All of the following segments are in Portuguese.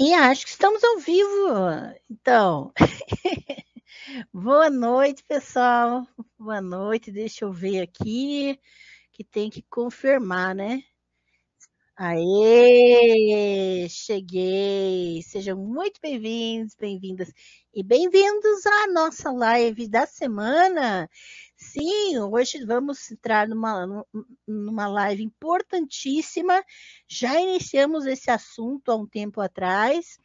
E acho que estamos ao vivo. Então, boa noite, pessoal. Boa noite. Deixa eu ver aqui, que tem que confirmar, né? Aê! Cheguei! Sejam muito bem-vindos, bem-vindas e bem-vindos à nossa live da semana. Sim, hoje vamos entrar numa, numa live importantíssima. Já iniciamos esse assunto há um tempo atrás.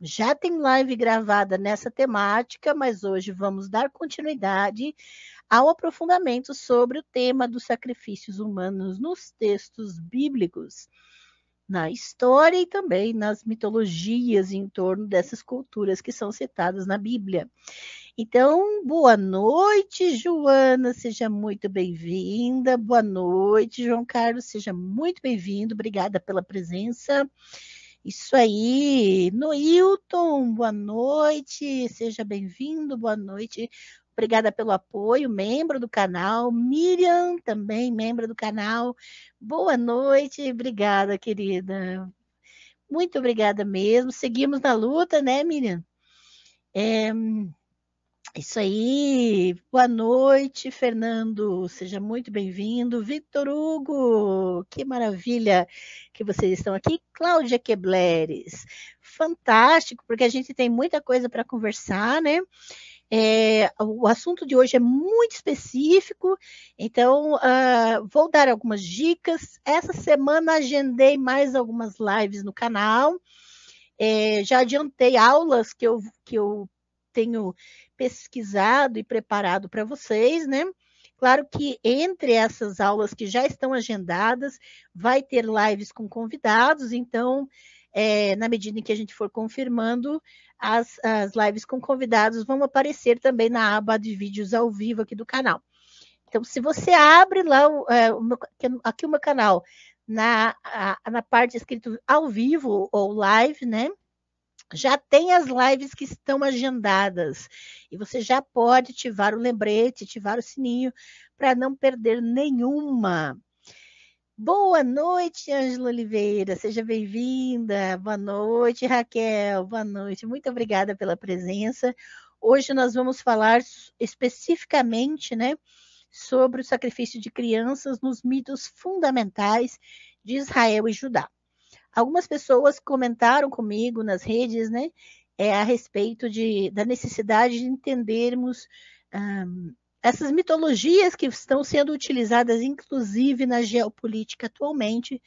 Já tem live gravada nessa temática, mas hoje vamos dar continuidade ao aprofundamento sobre o tema dos sacrifícios humanos nos textos bíblicos, na história e também nas mitologias em torno dessas culturas que são citadas na Bíblia. Então, boa noite, Joana, seja muito bem-vinda. Boa noite, João Carlos, seja muito bem-vindo. Obrigada pela presença. Isso aí, Noilton, boa noite, seja bem-vindo, boa noite. Obrigada pelo apoio, membro do canal. Miriam, também membro do canal. Boa noite, obrigada, querida. Muito obrigada mesmo. Seguimos na luta, né, Miriam? É, isso aí. Boa noite, Fernando. Seja muito bem-vindo. Vitor Hugo, que maravilha que vocês estão aqui. Cláudia Quebleres. Fantástico, porque a gente tem muita coisa para conversar, né? É, o assunto de hoje é muito específico, então uh, vou dar algumas dicas. Essa semana agendei mais algumas lives no canal. É, já adiantei aulas que eu, que eu tenho pesquisado e preparado para vocês, né? Claro que entre essas aulas que já estão agendadas, vai ter lives com convidados, então, é, na medida em que a gente for confirmando, as, as lives com convidados vão aparecer também na aba de vídeos ao vivo aqui do canal. Então, se você abre lá é, o meu, aqui o meu canal na, a, na parte escrito ao vivo ou live, né? já tem as lives que estão agendadas e você já pode ativar o lembrete, ativar o sininho para não perder nenhuma. Boa noite, Ângela Oliveira, seja bem-vinda. Boa noite, Raquel. Boa noite. Muito obrigada pela presença. Hoje nós vamos falar especificamente, né, sobre o sacrifício de crianças nos mitos fundamentais de Israel e Judá. Algumas pessoas comentaram comigo nas redes, né, é, a respeito de, da necessidade de entendermos um, essas mitologias que estão sendo utilizadas, inclusive na geopolítica atualmente,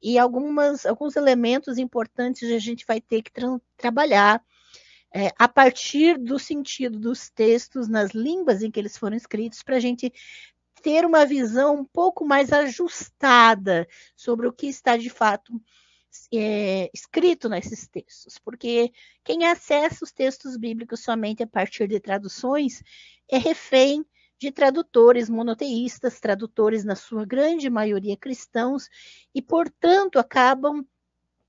e algumas, alguns elementos importantes a gente vai ter que tra trabalhar é, a partir do sentido dos textos, nas línguas em que eles foram escritos, para a gente ter uma visão um pouco mais ajustada sobre o que está de fato é, escrito nesses textos, porque quem acessa os textos bíblicos somente a partir de traduções é refém de tradutores monoteístas, tradutores, na sua grande maioria, cristãos, e, portanto, acabam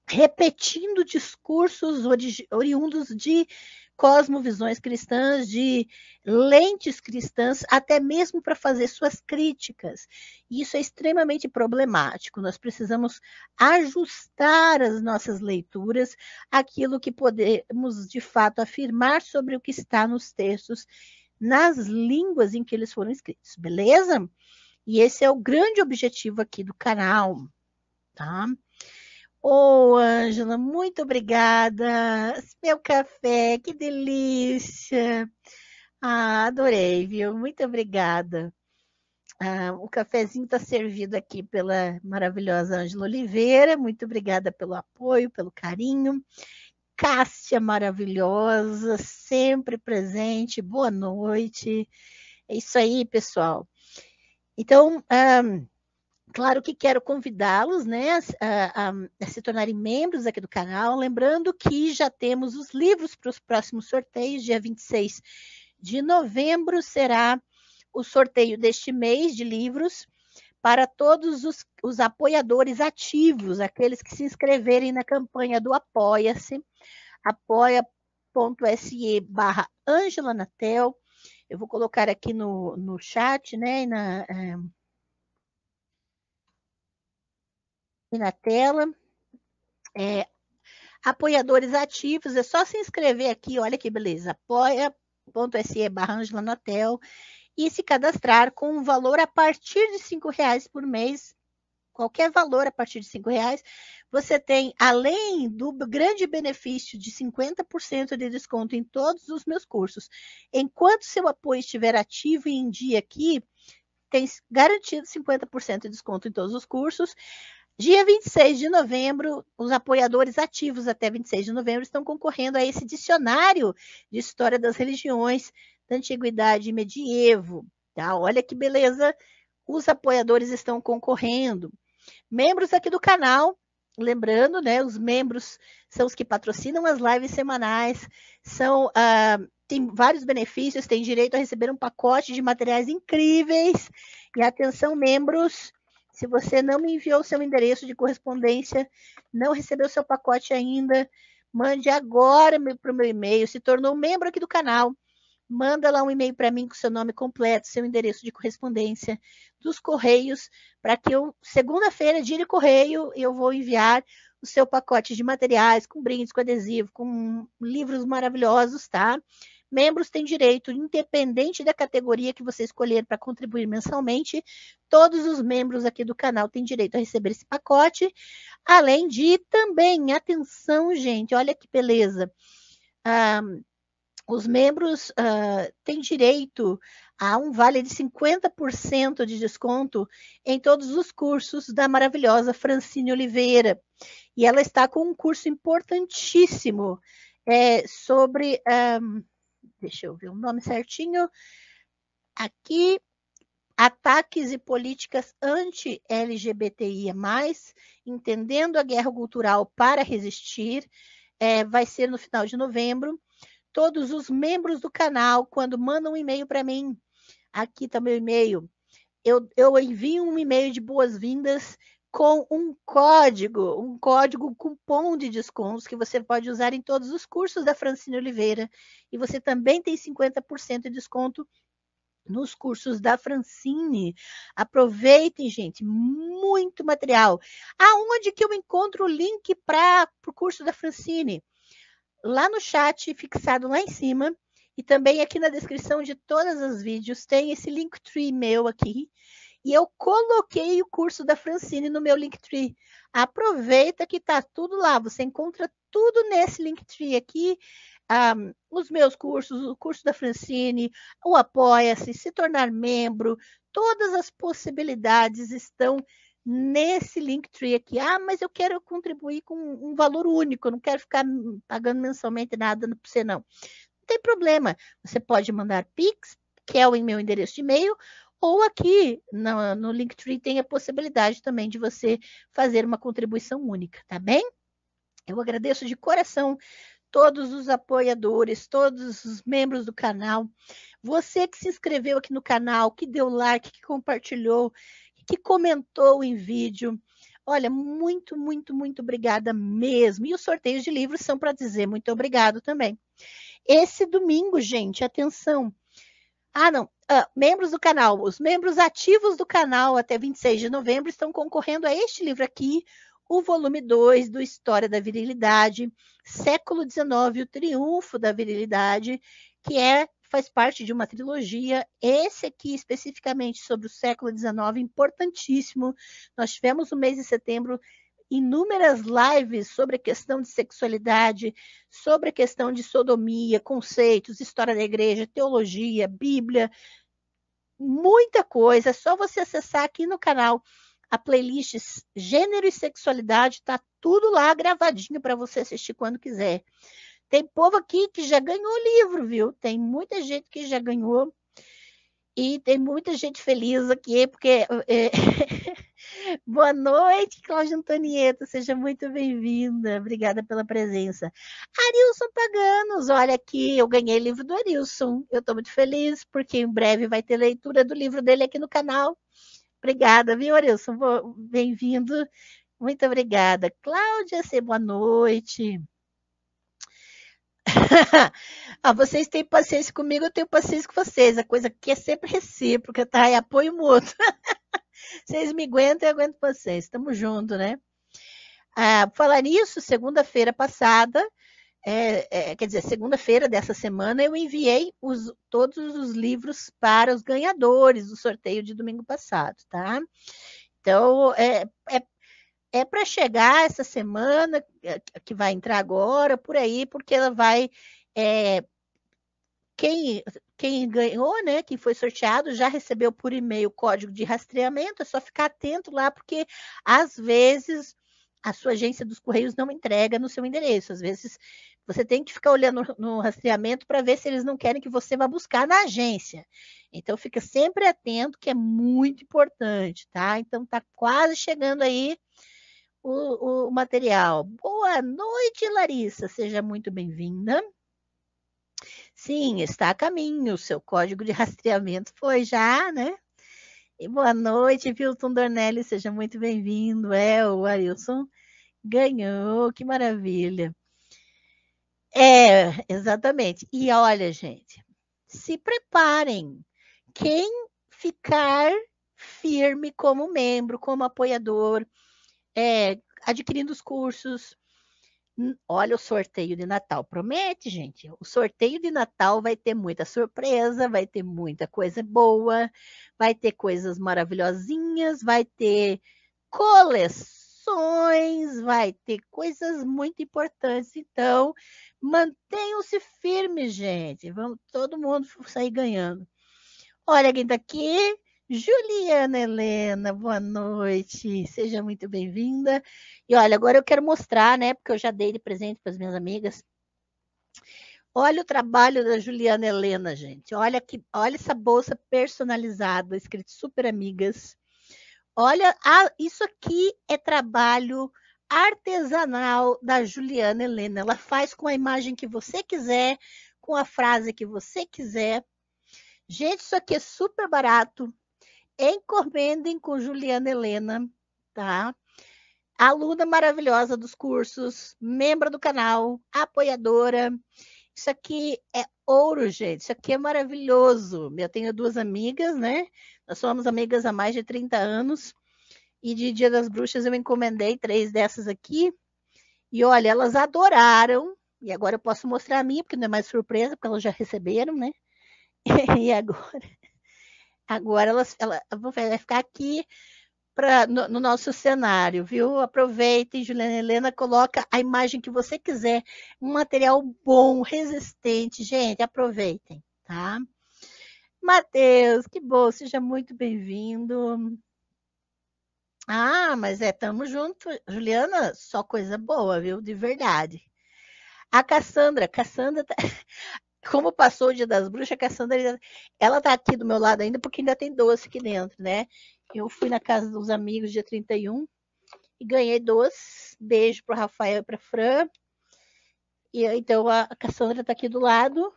repetindo discursos oriundos de cosmovisões cristãs, de lentes cristãs, até mesmo para fazer suas críticas. E isso é extremamente problemático. Nós precisamos ajustar as nossas leituras aquilo que podemos de fato afirmar sobre o que está nos textos nas línguas em que eles foram escritos, beleza? E esse é o grande objetivo aqui do canal, tá? Ô, oh, Ângela, muito obrigada. Meu café, que delícia. Ah, adorei, viu? Muito obrigada. Ah, o cafezinho está servido aqui pela maravilhosa Ângela Oliveira. Muito obrigada pelo apoio, pelo carinho. Cássia maravilhosa, sempre presente. Boa noite. É isso aí, pessoal. Então, ah, Claro que quero convidá-los né, a, a, a, se tornarem membros aqui do canal. Lembrando que já temos os livros para os próximos sorteios. Dia 26 de novembro será o sorteio deste mês de livros para todos os, os apoiadores ativos, aqueles que se inscreverem na campanha do Apoia-se, apoia.se barra Angela Natel. Eu vou colocar aqui no, no chat, né? Na, eh, aqui na tela. É, apoiadores ativos, é só se inscrever aqui, olha que beleza, apoia.se barra Angela Natel e se cadastrar com um valor a partir de cinco reais por mês, qualquer valor a partir de cinco reais, você tem, além do grande benefício de 50% de desconto em todos os meus cursos, enquanto seu apoio estiver ativo e em dia aqui, tem garantido 50% de desconto em todos os cursos. Dia 26 de novembro, os apoiadores ativos até 26 de novembro estão concorrendo a esse dicionário de história das religiões da antiguidade e medievo. Tá? Olha que beleza, os apoiadores estão concorrendo. Membros aqui do canal, lembrando, né? Os membros são os que patrocinam as lives semanais, são uh, tem vários benefícios, tem direito a receber um pacote de materiais incríveis. E atenção, membros se você não me enviou o seu endereço de correspondência, não recebeu seu pacote ainda, mande agora para o meu e-mail. Se tornou membro aqui do canal, manda lá um e-mail para mim com seu nome completo, seu endereço de correspondência, dos correios, para que eu, segunda-feira, dia de correio, eu vou enviar o seu pacote de materiais, com brindes, com adesivo, com livros maravilhosos, tá? Membros têm direito, independente da categoria que você escolher para contribuir mensalmente, todos os membros aqui do canal têm direito a receber esse pacote. Além de também, atenção, gente, olha que beleza. os membros ah, têm direito a um vale de 50% de desconto em todos os cursos da maravilhosa Francine Oliveira. E ela está com um curso importantíssimo é, sobre. Um, deixa eu ver o nome certinho, aqui, ataques e políticas anti lgbti entendendo a guerra cultural para resistir, é, vai ser no final de novembro. Todos os membros do canal, quando mandam um e-mail para mim, aqui está meu e-mail, eu, eu envio um e-mail de boas-vindas com um código, um código cupom de descontos que você pode usar em todos os cursos da Francine Oliveira. E você também tem 50% de desconto nos cursos da Francine. Aproveitem, gente, muito material. Aonde que eu encontro o link para o curso da Francine? Lá no chat, fixado lá em cima. E também aqui na descrição de todos os vídeos tem esse link tree meu aqui e eu coloquei o curso da Francine no meu Linktree. Aproveita que está tudo lá. Você encontra tudo nesse Linktree aqui. Um, ah, os meus cursos, o curso da Francine, o Apoia-se, se tornar membro, todas as possibilidades estão nesse Linktree aqui. Ah, mas eu quero contribuir com um valor único, eu não quero ficar pagando mensalmente nada para você, não. Não tem problema. Você pode mandar Pix, que é o meu endereço de e-mail, ou aqui no, no Linktree tem a possibilidade também de você fazer uma contribuição única, tá bem? Eu agradeço de coração todos os apoiadores, todos os membros do canal. Você que se inscreveu aqui no canal, que deu like, que compartilhou, que comentou em vídeo. Olha, muito, muito, muito obrigada mesmo. E os sorteios de livros são para dizer muito obrigado também. Esse domingo, gente, atenção, ah, não. Ah, membros do canal. Os membros ativos do canal até 26 de novembro estão concorrendo a este livro aqui, o volume 2 do História da Virilidade, século XIX, o triunfo da virilidade, que é faz parte de uma trilogia. Esse aqui, especificamente sobre o século XIX, importantíssimo. Nós tivemos o mês de setembro inúmeras lives sobre a questão de sexualidade, sobre a questão de sodomia, conceitos, história da igreja, teologia, Bíblia, muita coisa. É só você acessar aqui no canal a playlist Gênero e Sexualidade, está tudo lá gravadinho para você assistir quando quiser. Tem povo aqui que já ganhou o livro, viu? Tem muita gente que já ganhou. E tem muita gente feliz aqui, porque é, Boa noite, Cláudia Antonieta, seja muito bem-vinda. Obrigada pela presença. Arilson Paganos, olha aqui, eu ganhei livro do Arilson. Eu estou muito feliz, porque em breve vai ter leitura do livro dele aqui no canal. Obrigada, viu, Arilson? Bem-vindo. Muito obrigada. Cláudia, se boa noite. ah, vocês têm paciência comigo, eu tenho paciência com vocês. A coisa que é sempre recíproca, tá? É apoio mútuo. Vocês me aguentam e aguento vocês. Estamos juntos, né? Ah, falar nisso, segunda-feira passada, é, é, quer dizer, segunda-feira dessa semana, eu enviei os, todos os livros para os ganhadores do sorteio de domingo passado, tá? Então, é, é, é para chegar essa semana, é, que vai entrar agora, por aí, porque ela vai. É, quem quem ganhou, né, quem foi sorteado, já recebeu por e-mail o código de rastreamento, é só ficar atento lá, porque às vezes a sua agência dos Correios não entrega no seu endereço. Às vezes você tem que ficar olhando no rastreamento para ver se eles não querem que você vá buscar na agência. Então fica sempre atento, que é muito importante, tá? Então tá quase chegando aí o, o material. Boa noite, Larissa. Seja muito bem-vinda. Sim, está a caminho. O seu código de rastreamento foi já, né? E boa noite, Vilton Dornelli. Seja muito bem-vindo. É, o Arilson ganhou. Que maravilha. É, exatamente. E olha, gente, se preparem. Quem ficar firme como membro, como apoiador, é, adquirindo os cursos, Hum, olha o sorteio de Natal. Promete, gente. O sorteio de Natal vai ter muita surpresa, vai ter muita coisa boa, vai ter coisas maravilhosinhas, vai ter coleções, vai ter coisas muito importantes. Então, mantenham-se firmes, gente. Vamos todo mundo sair ganhando. Olha quem está aqui. Juliana Helena, boa noite, seja muito bem-vinda. E olha, agora eu quero mostrar, né, porque eu já dei de presente para as minhas amigas. Olha o trabalho da Juliana Helena, gente. Olha que, olha essa bolsa personalizada, escrito Super Amigas. Olha, ah, isso aqui é trabalho artesanal da Juliana Helena. Ela faz com a imagem que você quiser, com a frase que você quiser. Gente, isso aqui é super barato encomendem com Juliana Helena, tá? Aluna maravilhosa dos cursos, membro do canal, apoiadora. Isso aqui é ouro, gente. Isso aqui é maravilhoso. Eu tenho duas amigas, né? Nós somos amigas há mais de 30 anos. E de Dia das Bruxas eu encomendei três dessas aqui. E olha, elas adoraram. E agora eu posso mostrar a minha, porque não é mais surpresa, porque elas já receberam, né? e agora Agora elas, ela, vai ficar aqui pra, no, no, nosso cenário, viu? Aproveitem, Juliana Helena, coloca a imagem que você quiser, um material bom, resistente, gente, aproveitem, tá? Matheus, que bom, seja muito bem-vindo. Ah, mas é, tamo junto, Juliana, só coisa boa, viu? De verdade. A Cassandra, Cassandra, tá, como passou o dia das bruxas, que a Sandra, ela tá aqui do meu lado ainda, porque ainda tem doce aqui dentro, né? Eu fui na casa dos amigos dia 31 e ganhei doce. Beijo pro Rafael e pra Fran. E, então a, Cassandra tá aqui do lado,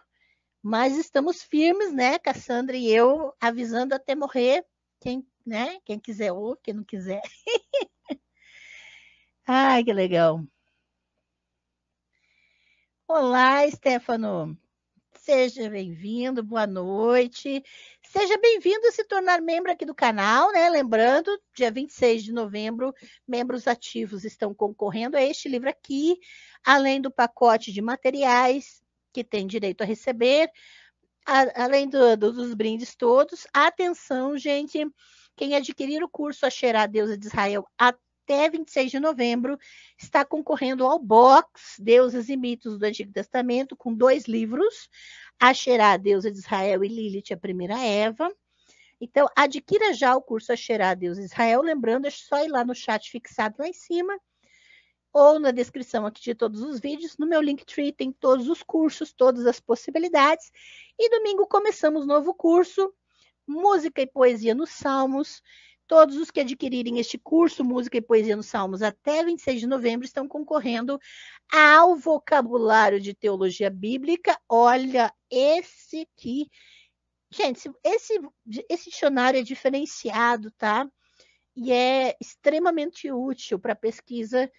mas estamos firmes, né? Cassandra e eu, avisando até morrer. Quem, né? Quem quiser ou quem não quiser. Ai, que legal. Olá, Stefano seja bem-vindo, boa noite. Seja bem-vindo a se tornar membro aqui do canal, né? Lembrando, dia 26 de novembro, membros ativos estão concorrendo a este livro aqui, além do pacote de materiais que tem direito a receber, a, além do, do, dos brindes todos. Atenção, gente, quem adquirir o curso A Cheirar a Deusa de Israel até até 26 de novembro, está concorrendo ao box Deuses e Mitos do Antigo Testamento, com dois livros: Axerá, Deusa de Israel e Lilith, a Primeira Eva. Então, adquira já o curso Axerá, Deus Israel. Lembrando, é só ir lá no chat fixado lá em cima ou na descrição aqui de todos os vídeos. No meu Linktree tem todos os cursos, todas as possibilidades. E domingo começamos novo curso, Música e Poesia nos Salmos. Todos os que adquirirem este curso Música e Poesia nos Salmos até 26 de novembro estão concorrendo ao vocabulário de teologia bíblica. Olha, esse aqui. Gente, esse, esse dicionário é diferenciado, tá? E é extremamente útil para pesquisa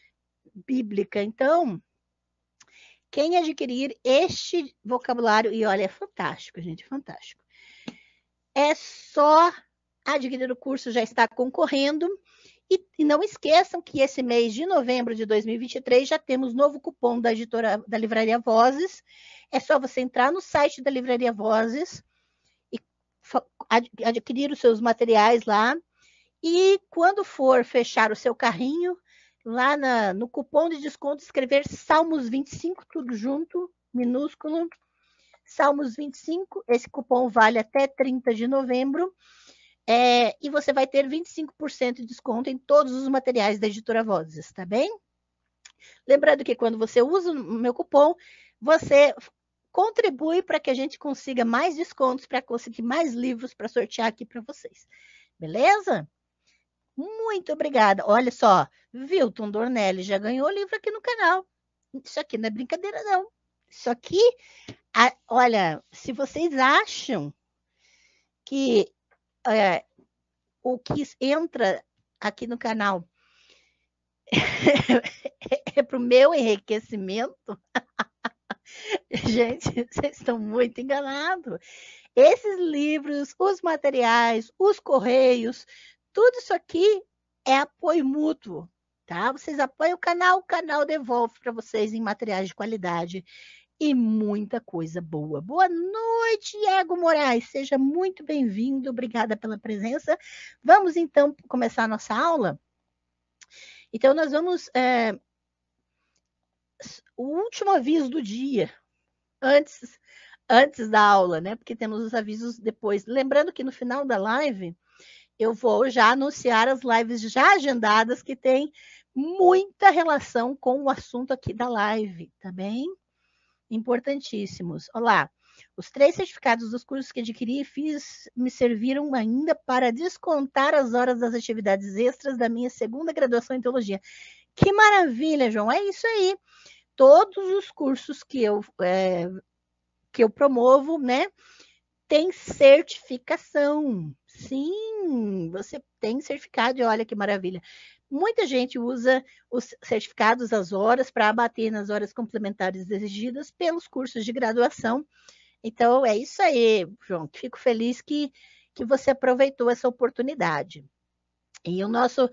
bíblica. Então, quem adquirir este vocabulário, e olha, é fantástico, gente, é fantástico. É só adquirir o curso já está concorrendo. E, e, não esqueçam que esse mês de novembro de 2023 já temos novo cupom da editora da Livraria Vozes. É só você entrar no site da Livraria Vozes e ad, adquirir os seus materiais lá. E quando for fechar o seu carrinho, lá na, no cupom de desconto, escrever Salmos 25, tudo junto, minúsculo. Salmos 25, esse cupom vale até 30 de novembro. É, e você vai ter 25% de desconto em todos os materiais da editora Vozes, tá bem? Lembrando que quando você usa o meu cupom, você contribui para que a gente consiga mais descontos, para conseguir mais livros para sortear aqui para vocês. Beleza? Muito obrigada. Olha só, Vilton Dornelli já ganhou livro aqui no canal. Isso aqui não é brincadeira, não. Isso aqui, a, olha, se vocês acham que é, o que entra aqui no canal é para o meu enriquecimento. Gente, vocês estão muito enganados. Esses livros, os materiais, os correios, tudo isso aqui é apoio mútuo, tá? Vocês apoiam o canal, o canal devolve para vocês em materiais de qualidade e muita coisa boa. Boa noite, Iago Moraes. Seja muito bem-vindo. Obrigada pela presença. Vamos então começar a nossa aula. Então, nós vamos. É, o último aviso do dia, antes, antes da aula, né? Porque temos os avisos depois. Lembrando que no final da live eu vou já anunciar as lives já agendadas que têm muita relação com o assunto aqui da live, tá bem? importantíssimos. Olá, os três certificados dos cursos que adquiri e fiz me serviram ainda para descontar as horas das atividades extras da minha segunda graduação em teologia. Que maravilha, João! É isso aí. Todos os cursos que eu, é, que eu promovo, né, tem certificação. Sim, você tem certificado e olha que maravilha. Muita gente usa os certificados às horas para abater nas horas complementares exigidas pelos cursos de graduação. Então é isso aí, João. Fico feliz que, que você aproveitou essa oportunidade. E o nosso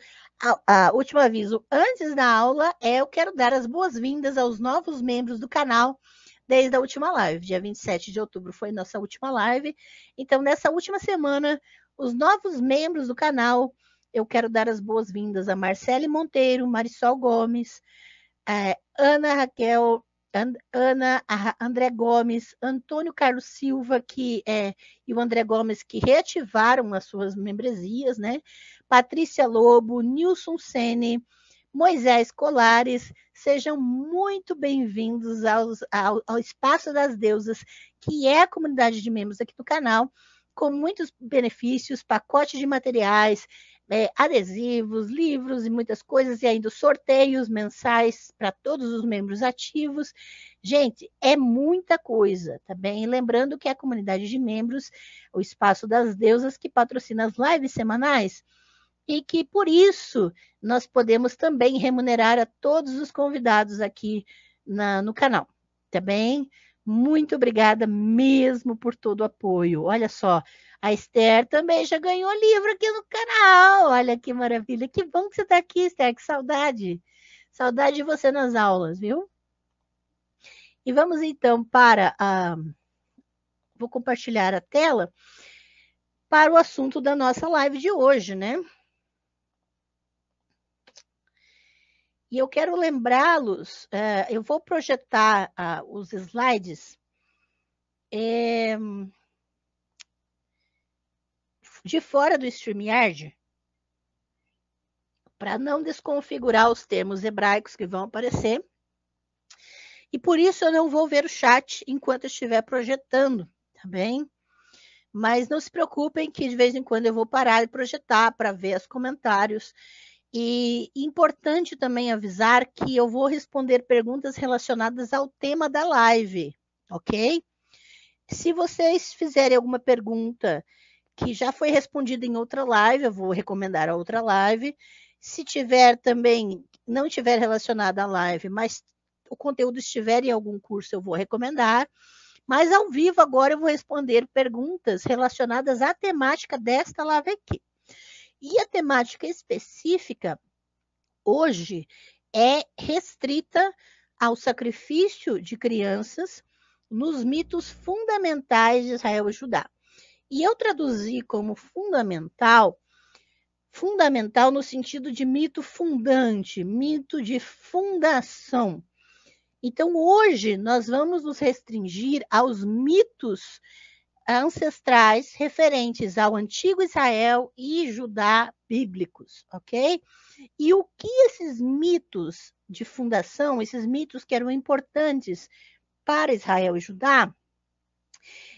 a, a, último aviso antes da aula é eu quero dar as boas-vindas aos novos membros do canal desde a última live. Dia 27 de outubro foi nossa última live. Então, nessa última semana, os novos membros do canal, eu quero dar as boas-vindas a Marcele Monteiro, Marisol Gomes, é, Ana Raquel, Ana, André Gomes, Antônio Carlos Silva que, é e o André Gomes que reativaram as suas membresias, né? Patrícia Lobo, Nilson Sene, Moisés Colares, sejam muito bem-vindos ao, ao, Espaço das Deusas, que é a comunidade de membros aqui do canal, com muitos benefícios, pacote de materiais, é, adesivos, livros e muitas coisas, e ainda sorteios mensais para todos os membros ativos. Gente, é muita coisa, tá bem? lembrando que a comunidade de membros, o Espaço das Deusas, que patrocina as lives semanais, e que por isso nós podemos também remunerar a todos os convidados aqui na, no canal, tá bem? Muito obrigada mesmo por todo o apoio. Olha só, a Esther também já ganhou livro aqui no canal. Olha que maravilha. Que bom que você está aqui, Esther. Que saudade. Saudade de você nas aulas, viu? E vamos então para a. Vou compartilhar a tela para o assunto da nossa live de hoje, né? E eu quero lembrá-los, é, eu vou projetar uh, os slides é, de fora do StreamYard, para não desconfigurar os termos hebraicos que vão aparecer. E por isso eu não vou ver o chat enquanto estiver projetando, tá bem? Mas não se preocupem que de vez em quando eu vou parar e projetar para ver os comentários e importante também avisar que eu vou responder perguntas relacionadas ao tema da live, ok? Se vocês fizerem alguma pergunta que já foi respondida em outra live, eu vou recomendar a outra live. Se tiver também, não tiver relacionada à live, mas o conteúdo estiver em algum curso, eu vou recomendar. Mas ao vivo agora eu vou responder perguntas relacionadas à temática desta live aqui. E a temática específica, hoje, é restrita ao sacrifício de crianças nos mitos fundamentais de Israel e Judá. E eu traduzi como fundamental, fundamental no sentido de mito fundante, mito de fundação. Então, hoje, nós vamos nos restringir aos mitos ancestrais referentes ao antigo Israel e Judá bíblicos, ok? E o que esses mitos de fundação, esses mitos que eram importantes para Israel e Judá,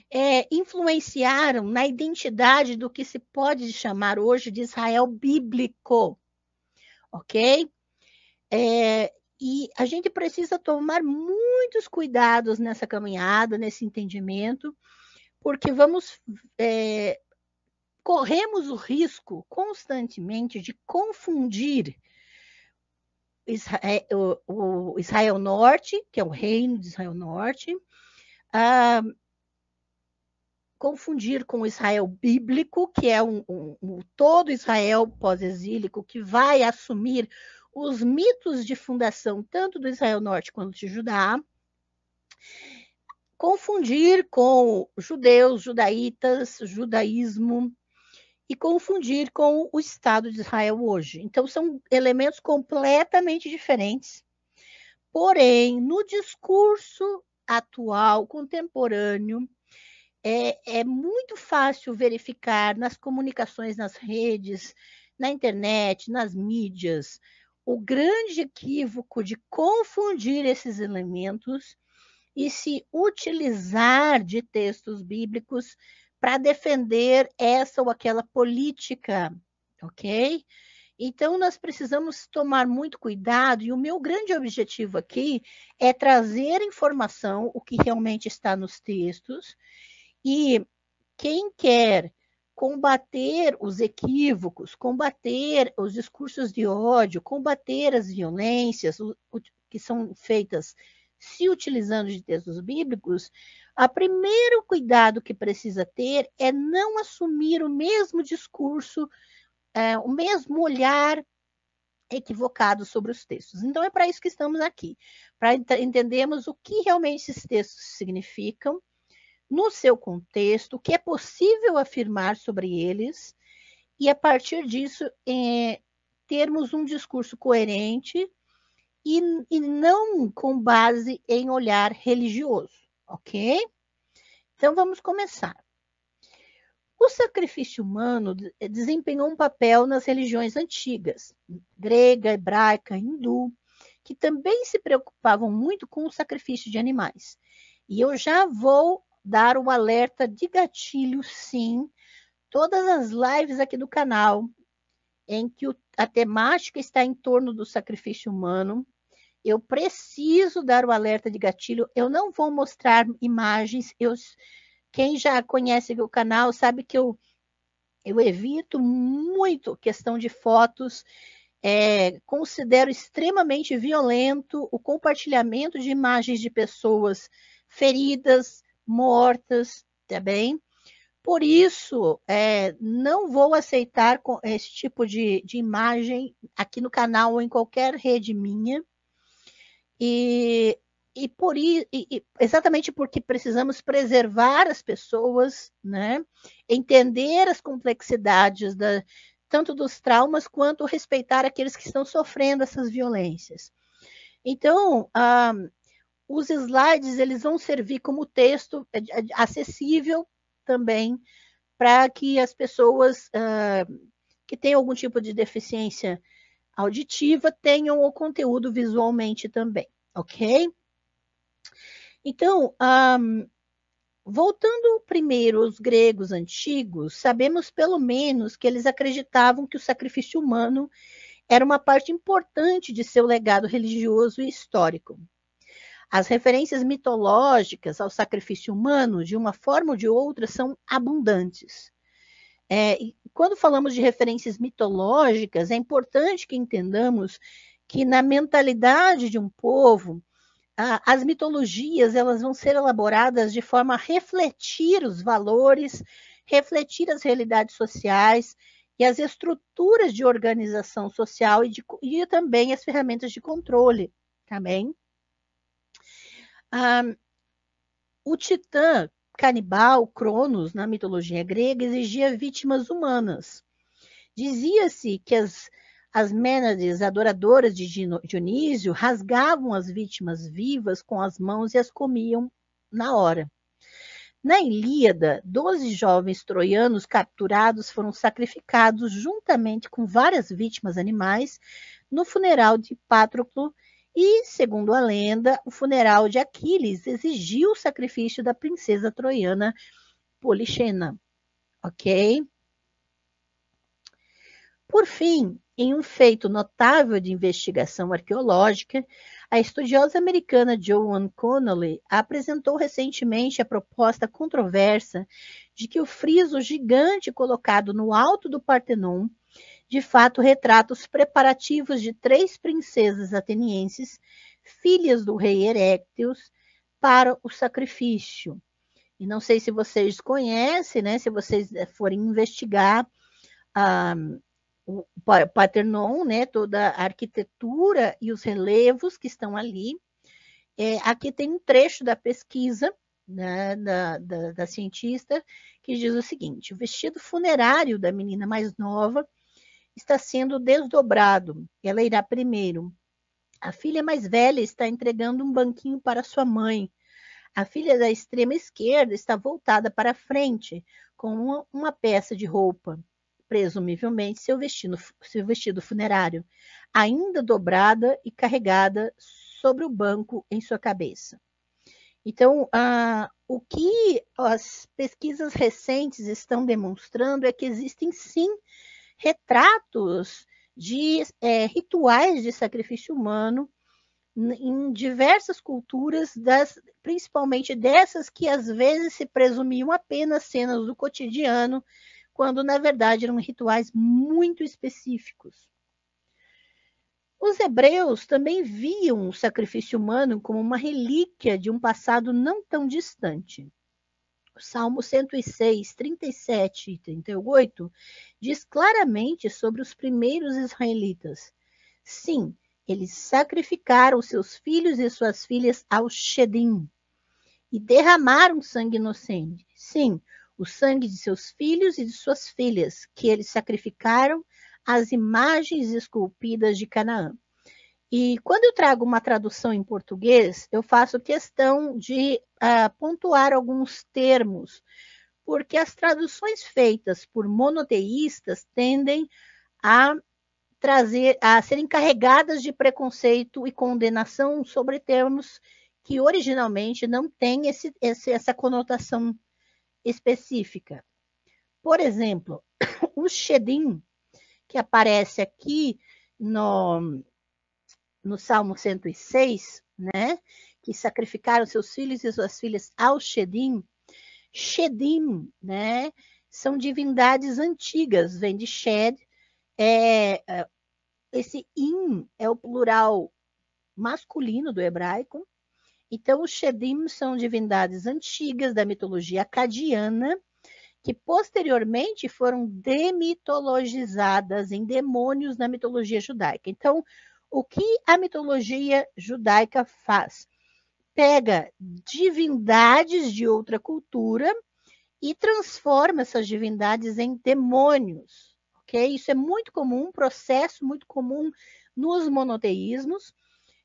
é, influenciaram na identidade do que se pode chamar hoje de Israel bíblico, ok? É, e a gente precisa tomar muitos cuidados nessa caminhada, nesse entendimento, porque vamos é, corremos o risco constantemente de confundir Israel, é, o, o, Israel Norte, que é o reino de Israel Norte, confundir com o Israel bíblico, que é um, um, um todo Israel pós-exílico que vai assumir os mitos de fundação tanto do Israel Norte quanto de Judá confundir com judeus, judaítas, judaísmo e confundir com o Estado de Israel hoje. Então são elementos completamente diferentes. Porém, no discurso atual, contemporâneo, é, é muito fácil verificar nas comunicações, nas redes, na internet, nas mídias, o grande equívoco de confundir esses elementos e se utilizar de textos bíblicos para defender essa ou aquela política, ok? Então, nós precisamos tomar muito cuidado, e o meu grande objetivo aqui é trazer informação, o que realmente está nos textos, e quem quer combater os equívocos, combater os discursos de ódio, combater as violências que são feitas se utilizando de textos bíblicos, o primeiro cuidado que precisa ter é não assumir o mesmo discurso, é, o mesmo olhar equivocado sobre os textos. Então é para isso que estamos aqui, para ent entendermos o que realmente esses textos significam no seu contexto, o que é possível afirmar sobre eles e a partir disso é, termos um discurso coerente e, e não com base em olhar religioso, ok? Então vamos começar. O sacrifício humano eh, desempenhou um papel nas religiões antigas, grega, hebraica, hindu, que também se preocupavam muito com o sacrifício de animais. E eu já vou dar um alerta de gatilho, sim. Todas as lives aqui do canal em que a temática está em torno do sacrifício humano, eu preciso dar o alerta de gatilho, eu não vou mostrar imagens. Eu, quem já conhece o canal sabe que eu, eu evito muito questão de fotos. É, considero extremamente violento o compartilhamento de imagens de pessoas feridas, mortas, tá bem? Por isso, é, não vou aceitar esse tipo de, de imagem aqui no canal ou em qualquer rede minha. E, e por e, e, exatamente porque precisamos preservar as pessoas, né? entender as complexidades da, tanto dos traumas quanto respeitar aqueles que estão sofrendo essas violências. Então, ah, os slides eles vão servir como texto é, é, acessível também para que as pessoas ah, que têm algum tipo de deficiência auditiva tenham o conteúdo visualmente também, ok? Então, um, voltando primeiro aos gregos antigos, sabemos pelo menos que eles acreditavam que o sacrifício humano era uma parte importante de seu legado religioso e histórico. As referências mitológicas ao sacrifício humano, de uma forma ou de outra, são abundantes. É, quando falamos de referências mitológicas, é importante que entendamos que na mentalidade de um povo, a, as mitologias elas vão ser elaboradas de forma a refletir os valores, refletir as realidades sociais e as estruturas de organização social e, de, e também as ferramentas de controle, também. Tá ah, o Titã, canibal, Cronos, na mitologia grega, exigia vítimas humanas. Dizia-se que as, as adoradoras de Dionísio, rasgavam as vítimas vivas com as mãos e as comiam na hora. Na Ilíada, 12 jovens troianos capturados foram sacrificados juntamente com várias vítimas animais no funeral de Patroclo e, segundo a lenda, o funeral de Aquiles exigiu o sacrifício da princesa troiana Polixena. Ok? Por fim, em um feito notável de investigação arqueológica, a estudiosa americana Joan Connolly apresentou recentemente a proposta controversa de que o friso gigante colocado no alto do Partenon de fato retrata os preparativos de três princesas atenienses, filhas do rei Erecteus, para o sacrifício. E não sei se vocês conhecem, né? Se vocês eh, forem investigar ah, o Paternon, né? Toda a arquitetura e os relevos que estão ali. É, aqui tem um trecho da pesquisa né, da, da, da cientista que diz o seguinte: o vestido funerário da menina mais nova está sendo desdobrado. Ela irá primeiro. A filha mais velha está entregando um banquinho para sua mãe. A filha da extrema esquerda está voltada para frente, com uma, uma peça de roupa, presumivelmente seu vestido, seu vestido funerário, ainda dobrada e carregada sobre o banco em sua cabeça. Então, o que as pesquisas recentes estão demonstrando é que existem sim retratos de é, rituais de sacrifício humano em diversas culturas, das, principalmente dessas que às vezes se presumiam apenas cenas do cotidiano, quando na verdade eram rituais muito específicos. Os hebreus também viam o sacrifício humano como uma relíquia de um passado não tão distante. Salmo 106, 37 e 38 diz claramente sobre os primeiros israelitas. Sim, eles sacrificaram seus filhos e suas filhas ao Shedim e derramaram sangue inocente. Sim, o sangue de seus filhos e de suas filhas, que eles sacrificaram às imagens esculpidas de Canaã. E quando eu trago uma tradução em português, eu faço questão de uh, pontuar alguns termos, porque as traduções feitas por monoteístas tendem a trazer a serem carregadas de preconceito e condenação sobre termos que originalmente não têm esse, esse, essa conotação específica. Por exemplo, o Shedim, que aparece aqui no, no Salmo 106, né, que sacrificaram seus filhos e suas filhas ao Shedim, Shedim, né, são divindades antigas, vem de Shed, é, é, esse im é o plural masculino do hebraico, então os Shedim são divindades antigas da mitologia acadiana, que posteriormente foram demitologizadas em demônios na mitologia judaica. Então, o que a mitologia judaica faz? Pega divindades de outra cultura e transforma essas divindades em demônios. Okay? Isso é muito comum, um processo muito comum nos monoteísmos.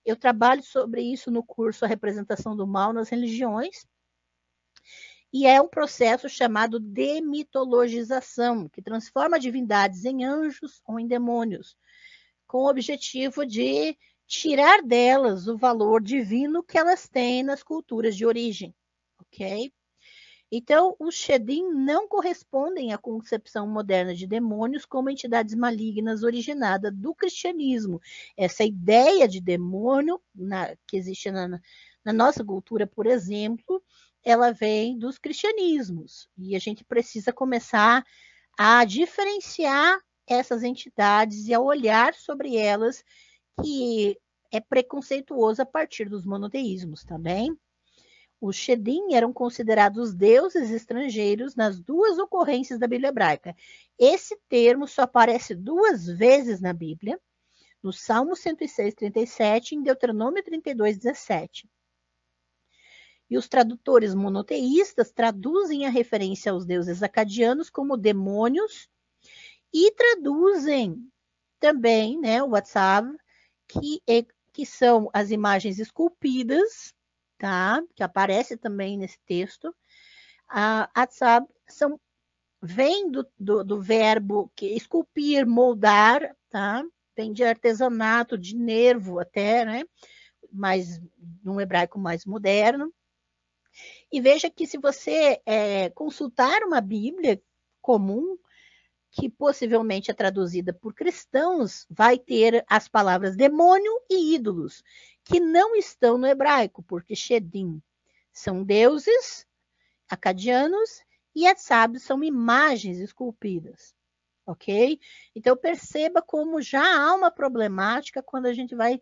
Eu trabalho sobre isso no curso A Representação do Mal nas Religiões. E é um processo chamado demitologização, que transforma divindades em anjos ou em demônios com o objetivo de tirar delas o valor divino que elas têm nas culturas de origem, ok? Então, os Shedim não correspondem à concepção moderna de demônios como entidades malignas originada do cristianismo. Essa ideia de demônio na, que existe na, na nossa cultura, por exemplo, ela vem dos cristianismos. E a gente precisa começar a diferenciar essas entidades e ao olhar sobre elas que é preconceituoso a partir dos monoteísmos também. Tá os Shedim eram considerados deuses estrangeiros nas duas ocorrências da Bíblia hebraica. Esse termo só aparece duas vezes na Bíblia, no Salmo 106, 37 e em Deuteronômio 32, 17. E os tradutores monoteístas traduzem a referência aos deuses acadianos como demônios e traduzem também né, o WhatsApp, que, é, que são as imagens esculpidas, tá? que aparece também nesse texto. A WhatsApp são, vem do, do, do verbo que esculpir, moldar, tá? vem de artesanato, de nervo até, né? mas num hebraico mais moderno. E veja que se você é, consultar uma Bíblia comum, que possivelmente é traduzida por cristãos, vai ter as palavras demônio e ídolos, que não estão no hebraico, porque Shedim são deuses acadianos e Etzab são imagens esculpidas. Ok? Então perceba como já há uma problemática quando a gente vai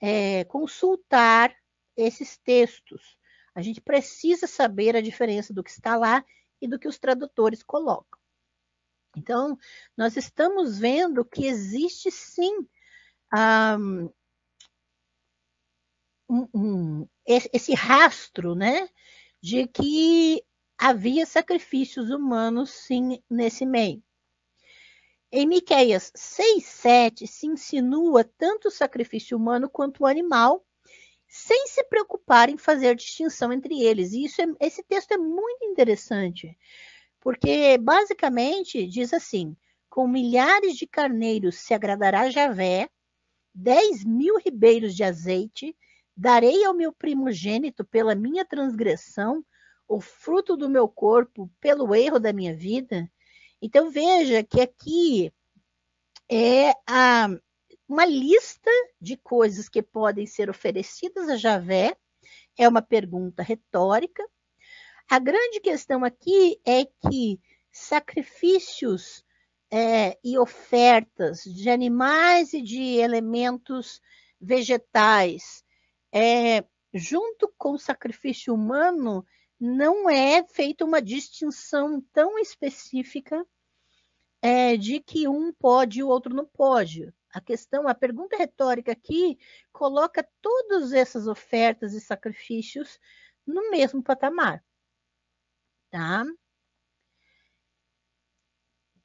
é, consultar esses textos. A gente precisa saber a diferença do que está lá e do que os tradutores colocam. Então, nós estamos vendo que existe sim ah, um, um, esse rastro né, de que havia sacrifícios humanos sim nesse meio. Em Miqueias 6:7 se insinua tanto o sacrifício humano quanto o animal, sem se preocupar em fazer distinção entre eles. E isso é, esse texto é muito interessante, porque basicamente diz assim: com milhares de carneiros se agradará Javé, dez mil ribeiros de azeite, darei ao meu primogênito pela minha transgressão, o fruto do meu corpo pelo erro da minha vida. Então veja que aqui é a, uma lista de coisas que podem ser oferecidas a Javé, é uma pergunta retórica, a grande questão aqui é que sacrifícios é, e ofertas de animais e de elementos vegetais, é, junto com o sacrifício humano, não é feita uma distinção tão específica é, de que um pode e o outro não pode. A questão, a pergunta retórica aqui coloca todas essas ofertas e sacrifícios no mesmo patamar tá?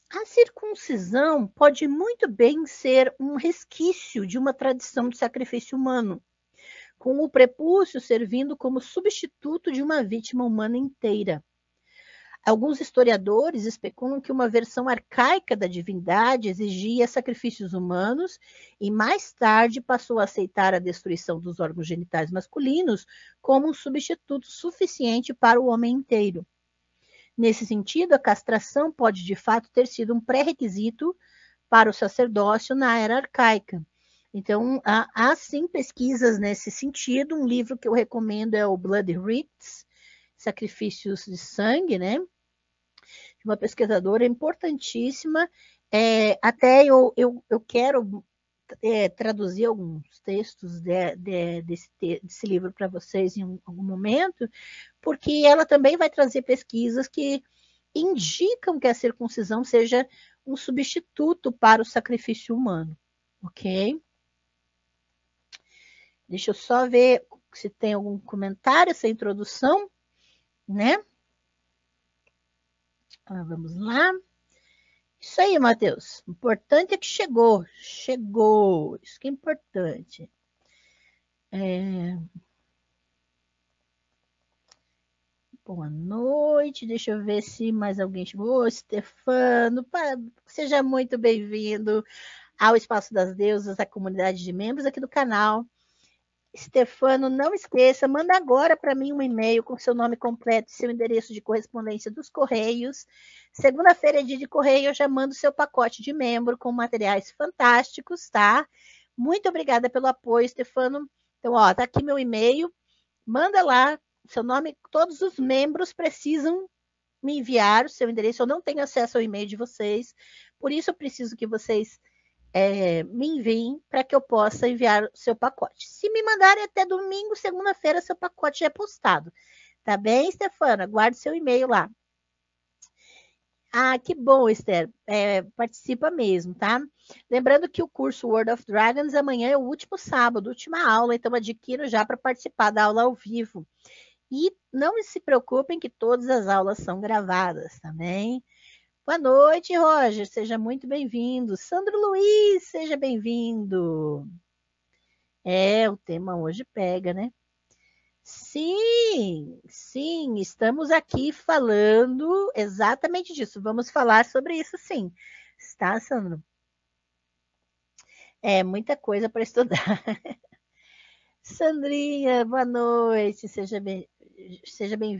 A circuncisão pode muito bem ser um resquício de uma tradição de sacrifício humano, com o prepúcio servindo como substituto de uma vítima humana inteira. Alguns historiadores especulam que uma versão arcaica da divindade exigia sacrifícios humanos e mais tarde passou a aceitar a destruição dos órgãos genitais masculinos como um substituto suficiente para o homem inteiro. Nesse sentido, a castração pode de fato ter sido um pré-requisito para o sacerdócio na era arcaica. Então, há, há, sim pesquisas nesse sentido. Um livro que eu recomendo é o Blood Rites, Sacrifícios de Sangue, né? Uma pesquisadora importantíssima. É, até eu, eu, eu quero é, traduzir alguns textos de, de, desse, desse, livro para vocês em um, algum momento, porque ela também vai trazer pesquisas que indicam que a circuncisão seja um substituto para o sacrifício humano, ok? Deixa eu só ver se tem algum comentário essa introdução, né? Ah, vamos lá. Isso aí, Matheus. O importante é que chegou. Chegou. Isso que é importante. É... Boa noite. Deixa eu ver se mais alguém chegou. Oh, Stefano, seja muito bem-vindo ao Espaço das Deusas, a comunidade de membros aqui do canal. Stefano, não esqueça, manda agora para mim um e-mail com seu nome completo e seu endereço de correspondência dos Correios. Segunda-feira é dia de Correio, eu já mando seu pacote de membro com materiais fantásticos, tá? Muito obrigada pelo apoio, Stefano. Então, ó, tá aqui meu e-mail. Manda lá seu nome, todos os membros precisam me enviar o seu endereço. Eu não tenho acesso ao e-mail de vocês, por isso eu preciso que vocês é, me enviem para que eu possa enviar o seu pacote. Se me mandarem até domingo, segunda-feira, seu pacote já é postado. Tá bem, Stefana? Guarde seu e-mail lá. Ah, que bom, Esther. É, participa mesmo, tá? Lembrando que o curso World of Dragons amanhã é o último sábado, última aula, então adquiro já para participar da aula ao vivo. E não se preocupem que todas as aulas são gravadas, também. Tá bem? Boa noite, Roger. Seja muito bem-vindo. Sandro Luiz, seja bem-vindo. É, o tema hoje pega, né? Sim, sim, estamos aqui falando exatamente disso. Vamos falar sobre isso, sim. Está, Sandro? É, muita coisa para estudar. Sandrinha, boa noite, seja bem-vinda. Seja bem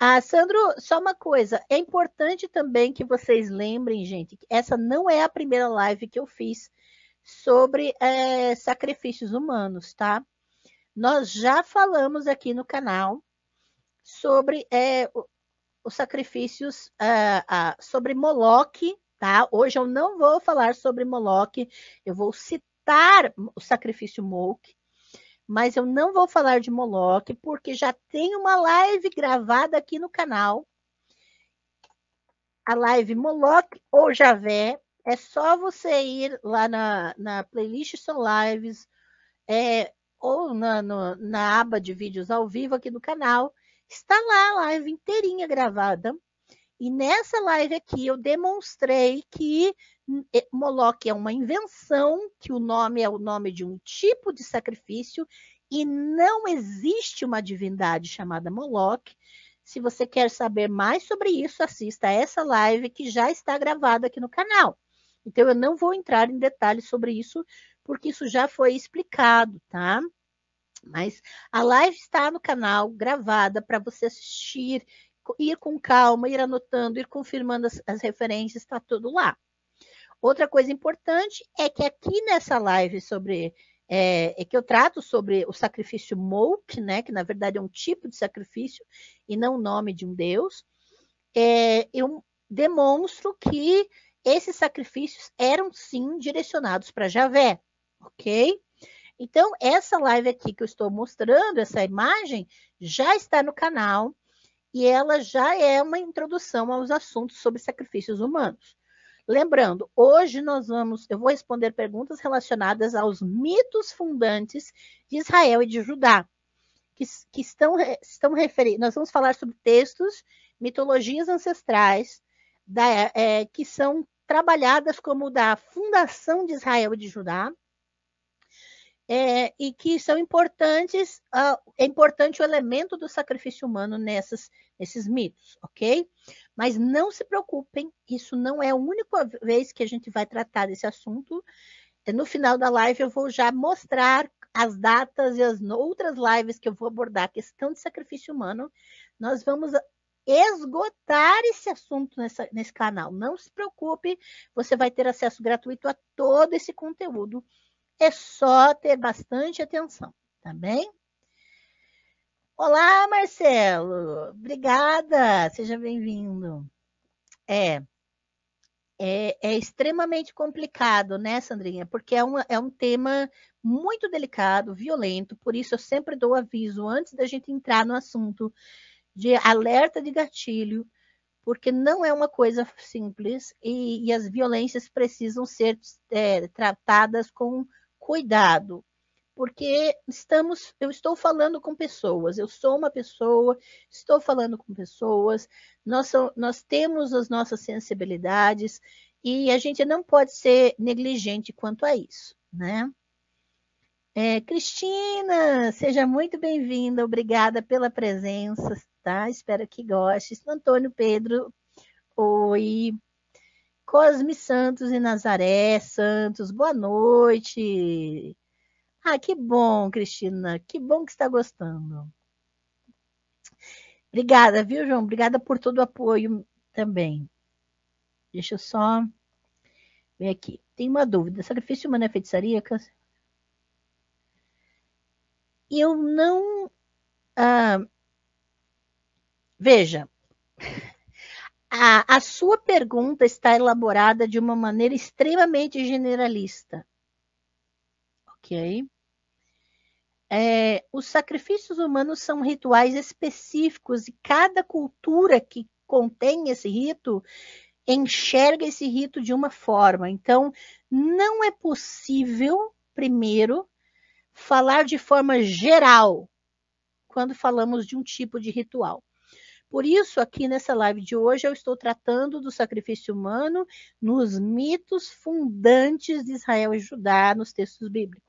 ah, Sandro, só uma coisa. É importante também que vocês lembrem, gente, que essa não é a primeira live que eu fiz sobre é, sacrifícios humanos, tá? Nós já falamos aqui no canal sobre é, os sacrifícios, ah, ah, sobre Moloque, tá? Hoje eu não vou falar sobre Moloque, eu vou citar o sacrifício Moloque, mas eu não vou falar de Moloch, porque já tem uma live gravada aqui no canal. A live Moloch ou Javé. É só você ir lá na, na playlist São Lives é, ou na, no, na aba de vídeos ao vivo aqui do canal. Está lá a live inteirinha gravada. E nessa live aqui eu demonstrei que Moloch é uma invenção, que o nome é o nome de um tipo de sacrifício, e não existe uma divindade chamada Moloch. Se você quer saber mais sobre isso, assista a essa live que já está gravada aqui no canal. Então, eu não vou entrar em detalhes sobre isso, porque isso já foi explicado, tá? Mas a live está no canal, gravada, para você assistir, ir com calma, ir anotando, ir confirmando as, as referências, está tudo lá. Outra coisa importante é que aqui nessa live sobre é, é, que eu trato sobre o sacrifício Mouk, né, que na verdade é um tipo de sacrifício e não o nome de um deus, é, eu demonstro que esses sacrifícios eram sim direcionados para Javé, ok? Então, essa live aqui que eu estou mostrando, essa imagem, já está no canal e ela já é uma introdução aos assuntos sobre sacrifícios humanos. Lembrando, hoje nós vamos, eu vou responder perguntas relacionadas aos mitos fundantes de Israel e de Judá, que, que estão, estão referidos. Nós vamos falar sobre textos, mitologias ancestrais, da, é, que são trabalhadas como da fundação de Israel e de Judá, é, e que são importantes, uh, é importante o elemento do sacrifício humano nessas, nesses mitos, ok? Mas não se preocupem, isso não é a única vez que a gente vai tratar desse assunto. No final da live, eu vou já mostrar as datas e as outras lives que eu vou abordar a questão de sacrifício humano. Nós vamos esgotar esse assunto nessa, nesse canal. Não se preocupe, você vai ter acesso gratuito a todo esse conteúdo. É só ter bastante atenção, tá bem? Olá, Marcelo. Obrigada. Seja bem-vindo. É, é, é, extremamente complicado, né, Sandrinha? Porque é, um é um tema muito delicado, violento, por isso eu sempre dou aviso antes da gente entrar no assunto de alerta de gatilho, porque não é uma coisa simples e, e as violências precisam ser é, tratadas com cuidado porque estamos, eu estou falando com pessoas, eu sou uma pessoa, estou falando com pessoas, nós, nós temos as nossas sensibilidades e a gente não pode ser negligente quanto a isso, né? É, Cristina, seja muito bem-vinda, obrigada pela presença, tá? Espero que goste Antônio Pedro, oi. Cosme Santos e Nazaré Santos, boa noite. Ah, que bom, Cristina. Que bom que está gostando. Obrigada, viu, João? Obrigada por todo o apoio também. Deixa eu só ver aqui. Tem uma dúvida. Sacrifício humano é feitiçaria? Eu não... Ah, veja, a, a sua pergunta está elaborada de uma maneira extremamente generalista. É, os sacrifícios humanos são rituais específicos e cada cultura que contém esse rito enxerga esse rito de uma forma. Então, não é possível, primeiro, falar de forma geral quando falamos de um tipo de ritual. Por isso, aqui nessa live de hoje, eu estou tratando do sacrifício humano nos mitos fundantes de Israel e Judá, nos textos bíblicos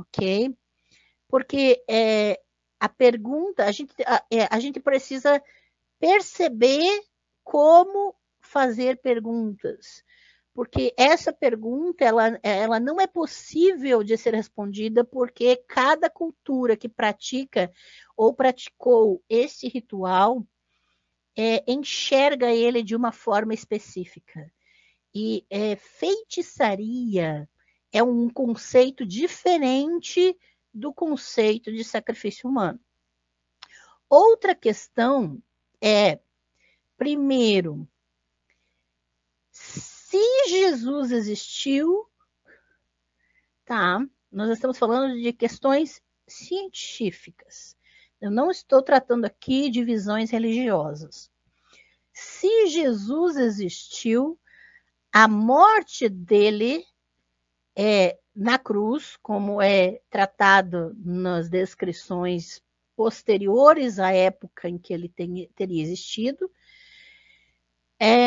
ok? Porque é, a pergunta, a gente, a, é, a gente precisa perceber como fazer perguntas, porque essa pergunta ela, ela não é possível de ser respondida porque cada cultura que pratica ou praticou esse ritual é, enxerga ele de uma forma específica. E é, feitiçaria é um conceito diferente do conceito de sacrifício humano. Outra questão é, primeiro, se Jesus existiu, tá? Nós estamos falando de questões científicas. Eu não estou tratando aqui de visões religiosas. Se Jesus existiu, a morte dele é, na cruz, como é tratado nas descrições posteriores à época em que ele tem, teria existido. É,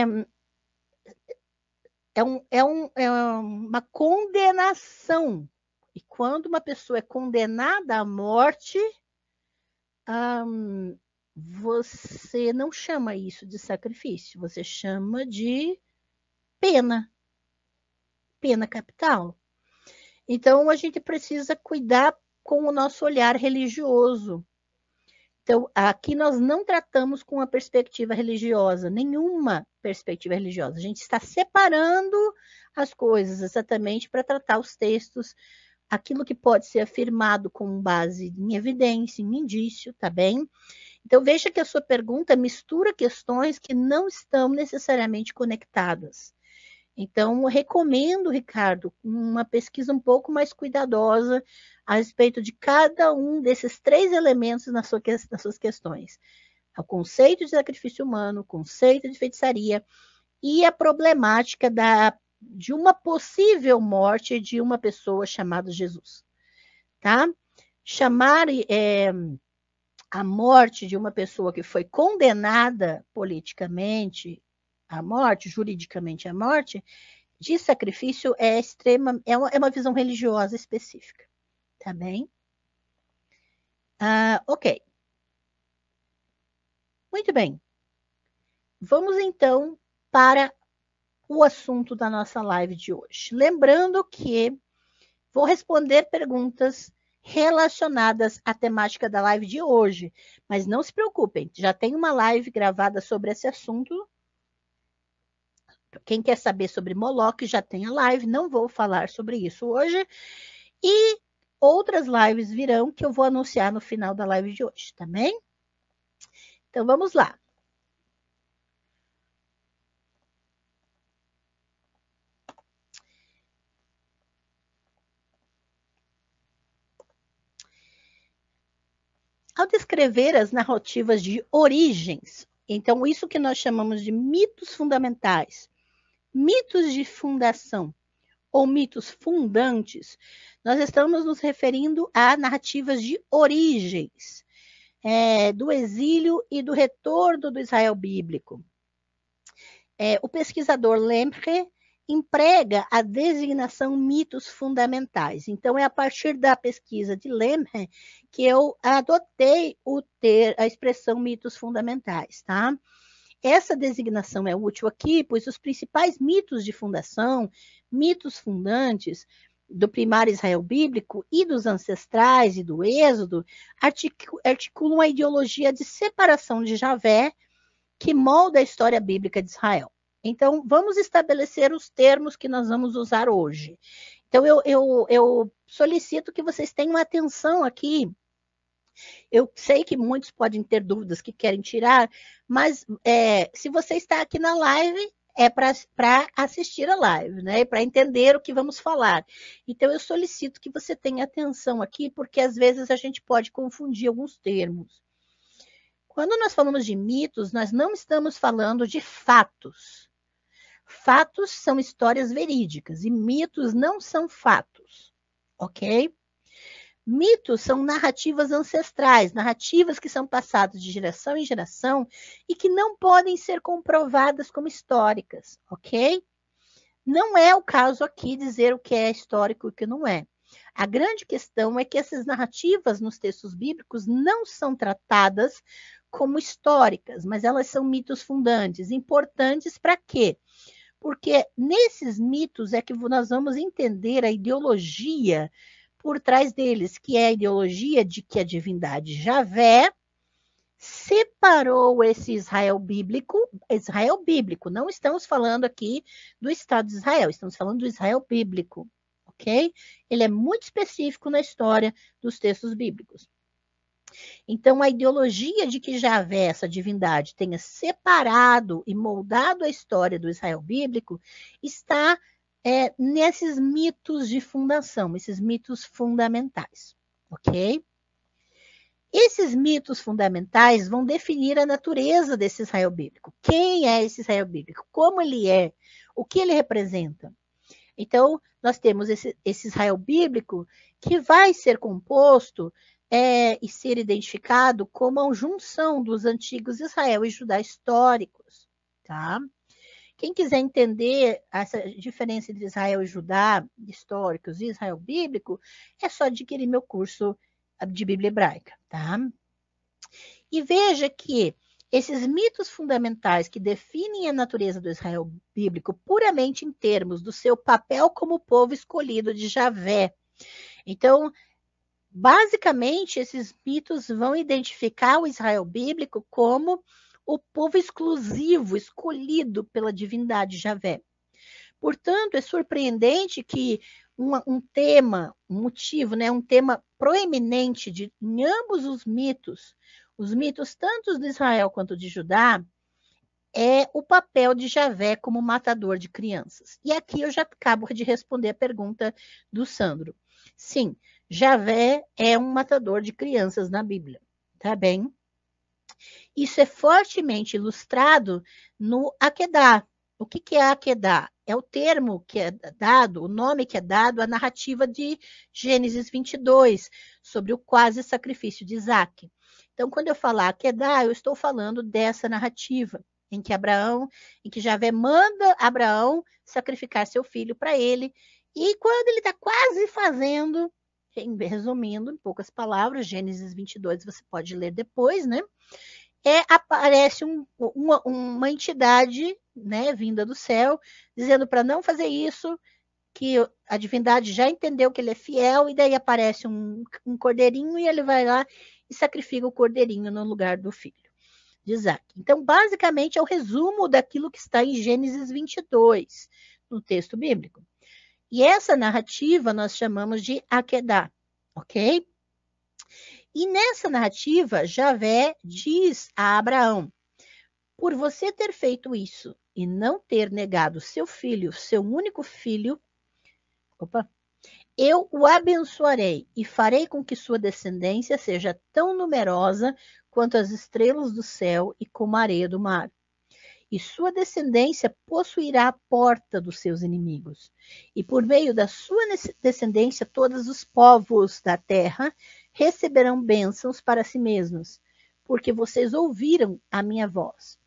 é, um, é, um, é uma condenação. E quando uma pessoa é condenada à morte, hum, você não chama isso de sacrifício, você chama de pena, pena capital. Então, a gente precisa cuidar com o nosso olhar religioso. Então, aqui nós não tratamos com a perspectiva religiosa, nenhuma perspectiva religiosa. A gente está separando as coisas exatamente para tratar os textos, aquilo que pode ser afirmado com base em evidência, em indício, tá bem? Então, veja que a sua pergunta mistura questões que não estão necessariamente conectadas. Então, recomendo, Ricardo, uma pesquisa um pouco mais cuidadosa a respeito de cada um desses três elementos nas suas questões: o conceito de sacrifício humano, o conceito de feitiçaria e a problemática da, de uma possível morte de uma pessoa chamada Jesus. Tá? Chamar é, a morte de uma pessoa que foi condenada politicamente a morte, juridicamente a morte, de sacrifício é extrema, é uma, é uma visão religiosa específica, tá bem? Ah, ok. Muito bem. Vamos então para o assunto da nossa live de hoje. Lembrando que vou responder perguntas relacionadas à temática da live de hoje, mas não se preocupem, já tem uma live gravada sobre esse assunto quem quer saber sobre Moloch já tem a live, não vou falar sobre isso hoje. E outras lives virão que eu vou anunciar no final da live de hoje, tá bem? Então vamos lá. Ao descrever as narrativas de origens, então isso que nós chamamos de mitos fundamentais, mitos de fundação ou mitos fundantes, nós estamos nos referindo a narrativas de origens é, do exílio e do retorno do Israel bíblico. É, o pesquisador Lemke emprega a designação mitos fundamentais. Então, é a partir da pesquisa de Lemke que eu adotei ter, a expressão mitos fundamentais, tá? Essa designação é útil aqui, pois os principais mitos de fundação, mitos fundantes do primário Israel bíblico e dos ancestrais e do Êxodo articulam a ideologia de separação de Javé que molda a história bíblica de Israel. Então, vamos estabelecer os termos que nós vamos usar hoje. Então, eu, eu, eu solicito que vocês tenham atenção aqui eu sei que muitos podem ter dúvidas que querem tirar, mas é, se você está aqui na live, é para assistir a live, né? Para entender o que vamos falar. Então, eu solicito que você tenha atenção aqui, porque às vezes a gente pode confundir alguns termos. Quando nós falamos de mitos, nós não estamos falando de fatos. Fatos são histórias verídicas e mitos não são fatos, ok? Mitos são narrativas ancestrais, narrativas que são passadas de geração em geração e que não podem ser comprovadas como históricas, ok? Não é o caso aqui dizer o que é histórico e o que não é. A grande questão é que essas narrativas nos textos bíblicos não são tratadas como históricas, mas elas são mitos fundantes, importantes para quê? Porque nesses mitos é que nós vamos entender a ideologia por trás deles, que é a ideologia de que a divindade Javé separou esse Israel bíblico, Israel bíblico, não estamos falando aqui do Estado de Israel, estamos falando do Israel bíblico, ok? Ele é muito específico na história dos textos bíblicos. Então, a ideologia de que Javé, essa divindade, tenha separado e moldado a história do Israel bíblico, está é, nesses mitos de fundação, esses mitos fundamentais, ok? Esses mitos fundamentais vão definir a natureza desse Israel bíblico. Quem é esse Israel bíblico? Como ele é? O que ele representa? Então, nós temos esse, esse Israel bíblico que vai ser composto é, e ser identificado como a junção dos antigos Israel e Judá históricos, tá? Quem quiser entender essa diferença entre Israel e Judá, históricos e Israel bíblico, é só adquirir meu curso de Bíblia Hebraica, tá? E veja que esses mitos fundamentais que definem a natureza do Israel bíblico puramente em termos do seu papel como povo escolhido de Javé. Então, basicamente, esses mitos vão identificar o Israel bíblico como o povo exclusivo, escolhido pela divindade Javé. Portanto, é surpreendente que um tema, um motivo, né, um tema proeminente de, em ambos os mitos, os mitos tanto de Israel quanto de Judá, é o papel de Javé como matador de crianças. E aqui eu já acabo de responder a pergunta do Sandro. Sim, Javé é um matador de crianças na Bíblia, tá bem? Isso é fortemente ilustrado no Akedá. O que, que é Akedá? É o termo que é dado, o nome que é dado à narrativa de Gênesis 22, sobre o quase sacrifício de Isaac. Então, quando eu falar Akedá, eu estou falando dessa narrativa em que Abraão, em que Javé manda Abraão sacrificar seu filho para ele, e quando ele está quase fazendo, resumindo em poucas palavras, Gênesis 22 você pode ler depois, né? é, aparece um, uma, uma, entidade né, vinda do céu, dizendo para não fazer isso, que a divindade já entendeu que ele é fiel, e daí aparece um, um cordeirinho e ele vai lá e sacrifica o cordeirinho no lugar do filho de Isaac. Então, basicamente, é o resumo daquilo que está em Gênesis 22, no texto bíblico. E essa narrativa nós chamamos de Akedá, ok? E nessa narrativa, Javé diz a Abraão: Por você ter feito isso e não ter negado seu filho, seu único filho, opa, eu o abençoarei e farei com que sua descendência seja tão numerosa quanto as estrelas do céu e como a areia do mar. E sua descendência possuirá a porta dos seus inimigos. E por meio da sua descendência, todos os povos da terra receberão bênçãos para si mesmos, porque vocês ouviram a minha voz.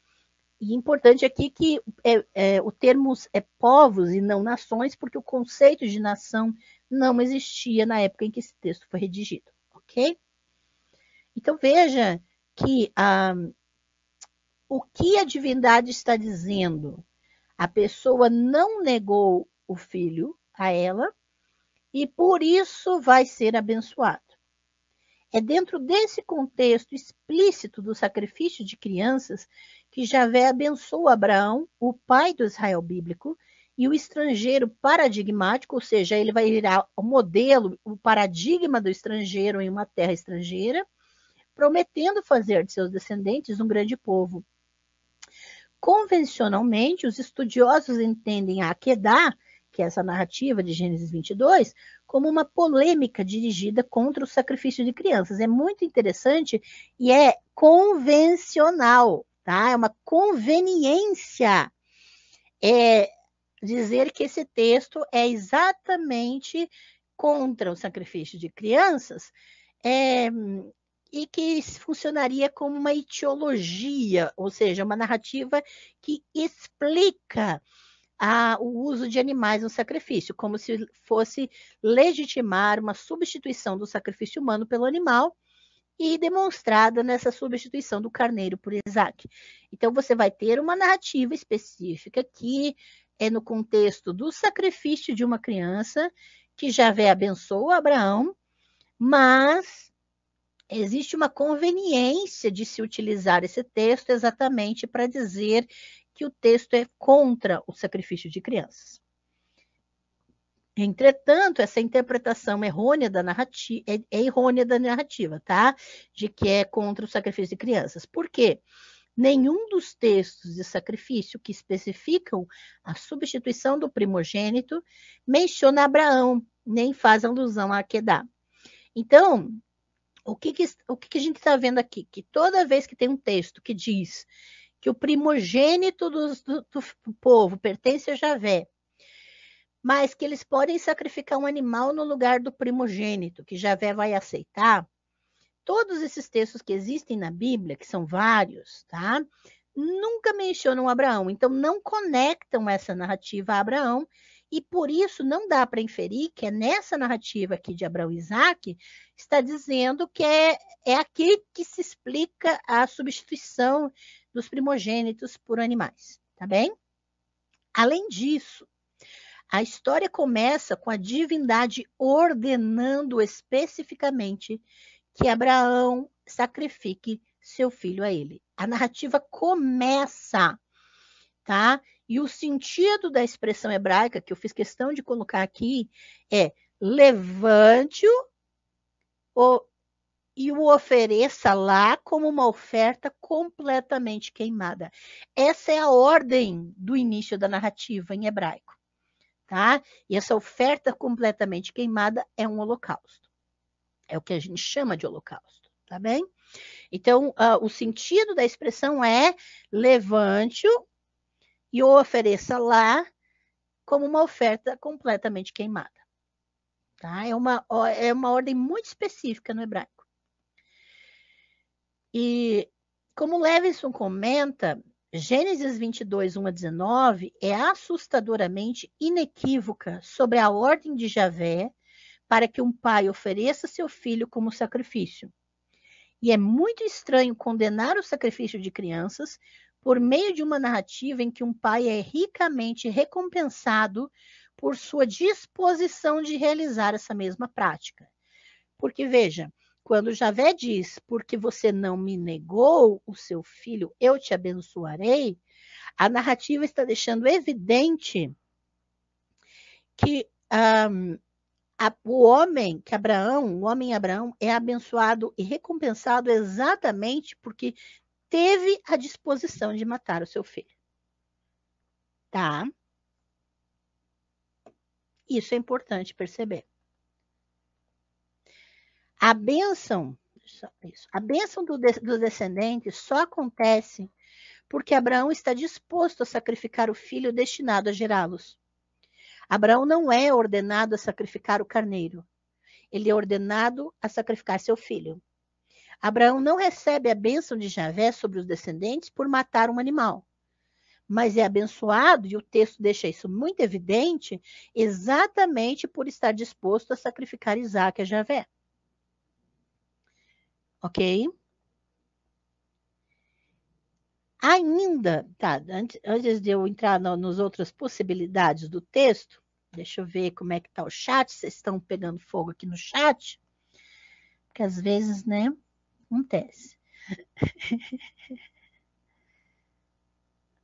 E importante aqui que é, é, o termo é povos e não nações, porque o conceito de nação não existia na época em que esse texto foi redigido, ok? Então veja que ah, o que a divindade está dizendo? A pessoa não negou o filho a ela e por isso vai ser abençoada. É dentro desse contexto explícito do sacrifício de crianças que Javé abençoa Abraão, o pai do Israel bíblico, e o estrangeiro paradigmático, ou seja, ele vai virar o modelo, o paradigma do estrangeiro em uma terra estrangeira, prometendo fazer de seus descendentes um grande povo. Convencionalmente, os estudiosos entendem a Akedah que é essa narrativa de Gênesis 22, como uma polêmica dirigida contra o sacrifício de crianças. É muito interessante e é convencional, tá? É uma conveniência. É dizer que esse texto é exatamente contra o sacrifício de crianças é, e que funcionaria como uma etiologia, ou seja, uma narrativa que explica a, o uso de animais no sacrifício, como se fosse legitimar uma substituição do sacrifício humano pelo animal e demonstrada nessa substituição do carneiro por Isaac. Então, você vai ter uma narrativa específica que é no contexto do sacrifício de uma criança que Javé abençoou Abraão, mas existe uma conveniência de se utilizar esse texto exatamente para dizer que o texto é contra o sacrifício de crianças. Entretanto, essa interpretação errônea da narrativa é, é errônea da narrativa, tá? De que é contra o sacrifício de crianças. Por quê? Nenhum dos textos de sacrifício que especificam a substituição do primogênito menciona Abraão, nem faz alusão a Quedá. Então, o que, que o que, que a gente está vendo aqui? Que toda vez que tem um texto que diz que o primogênito do, do, do povo pertence a Javé, mas que eles podem sacrificar um animal no lugar do primogênito, que Javé vai aceitar. Todos esses textos que existem na Bíblia, que são vários, tá? Nunca mencionam Abraão, então não conectam essa narrativa a Abraão, e por isso não dá para inferir que é nessa narrativa aqui de Abraão e Isaac, está dizendo que é, é aqui que se explica a substituição dos primogênitos por animais, tá bem? Além disso, a história começa com a divindade ordenando especificamente que Abraão sacrifique seu filho a ele. A narrativa começa, tá? E o sentido da expressão hebraica que eu fiz questão de colocar aqui é levante-o e o ofereça lá como uma oferta completamente queimada. Essa é a ordem do início da narrativa em hebraico, tá? E essa oferta completamente queimada é um holocausto. É o que a gente chama de holocausto, tá bem? Então, uh, o sentido da expressão é levante-o e o ofereça lá como uma oferta completamente queimada. Tá? É, uma, é uma ordem muito específica no hebraico. E como Levinson comenta, Gênesis 22, 1 a 19 é assustadoramente inequívoca sobre a ordem de Javé para que um pai ofereça seu filho como sacrifício. E é muito estranho condenar o sacrifício de crianças por meio de uma narrativa em que um pai é ricamente recompensado por sua disposição de realizar essa mesma prática. Porque, veja, quando Javé diz, porque você não me negou o seu filho, eu te abençoarei, a narrativa está deixando evidente que um, a, o homem, que Abraão, o homem Abraão, é abençoado e recompensado exatamente porque teve a disposição de matar o seu filho. Tá? Isso é importante perceber. A bênção, isso, a bênção do de, dos descendentes só acontece porque Abraão está disposto a sacrificar o filho destinado a gerá-los. Abraão não é ordenado a sacrificar o carneiro. Ele é ordenado a sacrificar seu filho. Abraão não recebe a bênção de Javé sobre os descendentes por matar um animal, mas é abençoado, e o texto deixa isso muito evidente, exatamente por estar disposto a sacrificar Isaac a Javé ok? Ainda, tá, antes, antes de eu entrar no, nos outras possibilidades do texto, deixa eu ver como é que tá o chat, vocês estão pegando fogo aqui no chat, porque às vezes, né, acontece.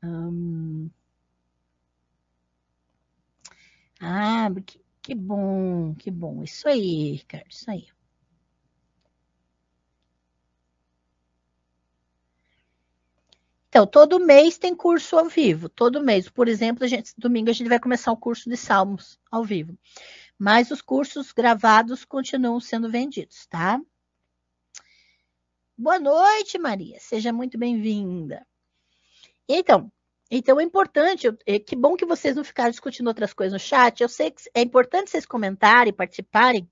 hum. Ah, que, que bom, que bom. Isso aí, Ricardo, isso aí. Então, todo mês tem curso ao vivo. Todo mês, por exemplo, a gente, domingo a gente vai começar o curso de Salmos ao vivo. Mas os cursos gravados continuam sendo vendidos, tá? Boa noite, Maria. Seja muito bem-vinda. Então, então é importante, é, que bom que vocês não ficaram discutindo outras coisas no chat. Eu sei que é importante vocês comentarem, participarem,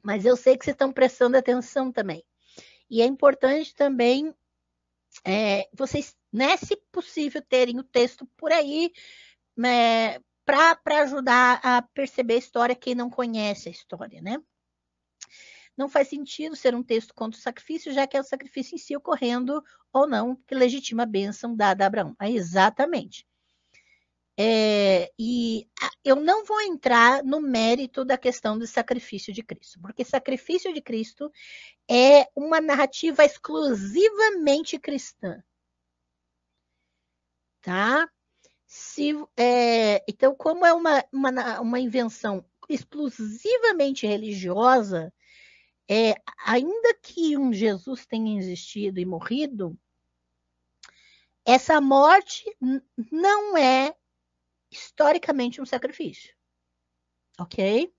mas eu sei que vocês estão prestando atenção também. E é importante também é, vocês, né, se possível, terem o texto por aí, né, para ajudar a perceber a história quem não conhece a história, né? Não faz sentido ser um texto contra o sacrifício, já que é o sacrifício em si ocorrendo ou não, que legitima a bênção dada a Abraão. É exatamente. É, e ah, eu não vou entrar no mérito da questão do sacrifício de Cristo, porque sacrifício de Cristo é uma narrativa exclusivamente cristã. Tá? Se, é, então, como é uma, uma, uma invenção exclusivamente religiosa, é, ainda que um Jesus tenha existido e morrido, essa morte não é historicamente um sacrifício. Ok?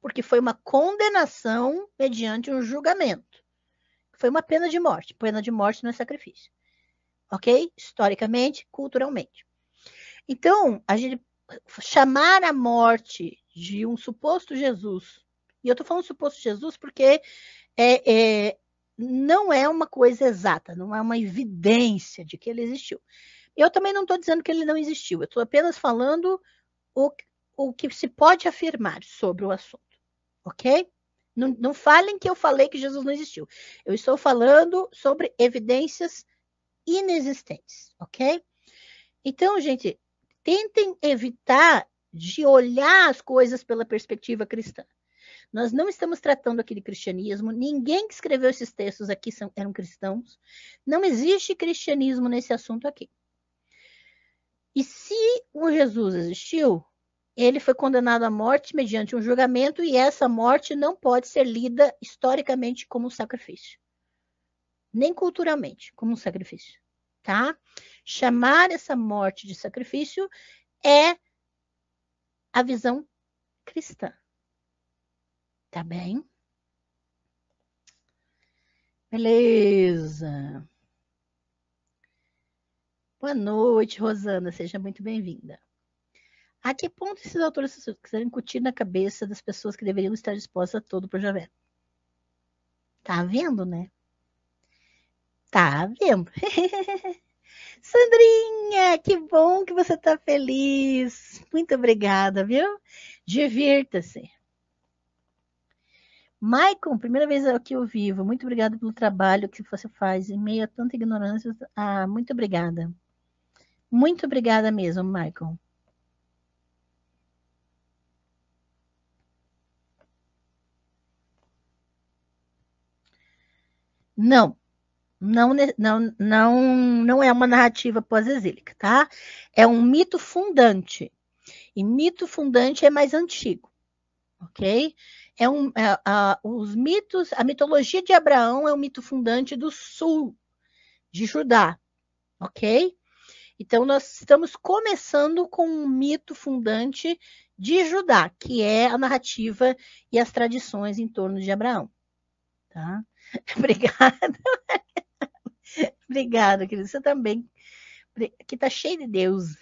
Porque foi uma condenação mediante um julgamento. Foi uma pena de morte. Pena de morte não é sacrifício. Ok? Historicamente, culturalmente. Então, a gente chamar a morte de um suposto Jesus, e eu estou falando suposto Jesus porque é, é, não é uma coisa exata, não é uma evidência de que ele existiu. Eu também não estou dizendo que ele não existiu, eu estou apenas falando o, o que se pode afirmar sobre o assunto, ok? Não, não falem que eu falei que Jesus não existiu. Eu estou falando sobre evidências inexistentes, ok? Então, gente, tentem evitar de olhar as coisas pela perspectiva cristã. Nós não estamos tratando aqui de cristianismo, ninguém que escreveu esses textos aqui são, eram cristãos. Não existe cristianismo nesse assunto aqui. E se o Jesus existiu, ele foi condenado à morte mediante um julgamento e essa morte não pode ser lida historicamente como um sacrifício, nem culturalmente como um sacrifício, tá? Chamar essa morte de sacrifício é a visão cristã. Tá bem? Beleza. Boa noite, Rosana. Seja muito bem-vinda. A que ponto esses autores quiserem incutir na cabeça das pessoas que deveriam estar dispostas a todo projeto? Tá vendo, né? Tá vendo? Sandrinha, que bom que você tá feliz. Muito obrigada, viu? Divirta-se. Maicon, primeira vez aqui ao vivo. Muito obrigada pelo trabalho que você faz em meio a tanta ignorância. Ah, muito obrigada. Muito obrigada mesmo, Michael. Não, não, não, não, não é uma narrativa pós-exílica, tá? É um mito fundante. E mito fundante é mais antigo, ok? É um, é, a, os mitos, a mitologia de Abraão é um mito fundante do sul de Judá, ok? Então, nós estamos começando com um mito fundante de Judá, que é a narrativa e as tradições em torno de Abraão. Tá? Obrigada. Obrigada, querida. Você também. Aqui tá cheio de Deus.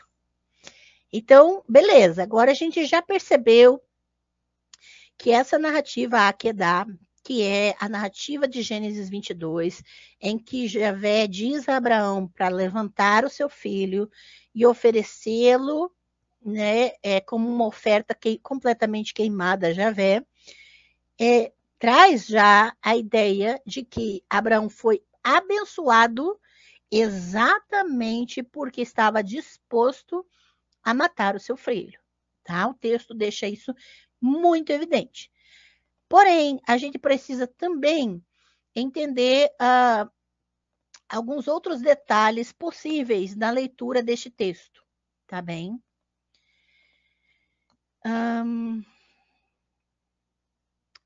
Então, beleza. Agora a gente já percebeu que essa narrativa Akedah, que é a narrativa de Gênesis 22, em que Javé diz a Abraão para levantar o seu filho e oferecê-lo né, é, como uma oferta que, completamente queimada a Javé, é, traz já a ideia de que Abraão foi abençoado exatamente porque estava disposto a matar o seu filho. Tá? O texto deixa isso muito evidente. Porém, a gente precisa também entender uh, alguns outros detalhes possíveis na leitura deste texto, tá bem? Um,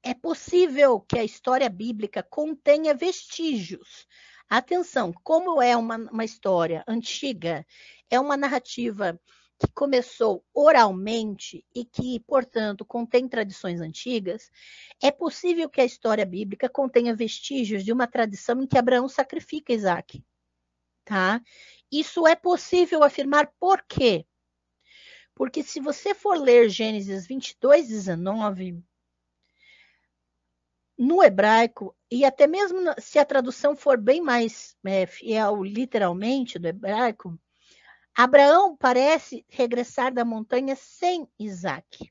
é possível que a história bíblica contenha vestígios. Atenção, como é uma, uma história antiga, é uma narrativa que começou oralmente e que, portanto, contém tradições antigas, é possível que a história bíblica contenha vestígios de uma tradição em que Abraão sacrifica Isaac. Tá? Isso é possível afirmar por quê? Porque se você for ler Gênesis 22, 19, no hebraico, e até mesmo se a tradução for bem mais é, fiel literalmente do hebraico, Abraão parece regressar da montanha sem Isaac.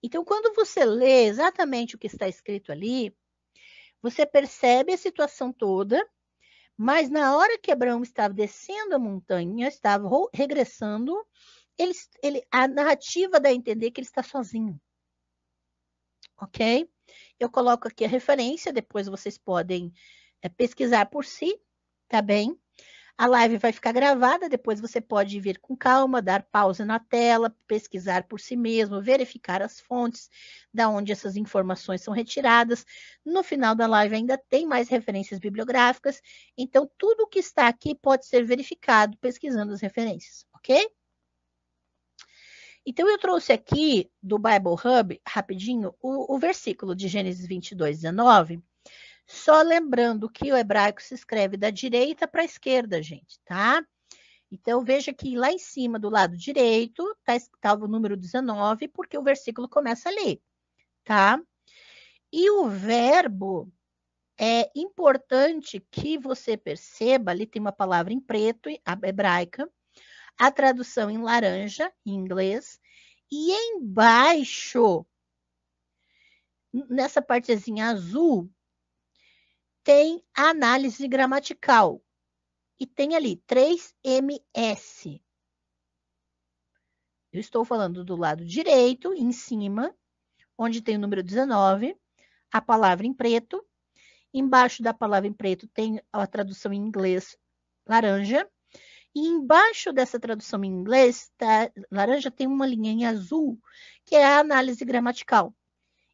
Então, quando você lê exatamente o que está escrito ali, você percebe a situação toda, mas na hora que Abraão estava descendo a montanha, estava regressando, ele, ele, a narrativa dá a entender que ele está sozinho. Ok? Eu coloco aqui a referência, depois vocês podem é, pesquisar por si, tá bem? A live vai ficar gravada, depois você pode vir com calma, dar pausa na tela, pesquisar por si mesmo, verificar as fontes da onde essas informações são retiradas. No final da live ainda tem mais referências bibliográficas, então tudo o que está aqui pode ser verificado pesquisando as referências, ok? Então, eu trouxe aqui do Bible Hub, rapidinho, o, o versículo de Gênesis 22, 19, só lembrando que o hebraico se escreve da direita para a esquerda, gente, tá? Então, veja que lá em cima, do lado direito, está tá o número 19, porque o versículo começa ali, tá? E o verbo é importante que você perceba, ali tem uma palavra em preto, hebraica, a tradução em laranja, em inglês, e embaixo, nessa partezinha azul, tem a análise gramatical. E tem ali 3MS. Eu estou falando do lado direito, em cima, onde tem o número 19, a palavra em preto. Embaixo da palavra em preto tem a tradução em inglês laranja. E embaixo dessa tradução em inglês, tá, laranja tem uma linha em azul, que é a análise gramatical.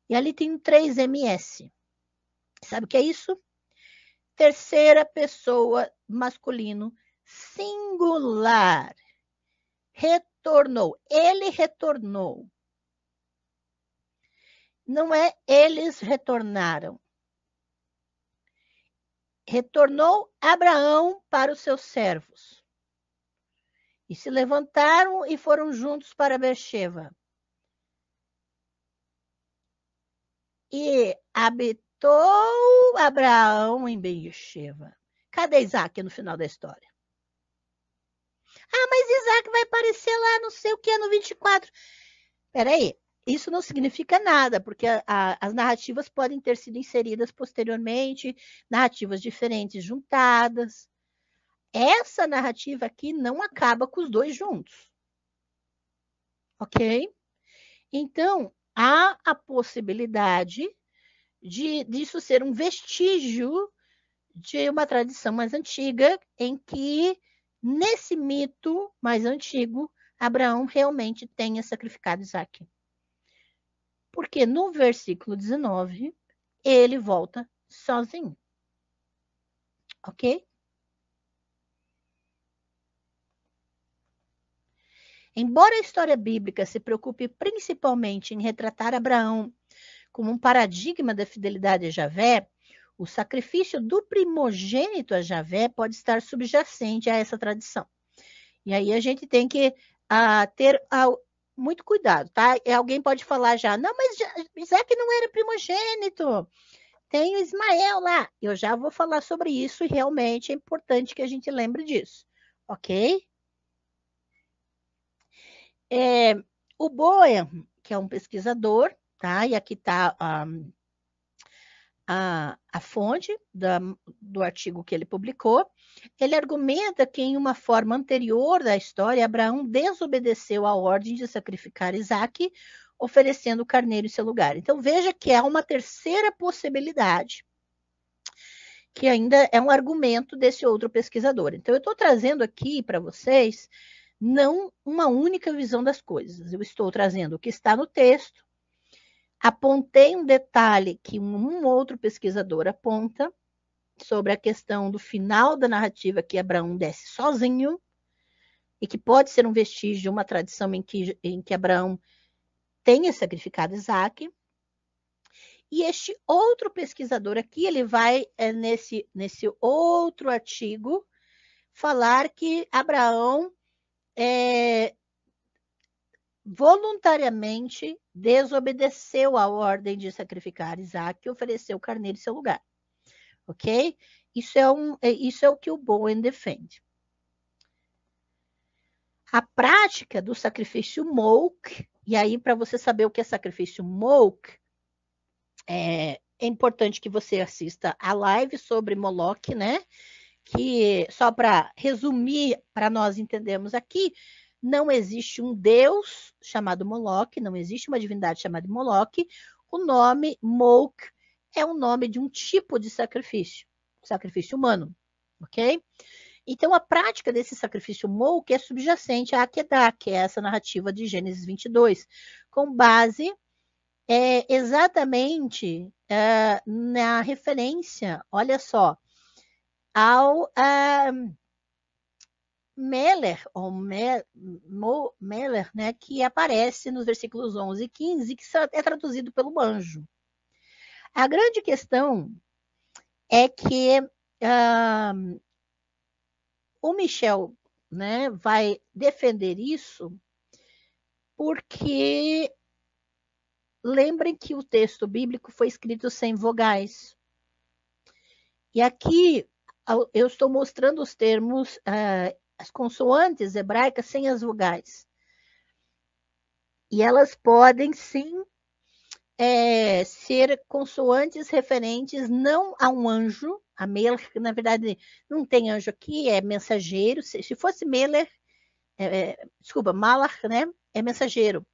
E ali tem o 3MS. Sabe o que é isso? terceira pessoa masculino singular. Retornou. Ele retornou. Não é eles retornaram. Retornou Abraão para os seus servos. E se levantaram e foram juntos para Beersheba. E habitaram matou Abraão em Beersheba. Cadê Isaac no final da história? Ah, mas Isaac vai aparecer lá, não sei o que, no 24. Peraí, isso não significa nada, porque a, a, as narrativas podem ter sido inseridas posteriormente, narrativas diferentes juntadas. Essa narrativa aqui não acaba com os dois juntos. Ok? Então, há a possibilidade de disso ser um vestígio de uma tradição mais antiga, em que, nesse mito mais antigo, Abraão realmente tenha sacrificado Isaac. Porque no versículo 19, ele volta sozinho. Ok? Embora a história bíblica se preocupe principalmente em retratar Abraão como um paradigma da fidelidade a Javé, o sacrifício do primogênito a Javé pode estar subjacente a essa tradição. E aí a gente tem que a, ah, ter a, ah, muito cuidado, tá? E alguém pode falar já, não, mas Isaac não era primogênito. Tem o Ismael lá. Eu já vou falar sobre isso e realmente é importante que a gente lembre disso, ok? É, o Boehm, que é um pesquisador, tá? E aqui está um, ah, a, a fonte da, do artigo que ele publicou. Ele argumenta que, em uma forma anterior da história, Abraão desobedeceu a ordem de sacrificar Isaac, oferecendo o carneiro em seu lugar. Então, veja que há uma terceira possibilidade, que ainda é um argumento desse outro pesquisador. Então, eu estou trazendo aqui para vocês não uma única visão das coisas. Eu estou trazendo o que está no texto, Apontei um detalhe que um outro pesquisador aponta sobre a questão do final da narrativa que Abraão desce sozinho e que pode ser um vestígio de uma tradição em que, em que Abraão tenha sacrificado Isaac. E este outro pesquisador aqui, ele vai é, nesse, nesse outro artigo falar que Abraão é, voluntariamente desobedeceu à ordem de sacrificar Isaac e ofereceu o carneiro em seu lugar. Ok? Isso é, um, é, isso é o que o Bowen defende. A prática do sacrifício Mouk, e aí para você saber o que é sacrifício Mouk, é, é importante que você assista a live sobre Moloch, né? Que só para resumir, para nós entendermos aqui, não existe um deus chamado Moloch, não existe uma divindade chamada Moloch. O nome Moloch é o um nome de um tipo de sacrifício, sacrifício humano, ok? Então, a prática desse sacrifício Moloch é subjacente à Akedah, que é essa narrativa de Gênesis 22, com base é, exatamente é, na referência, olha só, ao... É, Meller, ou Me, Mo, Meller, né, que aparece nos versículos 11 e 15, que é traduzido pelo anjo. A grande questão é que uh, o Michel né, vai defender isso porque lembrem que o texto bíblico foi escrito sem vogais. E aqui eu estou mostrando os termos uh, as consoantes hebraicas sem as vogais. E elas podem sim é, ser consoantes referentes não a um anjo, a Melch na verdade não tem anjo aqui, é mensageiro. Se, se fosse Melch é, é, desculpa, Malach, né? É mensageiro.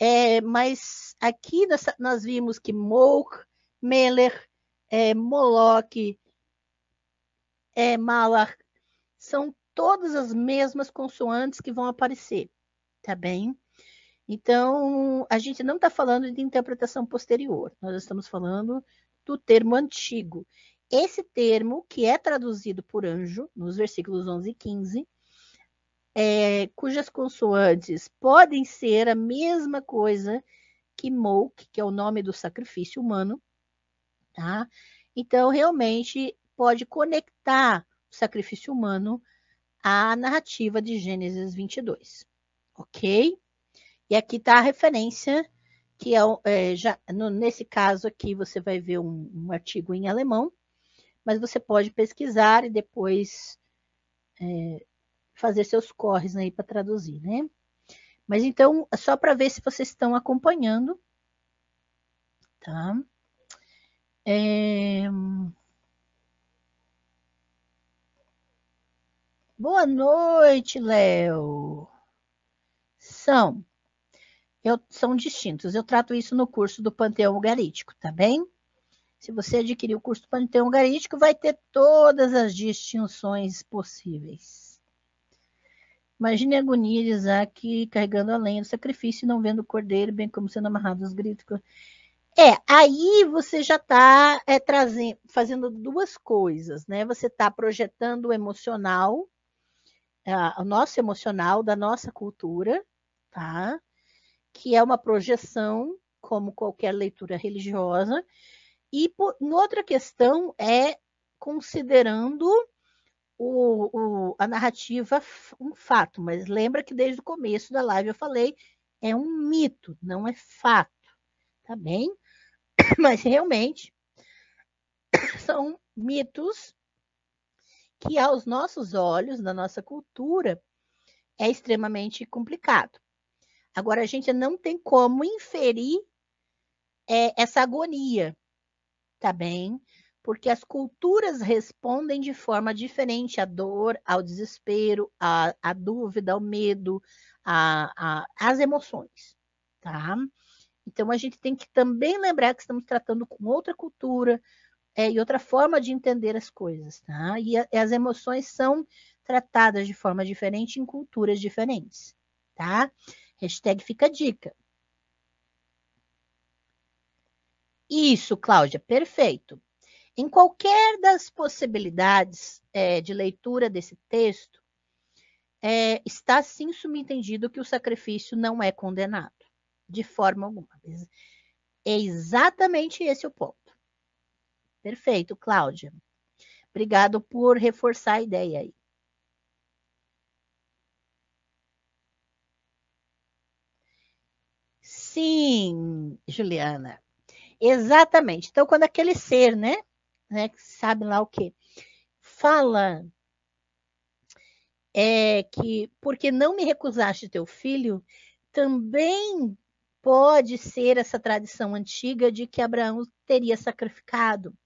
É, mas aqui nós, nós vimos que Mouk, Melch é, Moloch, é, Malach são todas as mesmas consoantes que vão aparecer, tá bem? Então, a gente não está falando de interpretação posterior, nós estamos falando do termo antigo. Esse termo, que é traduzido por anjo, nos versículos 11 e 15, é, cujas consoantes podem ser a mesma coisa que Mouk, que é o nome do sacrifício humano, tá? Então, realmente, pode conectar o sacrifício humano à narrativa de Gênesis 22, ok? E aqui está a referência, que é, é já, no, nesse caso aqui você vai ver um, um, artigo em alemão, mas você pode pesquisar e depois é, fazer seus corres aí para traduzir, né? Mas então, só para ver se vocês estão acompanhando, tá? É... Boa noite, Léo. São. Eu, são distintos. Eu trato isso no curso do Panteão Ugarítico, tá bem? Se você adquirir o curso do Panteão Ugarítico, vai ter todas as distinções possíveis. Imagine a agonia de Isaac carregando a lenha do sacrifício e não vendo o cordeiro, bem como sendo amarrado aos gritos. É, aí você já está é, fazendo duas coisas, né? Você está projetando o emocional o nosso emocional, da nossa cultura, tá? que é uma projeção, como qualquer leitura religiosa. E por, outra questão é considerando o, o, a narrativa um fato, mas lembra que desde o começo da live eu falei é um mito, não é fato, tá bem? Mas realmente são mitos que aos nossos olhos, na nossa cultura, é extremamente complicado. Agora, a gente não tem como inferir é, essa agonia, tá bem? Porque as culturas respondem de forma diferente à dor, ao desespero, à, dúvida, ao medo, às emoções, tá? Então, a gente tem que também lembrar que estamos tratando com outra cultura, é, e outra forma de entender as coisas, tá? E, a, e as emoções são tratadas de forma diferente em culturas diferentes, tá? Hashtag fica a dica. Isso, Cláudia, perfeito. Em qualquer das possibilidades é, de leitura desse texto, é, está sim subentendido que o sacrifício não é condenado, de forma alguma. É exatamente esse o ponto. Perfeito, Cláudia. Obrigado por reforçar a ideia aí. Sim, Juliana. Exatamente. Então, quando aquele ser, né, né, que sabe lá o quê, fala é que porque não me recusaste teu filho, também pode ser essa tradição antiga de que Abraão teria sacrificado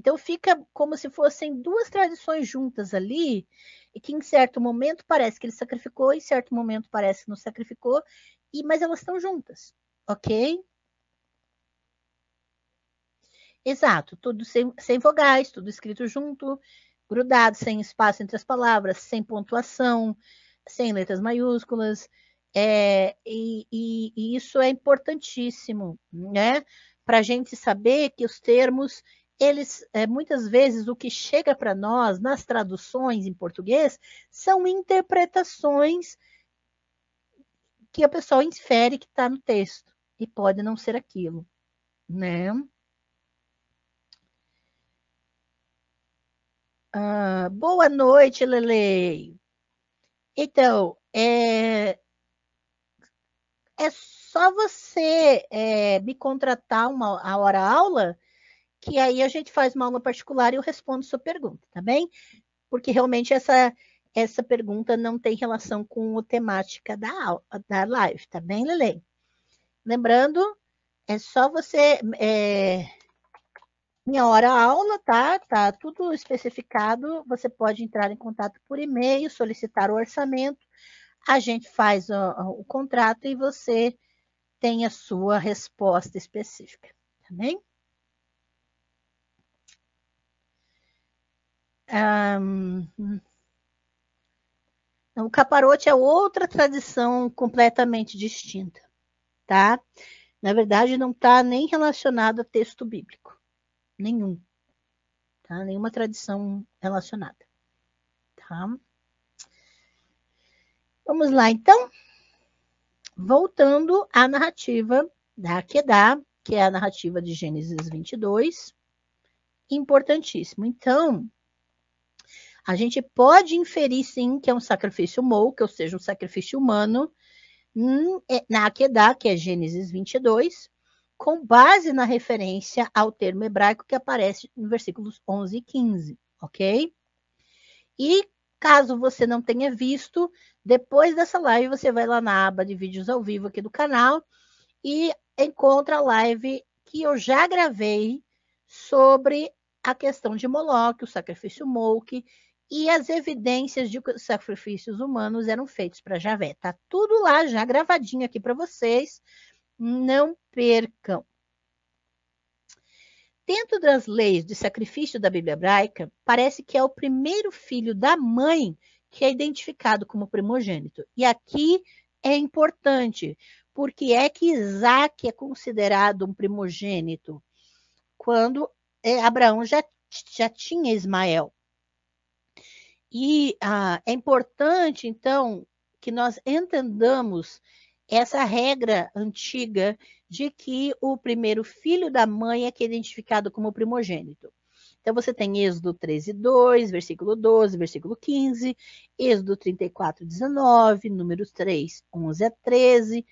então fica como se fossem duas tradições juntas ali, e que em certo momento parece que ele sacrificou, em certo momento parece que não sacrificou, e mas elas estão juntas, ok? Exato, tudo sem, sem vogais, tudo escrito junto, grudado, sem espaço entre as palavras, sem pontuação, sem letras maiúsculas. É, e, e, e, isso é importantíssimo, né? Para a gente saber que os termos eles é, muitas vezes o que chega para nós nas traduções em português são interpretações que a pessoa infere que está no texto e pode não ser aquilo, né? Ah, boa noite, Lele. Então, é, é só você é, me contratar uma a hora aula que aí a gente faz uma aula particular e eu respondo sua pergunta, tá bem? Porque realmente essa essa pergunta não tem relação com a temática da aula, da live, tá bem, Lele? Lembrando, é só você é, minha hora aula, tá? Tá tudo especificado. Você pode entrar em contato por e-mail, solicitar o orçamento. A gente faz o, o contrato e você tem a sua resposta específica, tá bem? Um, o caparote é outra tradição completamente distinta, tá? Na verdade, não está nem relacionado a texto bíblico nenhum, tá? Nenhuma tradição relacionada, tá? Vamos lá, então. Voltando à narrativa da Kedá, que é a narrativa de Gênesis 22, importantíssimo. Então, a gente pode inferir, sim, que é um sacrifício mouca, ou seja, um sacrifício humano, hum, é, na Akedah, que é Gênesis 22, com base na referência ao termo hebraico que aparece no versículos 11 e 15, ok? E caso você não tenha visto, depois dessa live você vai lá na aba de vídeos ao vivo aqui do canal e encontra a live que eu já gravei sobre a questão de Moloque, o sacrifício Mouque e as evidências de que os sacrifícios humanos eram feitos para Javé. Tá tudo lá já gravadinho aqui para vocês. Não percam. Dentro das leis de sacrifício da Bíblia hebraica, parece que é o primeiro filho da mãe que é identificado como primogênito. E aqui é importante, porque é que Isaac é considerado um primogênito quando eh, Abraão já, já tinha Ismael. E ah, é importante, então, que nós entendamos essa regra antiga de que o primeiro filho da mãe é que é identificado como primogênito. Então, você tem Êxodo 13, 2, versículo 12, versículo 15, Êxodo 34, 19, números 3, 11 a 13,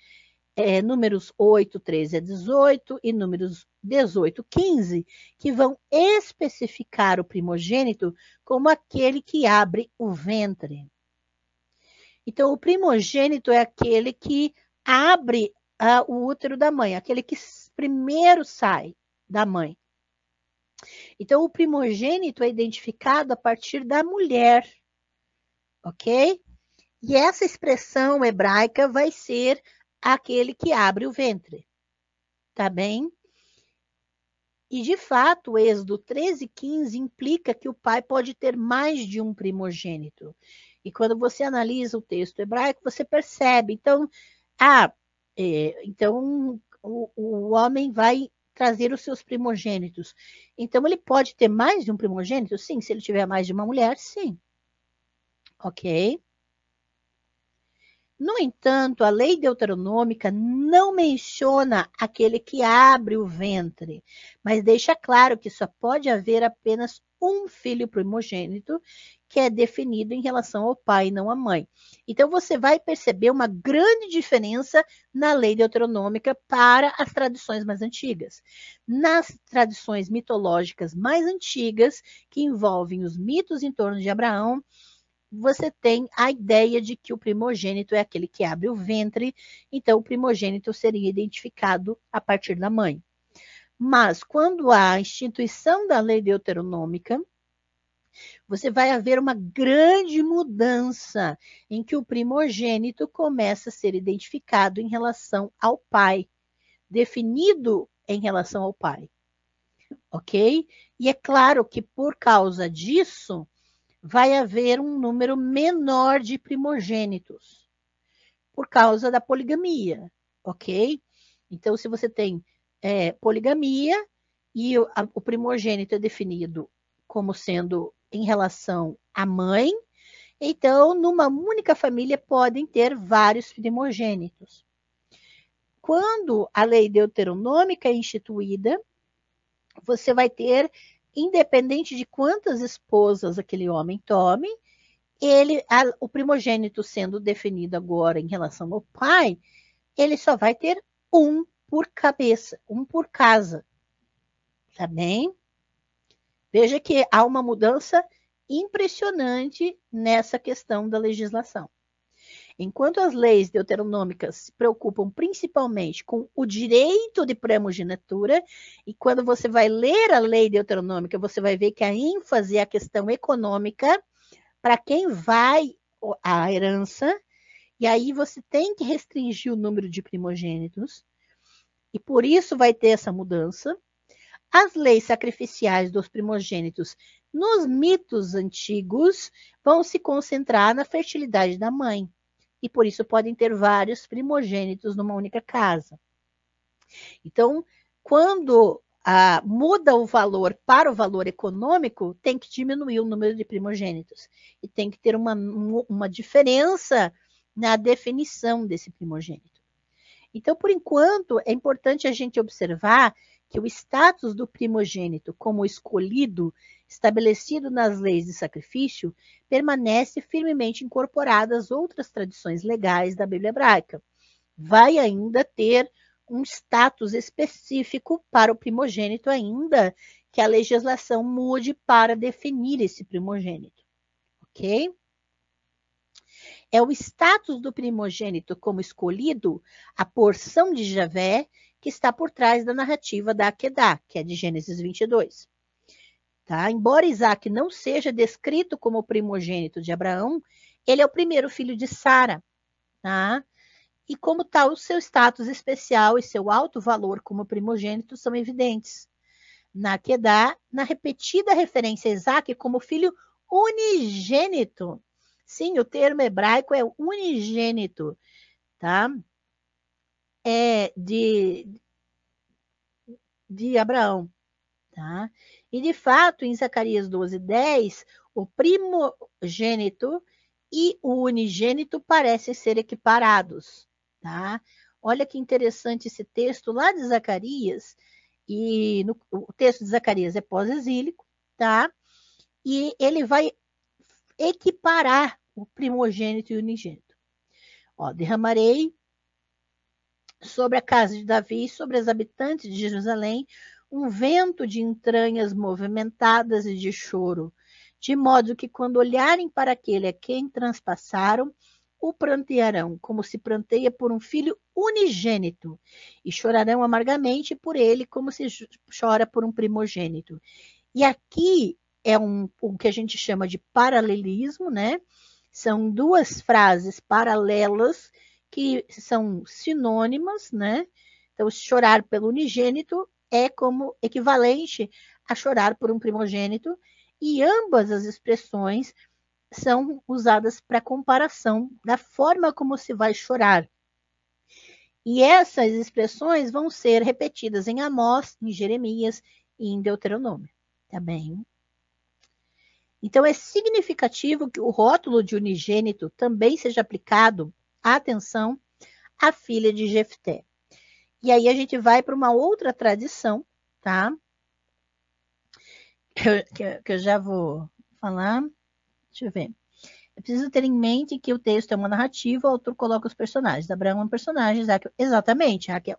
é, números 8, 13 a 18 e números 18, 15, que vão especificar o primogênito como aquele que abre o ventre. Então, o primogênito é aquele que abre ah, o útero da mãe, aquele que primeiro sai da mãe. Então, o primogênito é identificado a partir da mulher, ok? E essa expressão hebraica vai ser aquele que abre o ventre. Tá bem? E de fato, o Êxodo 13, 15 implica que o pai pode ter mais de um primogênito. E quando você analisa o texto hebraico, você percebe. Então, ah, é, então o, o homem vai trazer os seus primogênitos. Então, ele pode ter mais de um primogênito? Sim. Se ele tiver mais de uma mulher, sim. Ok? No entanto, a lei deuteronômica não menciona aquele que abre o ventre, mas deixa claro que só pode haver apenas um filho primogênito, que é definido em relação ao pai e não à mãe. Então você vai perceber uma grande diferença na lei deuteronômica para as tradições mais antigas. Nas tradições mitológicas mais antigas, que envolvem os mitos em torno de Abraão, você tem a ideia de que o primogênito é aquele que abre o ventre, então o primogênito seria identificado a partir da mãe. Mas quando há a instituição da lei deuteronômica, você vai haver uma grande mudança em que o primogênito começa a ser identificado em relação ao pai, definido em relação ao pai. Ok? E é claro que por causa disso, vai haver um número menor de primogênitos por causa da poligamia, ok? Então, se você tem é, poligamia e o, a, o primogênito é definido como sendo em relação à mãe, então, numa única família podem ter vários primogênitos. Quando a lei deuteronômica é instituída, você vai ter independente de quantas esposas aquele homem tome, ele, a, o primogênito sendo definido agora em relação ao pai, ele só vai ter um por cabeça, um por casa. Tá bem? Veja que há uma mudança impressionante nessa questão da legislação. Enquanto as leis deuteronômicas se preocupam principalmente com o direito de primogenitura, e quando você vai ler a lei deuteronômica, você vai ver que a ênfase é a questão econômica, para quem vai a herança, e aí você tem que restringir o número de primogênitos, e por isso vai ter essa mudança. As leis sacrificiais dos primogênitos nos mitos antigos vão se concentrar na fertilidade da mãe e por isso podem ter vários primogênitos numa única casa. Então, quando ah, muda o valor para o valor econômico, tem que diminuir o número de primogênitos e tem que ter uma, uma diferença na definição desse primogênito. Então, por enquanto, é importante a gente observar que o status do primogênito como escolhido, estabelecido nas leis de sacrifício, permanece firmemente incorporado às outras tradições legais da Bíblia hebraica. Vai ainda ter um status específico para o primogênito, ainda que a legislação mude para definir esse primogênito. Ok? É o status do primogênito como escolhido, a porção de Javé que está por trás da narrativa da Akedá, que é de Gênesis 22. Tá? Embora Isaac não seja descrito como o primogênito de Abraão, ele é o primeiro filho de Sara. Tá? E como tal, o seu status especial e seu alto valor como primogênito são evidentes. Na Akedá, na repetida referência a Isaac como filho unigênito. Sim, o termo hebraico é unigênito, tá? é de, de Abraão. Tá? E de fato, em Zacarias 12, 10, o primogênito e o unigênito parecem ser equiparados. Tá? Olha que interessante esse texto lá de Zacarias, e no, o texto de Zacarias é pós-exílico, tá? E ele vai equiparar o primogênito e o unigênito. Ó, derramarei sobre a casa de Davi e sobre as habitantes de Jerusalém um vento de entranhas movimentadas e de choro, de modo que quando olharem para aquele a quem transpassaram, o prantearão, como se pranteia por um filho unigênito, e chorarão amargamente por ele, como se chora por um primogênito. E aqui é um, o que a gente chama de paralelismo, né? São duas frases paralelas que são sinônimas, né? Então, chorar pelo unigênito é como equivalente a chorar por um primogênito, e ambas as expressões são usadas para comparação da forma como se vai chorar. E essas expressões vão ser repetidas em Amós, em Jeremias e em Deuteronômio, tá bem? Então é significativo que o rótulo de unigênito também seja aplicado atenção, a filha de Jefté. E aí a gente vai para uma outra tradição, tá? Que eu, que, que eu já vou falar. Deixa eu ver. É preciso ter em mente que o texto é uma narrativa, o autor coloca os personagens. Abraão é um personagem, Exatamente, Raquel.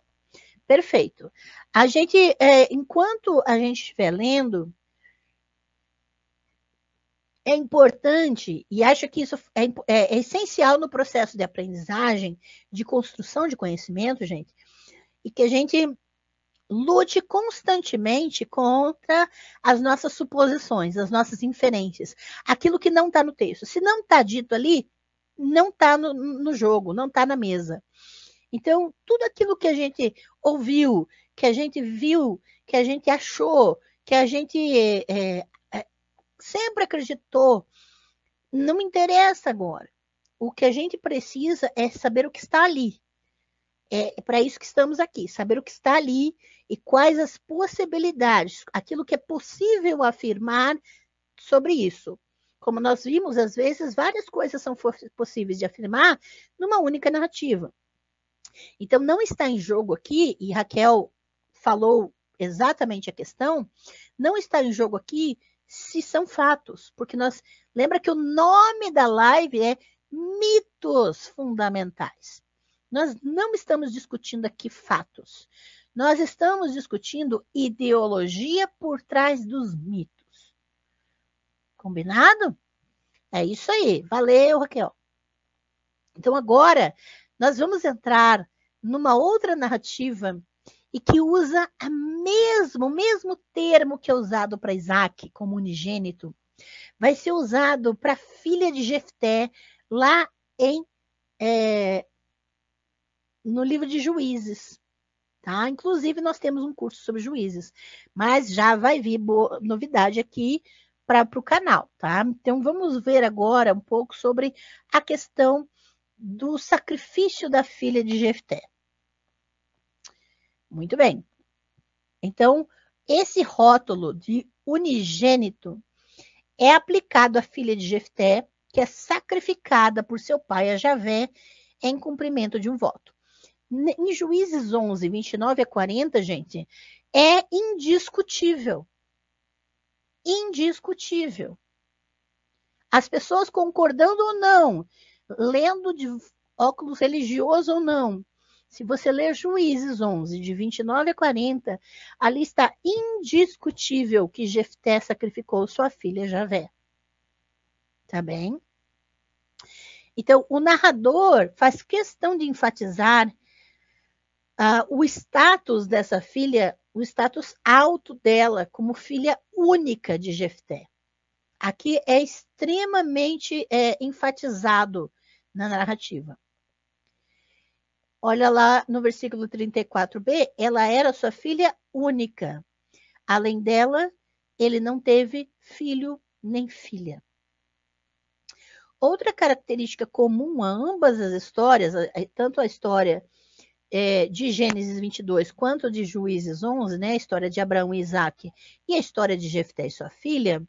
Perfeito. A gente, é, enquanto a gente estiver lendo, é importante e acho que isso é, é, é, essencial no processo de aprendizagem, de construção de conhecimento, gente, e que a gente lute constantemente contra as nossas suposições, as nossas inferências, aquilo que não está no texto. Se não está dito ali, não está no, no jogo, não está na mesa. Então, tudo aquilo que a gente ouviu, que a gente viu, que a gente achou, que a gente é, é sempre acreditou. Não me interessa agora. O que a gente precisa é saber o que está ali. É para isso que estamos aqui, saber o que está ali e quais as possibilidades, aquilo que é possível afirmar sobre isso. Como nós vimos, às vezes várias coisas são possíveis de afirmar numa única narrativa. Então, não está em jogo aqui, e Raquel falou exatamente a questão, não está em jogo aqui se são fatos, porque nós lembra que o nome da live é mitos fundamentais. Nós não estamos discutindo aqui fatos. Nós estamos discutindo ideologia por trás dos mitos. Combinado? É isso aí. Valeu, Raquel. Então agora nós vamos entrar numa outra narrativa e que usa a mesmo, o mesmo termo que é usado para Isaac como unigênito, vai ser usado para a filha de Jefté lá em é, no livro de Juízes. Tá? Inclusive, nós temos um curso sobre juízes, mas já vai vir novidade aqui para o canal. Tá? Então, vamos ver agora um pouco sobre a questão do sacrifício da filha de Jefté. Muito bem. Então, esse rótulo de unigênito é aplicado à filha de Jefté, que é sacrificada por seu pai a Javé em cumprimento de um voto. Em Juízes 11, 29 a 40, gente, é indiscutível. Indiscutível. As pessoas concordando ou não, lendo de óculos religioso ou não, se você ler Juízes 11, de 29 a 40, ali está indiscutível que Jefté sacrificou sua filha Javé. Tá bem? Então, o narrador faz questão de enfatizar uh, o status dessa filha, o status alto dela como filha única de Jefté. Aqui é extremamente é, enfatizado na narrativa. Olha lá no versículo 34b, ela era sua filha única. Além dela, ele não teve filho nem filha. Outra característica comum a ambas as histórias, tanto a história é, de Gênesis 22 quanto de Juízes 11, né, a história de Abraão e Isaac, e a história de Jefté e sua filha,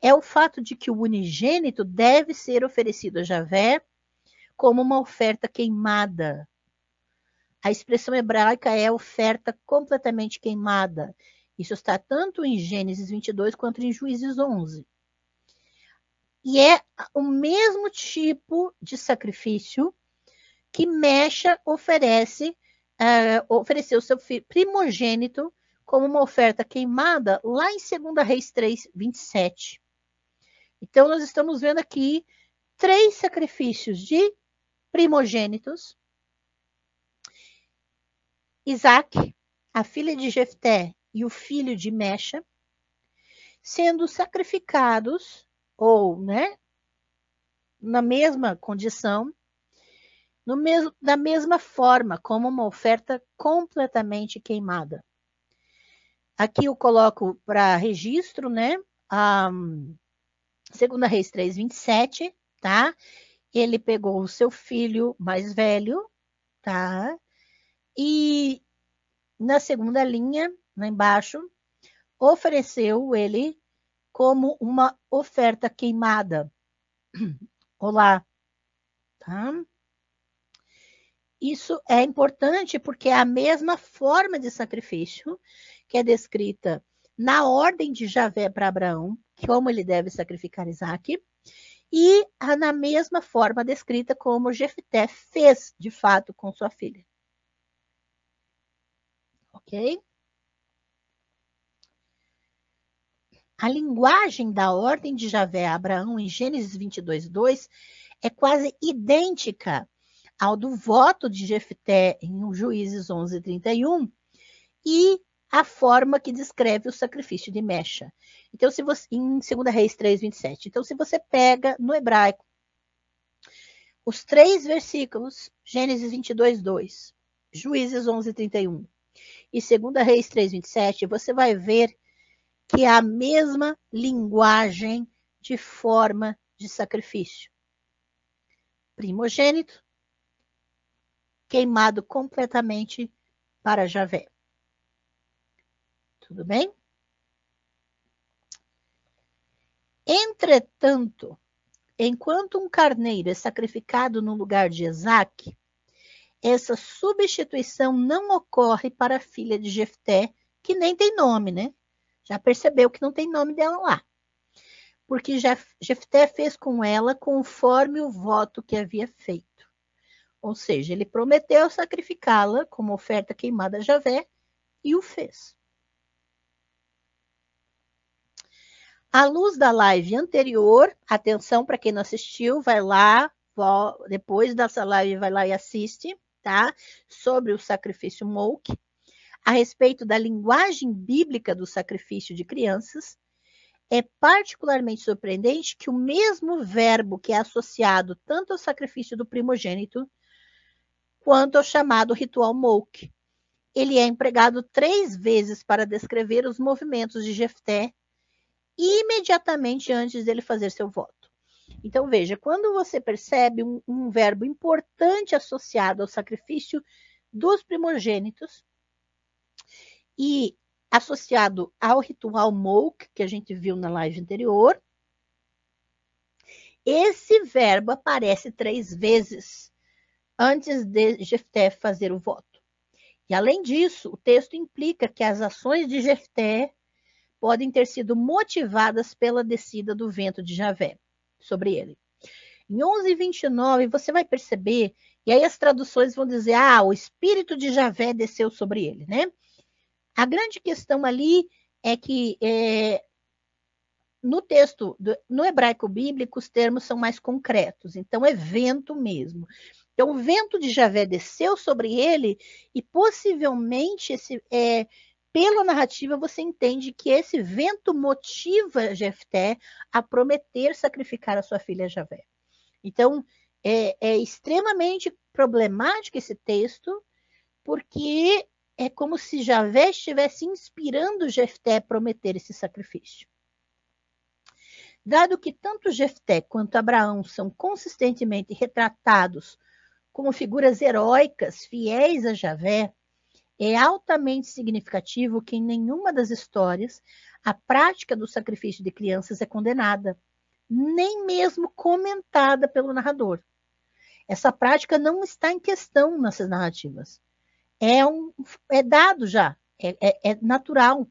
é o fato de que o unigênito deve ser oferecido a Javé como uma oferta queimada, a expressão hebraica é oferta completamente queimada. Isso está tanto em Gênesis 22 quanto em Juízes 11. E é o mesmo tipo de sacrifício que Mecha oferece, uh, ofereceu seu filho primogênito como uma oferta queimada lá em 2 Reis 3, 27. Então, nós estamos vendo aqui três sacrifícios de primogênitos Isaac, a filha de Jefté e o filho de Mecha, sendo sacrificados ou, né, na mesma condição, no mesmo, da mesma forma, como uma oferta completamente queimada. Aqui eu coloco para registro, né, a segunda Reis 27, tá? Ele pegou o seu filho mais velho, tá? E na segunda linha, lá embaixo, ofereceu ele como uma oferta queimada. Olá. Tá? Isso é importante porque é a mesma forma de sacrifício que é descrita na ordem de Javé para Abraão, como ele deve sacrificar Isaac, e na mesma forma descrita como Jefté fez, de fato, com sua filha ok? A linguagem da ordem de Javé a Abraão em Gênesis 22, 2 é quase idêntica ao do voto de Jefté em Juízes 11, 31 e a forma que descreve o sacrifício de Mecha. Então, se você, em 2 Reis 3, 27. Então, se você pega no hebraico os três versículos, Gênesis 22, 2, Juízes 11, 31, e 2 Reis 3,27, você vai ver que é a mesma linguagem de forma de sacrifício. Primogênito, queimado completamente para Javé. Tudo bem? Entretanto, enquanto um carneiro é sacrificado no lugar de Isaac, essa substituição não ocorre para a filha de Jefté, que nem tem nome, né? Já percebeu que não tem nome dela lá. Porque Jefté fez com ela conforme o voto que havia feito. Ou seja, ele prometeu sacrificá-la como oferta queimada a Javé e o fez. À luz da live anterior, atenção para quem não assistiu, vai lá, depois dessa live vai lá e assiste tá? Sobre o sacrifício Mouk, a respeito da linguagem bíblica do sacrifício de crianças, é particularmente surpreendente que o mesmo verbo que é associado tanto ao sacrifício do primogênito quanto ao chamado ritual Mouk. Ele é empregado três vezes para descrever os movimentos de Jefté imediatamente antes dele fazer seu voto. Então, veja, quando você percebe um, um verbo importante associado ao sacrifício dos primogênitos e associado ao ritual Mouk, que a gente viu na live anterior, esse verbo aparece três vezes antes de Jefté fazer o voto. E além disso, o texto implica que as ações de Jefté podem ter sido motivadas pela descida do vento de Javé sobre ele. Em 29, você vai perceber, e aí as traduções vão dizer: "Ah, o espírito de Javé desceu sobre ele", né? A grande questão ali é que é, no texto, do, no hebraico bíblico, os termos são mais concretos, então é vento mesmo. Então, o vento de Javé desceu sobre ele e possivelmente esse, é, pela narrativa, você entende que esse vento motiva Jefté a prometer sacrificar a sua filha Javé. Então, é, é, extremamente problemático esse texto, porque é como se Javé estivesse inspirando Jefté a prometer esse sacrifício. Dado que tanto Jefté quanto Abraão são consistentemente retratados como figuras heróicas, fiéis a Javé, é altamente significativo que em nenhuma das histórias a prática do sacrifício de crianças é condenada, nem mesmo comentada pelo narrador. Essa prática não está em questão nessas narrativas. É, um, é dado já, é, é, é natural.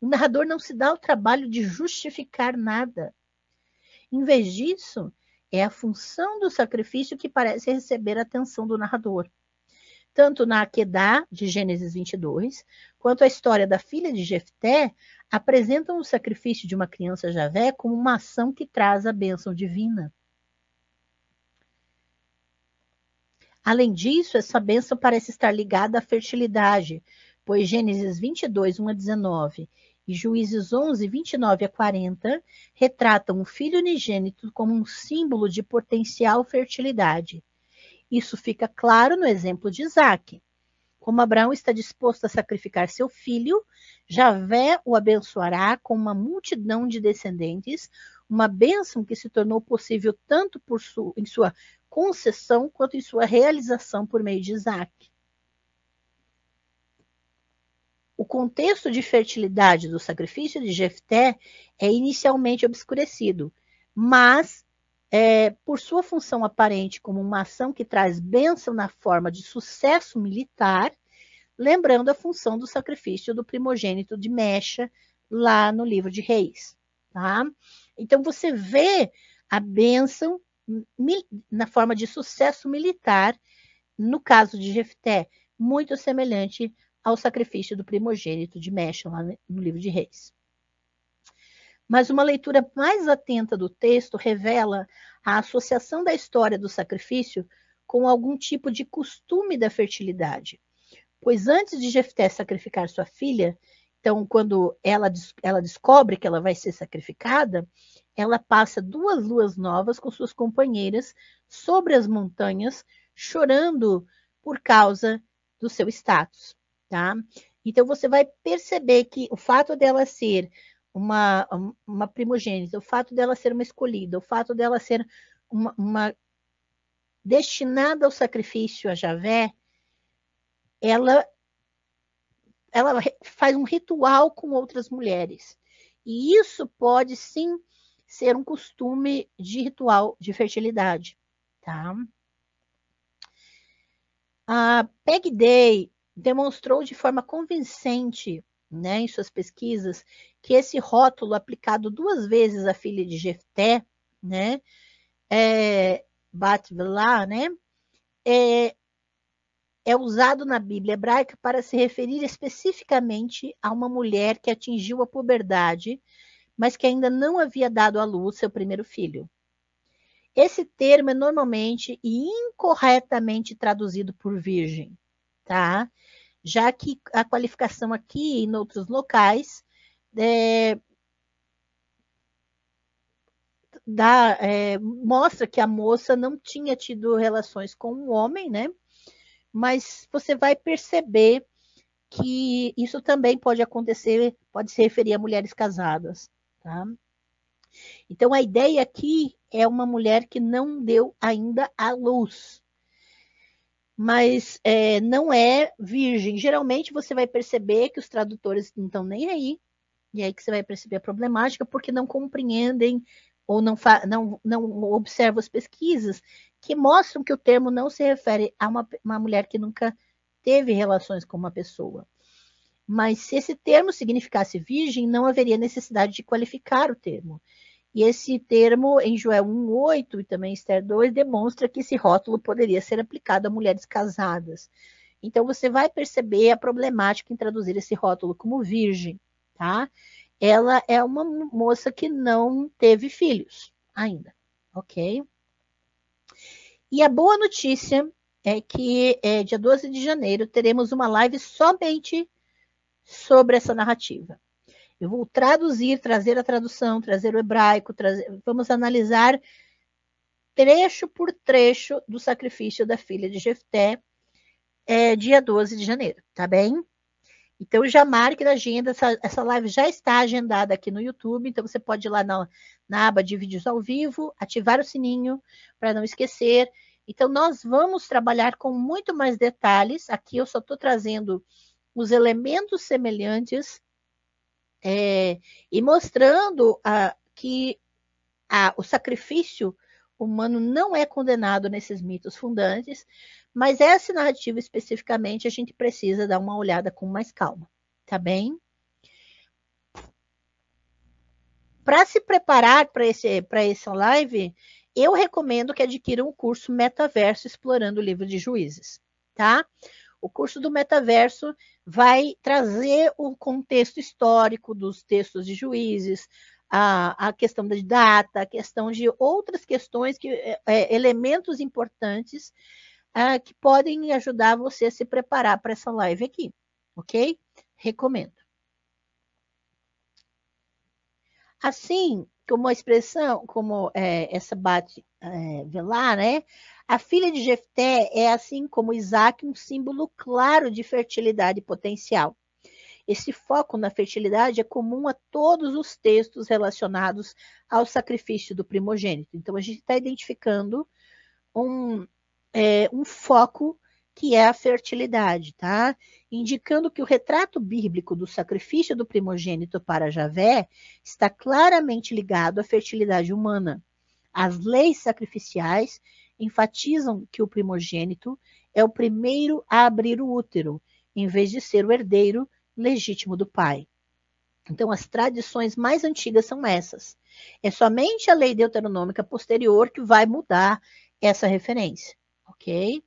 O narrador não se dá o trabalho de justificar nada. Em vez disso, é a função do sacrifício que parece receber a atenção do narrador tanto na Aquedá, de Gênesis 22, quanto a história da filha de Jefté, apresentam o sacrifício de uma criança Javé como uma ação que traz a bênção divina. Além disso, essa bênção parece estar ligada à fertilidade, pois Gênesis 22, 1 a 19 e Juízes 11, 29 a 40 retratam o filho unigênito como um símbolo de potencial fertilidade isso fica claro no exemplo de Isaac. Como Abraão está disposto a sacrificar seu filho, Javé o abençoará com uma multidão de descendentes, uma bênção que se tornou possível tanto su em sua concessão quanto em sua realização por meio de Isaac. O contexto de fertilidade do sacrifício de Jefté é inicialmente obscurecido, mas é, por sua função aparente como uma ação que traz bênção na forma de sucesso militar, lembrando a função do sacrifício do primogênito de Mecha lá no livro de Reis. Tá? Então você vê a bênção na forma de sucesso militar, no caso de Jefté, muito semelhante ao sacrifício do primogênito de Mecha lá no livro de Reis. Mas uma leitura mais atenta do texto revela a associação da história do sacrifício com algum tipo de costume da fertilidade. Pois antes de Jefté sacrificar sua filha, então, quando ela, ela descobre que ela vai ser sacrificada, ela passa duas luas novas com suas companheiras sobre as montanhas, chorando por causa do seu status, tá? Então você vai perceber que o fato dela ser uma, uma primogênita, o fato dela ser uma escolhida, o fato dela ser uma, uma destinada ao sacrifício a Javé, ela, ela faz um ritual com outras mulheres. E isso pode sim ser um costume de ritual de fertilidade. Tá? A Peg Day demonstrou de forma convincente né, em suas pesquisas, que esse rótulo aplicado duas vezes à filha de Jefté, né, é, né, é, é usado na Bíblia hebraica para se referir especificamente a uma mulher que atingiu a puberdade, mas que ainda não havia dado à luz seu primeiro filho. Esse termo é normalmente e incorretamente traduzido por virgem, tá? já que a qualificação aqui e em outros locais é, dá, é, mostra que a moça não tinha tido relações com um homem, né? Mas você vai perceber que isso também pode acontecer, pode se referir a mulheres casadas, tá? Então a ideia aqui é uma mulher que não deu ainda à luz, mas é, não é virgem. Geralmente você vai perceber que os tradutores não estão nem aí, e aí que você vai perceber a problemática, porque não compreendem ou não, não, não observam as pesquisas que mostram que o termo não se refere a uma, uma mulher que nunca teve relações com uma pessoa. Mas se esse termo significasse virgem, não haveria necessidade de qualificar o termo. E esse termo em Joel 1,8 e também Esther 2 demonstra que esse rótulo poderia ser aplicado a mulheres casadas. Então você vai perceber a problemática em traduzir esse rótulo como virgem, tá? Ela é uma moça que não teve filhos ainda, ok? E a boa notícia é que é, dia 12 de janeiro teremos uma live somente sobre essa narrativa. Eu vou traduzir, trazer a tradução, trazer o hebraico, trazer... vamos analisar trecho por trecho do sacrifício da filha de Jefté, é, dia 12 de janeiro, tá bem? Então já marque na agenda, essa, essa live já está agendada aqui no YouTube, então você pode ir lá na, na aba de vídeos ao vivo, ativar o sininho para não esquecer. Então nós vamos trabalhar com muito mais detalhes, aqui eu só estou trazendo os elementos semelhantes é, e mostrando a, que a, o sacrifício humano não é condenado nesses mitos fundantes, mas essa narrativa especificamente a gente precisa dar uma olhada com mais calma, tá bem? Para se preparar para esse para essa live, eu recomendo que adquiram um o curso Metaverso explorando o livro de Juízes, tá? O curso do metaverso vai trazer o contexto histórico dos textos de juízes, a, a questão da data, a questão de outras questões, que, é, é elementos importantes é, que podem ajudar você a se preparar para essa live aqui, ok? Recomendo. Assim, como a expressão, como é, essa bate é, velar, né? A filha de Jefté é, assim como Isaac, um símbolo claro de fertilidade potencial. Esse foco na fertilidade é comum a todos os textos relacionados ao sacrifício do primogênito. Então, a gente está identificando um, é, um foco que é a fertilidade, tá? Indicando que o retrato bíblico do sacrifício do primogênito para Javé está claramente ligado à fertilidade humana, às leis sacrificiais enfatizam que o primogênito é o primeiro a abrir o útero, em vez de ser o herdeiro legítimo do pai. Então, as tradições mais antigas são essas. É somente a lei deuteronômica posterior que vai mudar essa referência, ok?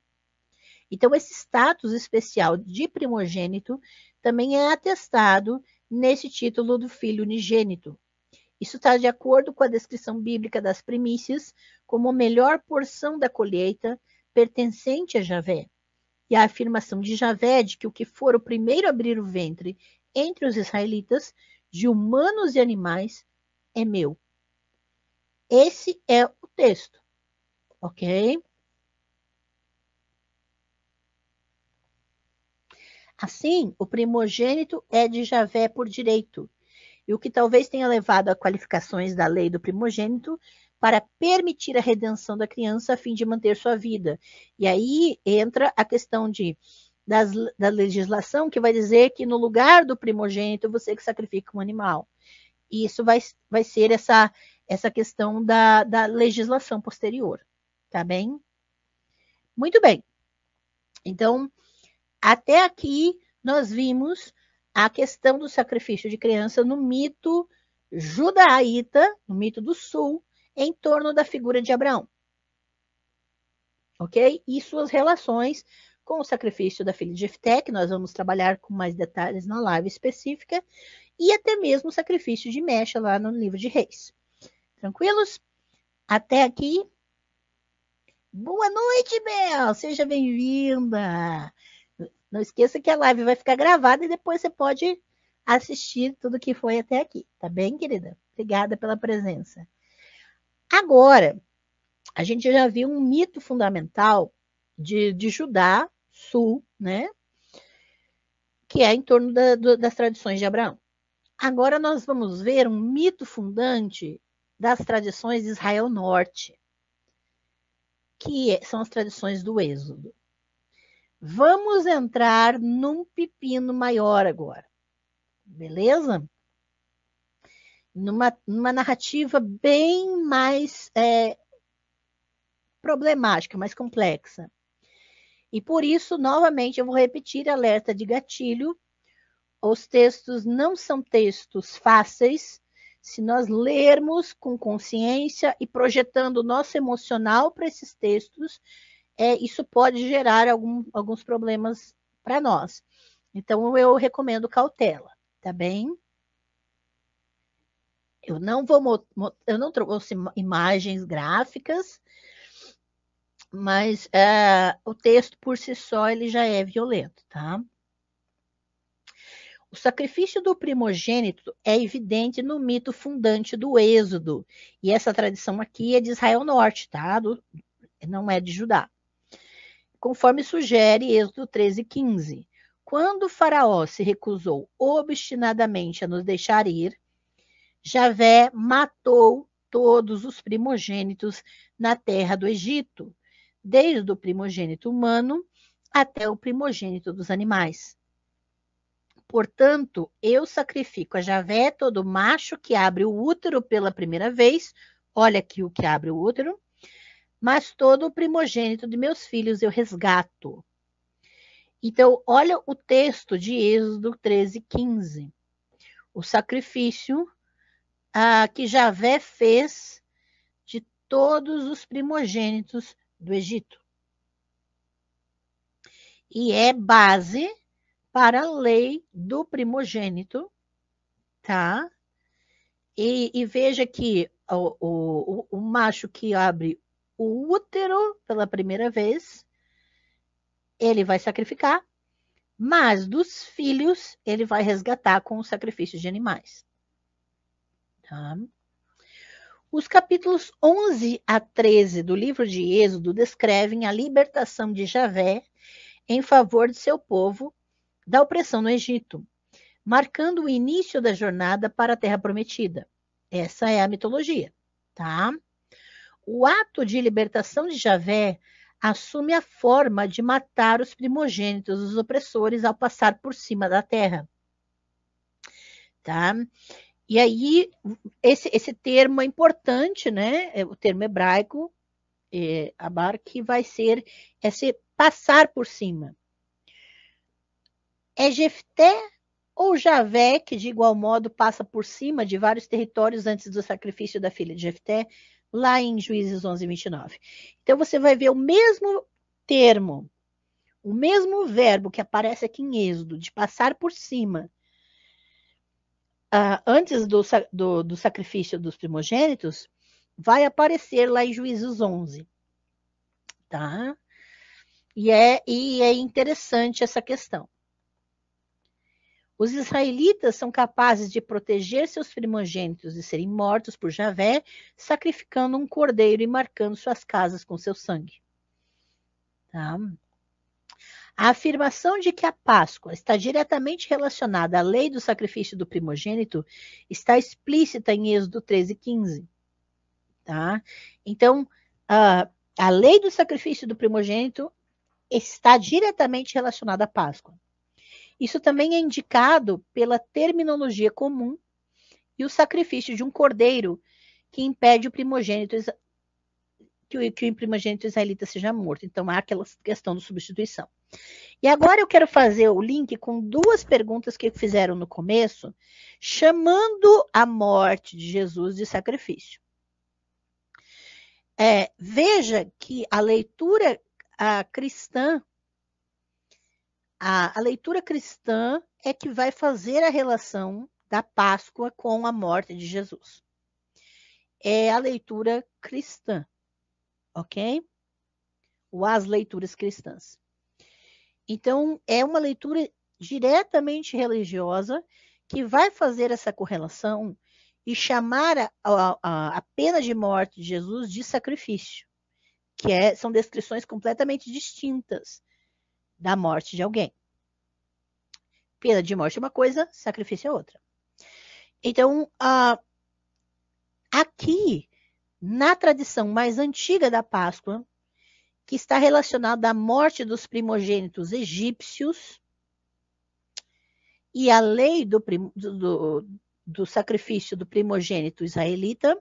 Então, esse status especial de primogênito também é atestado nesse título do filho unigênito, isso está de acordo com a descrição bíblica das primícias como a melhor porção da colheita pertencente a Javé. E a afirmação de Javé de que o que for o primeiro a abrir o ventre entre os israelitas, de humanos e animais, é meu. Esse é o texto, ok? Assim, o primogênito é de Javé por direito, e o que talvez tenha levado a qualificações da lei do primogênito para permitir a redenção da criança a fim de manter sua vida. E aí entra a questão de das, da legislação que vai dizer que no lugar do primogênito você que sacrifica um animal. E isso vai, vai ser essa, essa questão da, da legislação posterior, tá bem? Muito bem. Então, até aqui nós vimos a questão do sacrifício de criança no mito judaíta, no mito do sul, em torno da figura de Abraão. Ok? E suas relações com o sacrifício da filha de Jefté, que nós vamos trabalhar com mais detalhes na live específica, e até mesmo o sacrifício de Mecha lá no livro de Reis. Tranquilos? Até aqui. Boa noite, Bel! Seja bem-vinda! Não esqueça que a live vai ficar gravada e depois você pode assistir tudo que foi até aqui, tá bem, querida? Obrigada pela presença. Agora, a gente já viu um mito fundamental de, de Judá, sul, né? Que é em torno da, do, das tradições de Abraão. Agora nós vamos ver um mito fundante das tradições de Israel Norte, que são as tradições do Êxodo. Vamos entrar num pepino maior agora, beleza? Numa, numa narrativa bem mais é, problemática, mais complexa. E por isso, novamente, eu vou repetir alerta de gatilho. Os textos não são textos fáceis. Se nós lermos com consciência e projetando o nosso emocional para esses textos, é, isso pode gerar algum, alguns problemas para nós. Então, eu recomendo cautela, tá bem? Eu não vou, eu não trouxe imagens gráficas, mas é, o texto por si só ele já é violento, tá? O sacrifício do primogênito é evidente no mito fundante do Êxodo. E essa tradição aqui é de Israel Norte, tá? Do, não é de Judá conforme sugere Êxodo 13, 15. Quando Faraó se recusou obstinadamente a nos deixar ir, Javé matou todos os primogênitos na terra do Egito, desde o primogênito humano até o primogênito dos animais. Portanto, eu sacrifico a Javé todo macho que abre o útero pela primeira vez, olha aqui o que abre o útero, mas todo o primogênito de meus filhos eu resgato. Então, olha o texto de Êxodo 13, 15. O sacrifício ah, que Javé fez de todos os primogênitos do Egito. E é base para a lei do primogênito, tá? E, e veja que o, o, o macho que abre o útero pela primeira vez, ele vai sacrificar, mas dos filhos ele vai resgatar com o sacrifício de animais. Tá? Os capítulos 11 a 13 do livro de Êxodo descrevem a libertação de Javé em favor de seu povo da opressão no Egito, marcando o início da jornada para a Terra Prometida. Essa é a mitologia, tá? O ato de libertação de Javé assume a forma de matar os primogênitos, os opressores, ao passar por cima da terra. Tá? E aí, esse, esse termo é importante, né? É o termo hebraico, é, abar, que vai ser esse passar por cima. É Jefté ou Javé, que de igual modo passa por cima de vários territórios antes do sacrifício da filha de Jefté, lá em Juízes 11, 29. Então você vai ver o mesmo termo, o mesmo verbo que aparece aqui em Êxodo, de passar por cima, uh, antes do, do, do sacrifício dos primogênitos, vai aparecer lá em Juízes 11. Tá? E é, e é interessante essa questão. Os israelitas são capazes de proteger seus primogênitos de serem mortos por Javé, sacrificando um cordeiro e marcando suas casas com seu sangue. Tá? A afirmação de que a Páscoa está diretamente relacionada à lei do sacrifício do primogênito está explícita em Êxodo 13, 15. Tá? Então, a, a lei do sacrifício do primogênito está diretamente relacionada à Páscoa. Isso também é indicado pela terminologia comum e o sacrifício de um cordeiro que impede o primogênito que o, que o primogênito israelita seja morto. Então há aquela questão de substituição. E agora eu quero fazer o link com duas perguntas que fizeram no começo, chamando a morte de Jesus de sacrifício. É, veja que a leitura a cristã a, a leitura cristã é que vai fazer a relação da Páscoa com a morte de Jesus. É a leitura cristã, ok? Ou as leituras cristãs. Então, é uma leitura diretamente religiosa que vai fazer essa correlação e chamar a, a, a pena de morte de Jesus de sacrifício, que é, são descrições completamente distintas da morte de alguém. Pena de morte é uma coisa, sacrifício é outra. Então, uh, aqui, na tradição mais antiga da Páscoa, que está relacionada à morte dos primogênitos egípcios e a lei do, prim, do, do sacrifício do primogênito israelita,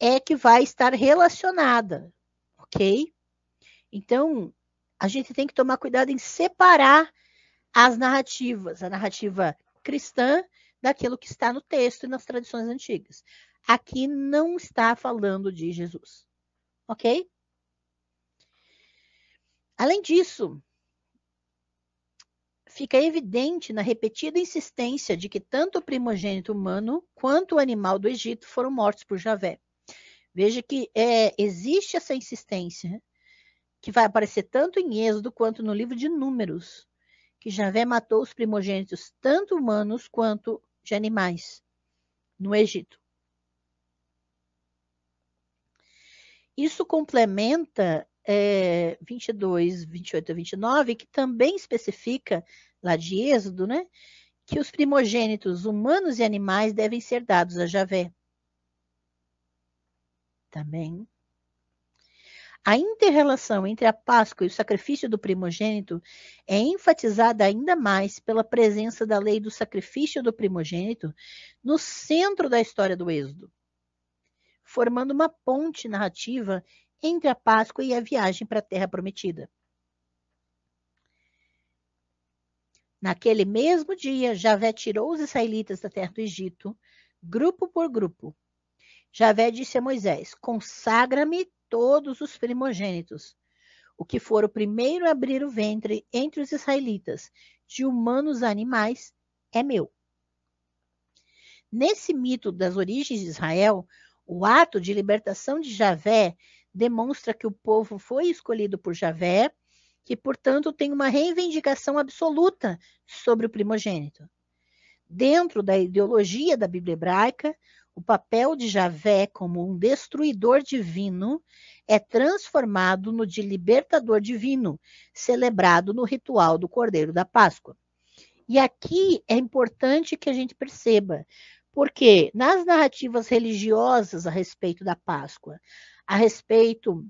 é que vai estar relacionada, ok? Então, a gente tem que tomar cuidado em separar as narrativas, a narrativa cristã daquilo que está no texto e nas tradições antigas. Aqui não está falando de Jesus. Ok? Além disso, fica evidente na repetida insistência de que tanto o primogênito humano quanto o animal do Egito foram mortos por Javé. Veja que é, existe essa insistência que vai aparecer tanto em Êxodo quanto no livro de Números, que Javé matou os primogênitos, tanto humanos quanto de animais, no Egito. Isso complementa é, 22, 28 a 29, que também especifica, lá de Êxodo, né, que os primogênitos humanos e animais devem ser dados a Javé. Também a interrelação entre a Páscoa e o sacrifício do primogênito é enfatizada ainda mais pela presença da lei do sacrifício do primogênito no centro da história do Êxodo, formando uma ponte narrativa entre a Páscoa e a viagem para a Terra Prometida. Naquele mesmo dia, Javé tirou os israelitas da terra do Egito, grupo por grupo. Javé disse a Moisés: Consagra-me todos os primogênitos, o que for o primeiro a abrir o ventre entre os israelitas, de humanos a animais, é meu. Nesse mito das origens de Israel, o ato de libertação de Javé demonstra que o povo foi escolhido por Javé, que, portanto, tem uma reivindicação absoluta sobre o primogênito. Dentro da ideologia da Bíblia hebraica, o papel de Javé como um destruidor divino é transformado no de libertador divino, celebrado no ritual do Cordeiro da Páscoa. E aqui é importante que a gente perceba, porque nas narrativas religiosas a respeito da Páscoa, a respeito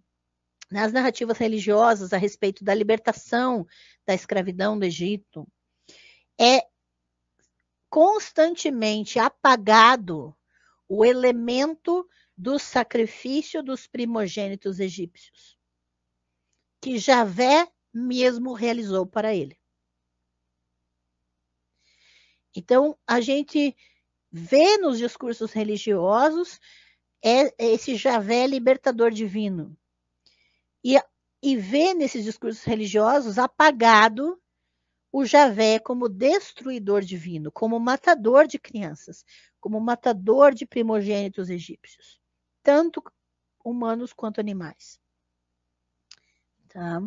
nas narrativas religiosas a respeito da libertação da escravidão do Egito, é constantemente apagado o elemento do sacrifício dos primogênitos egípcios, que Javé mesmo realizou para ele. Então, a gente vê nos discursos religiosos é, é esse Javé libertador divino. E, e vê nesses discursos religiosos apagado o Javé como destruidor divino, como matador de crianças, como matador de primogênitos egípcios, tanto humanos quanto animais. Tá?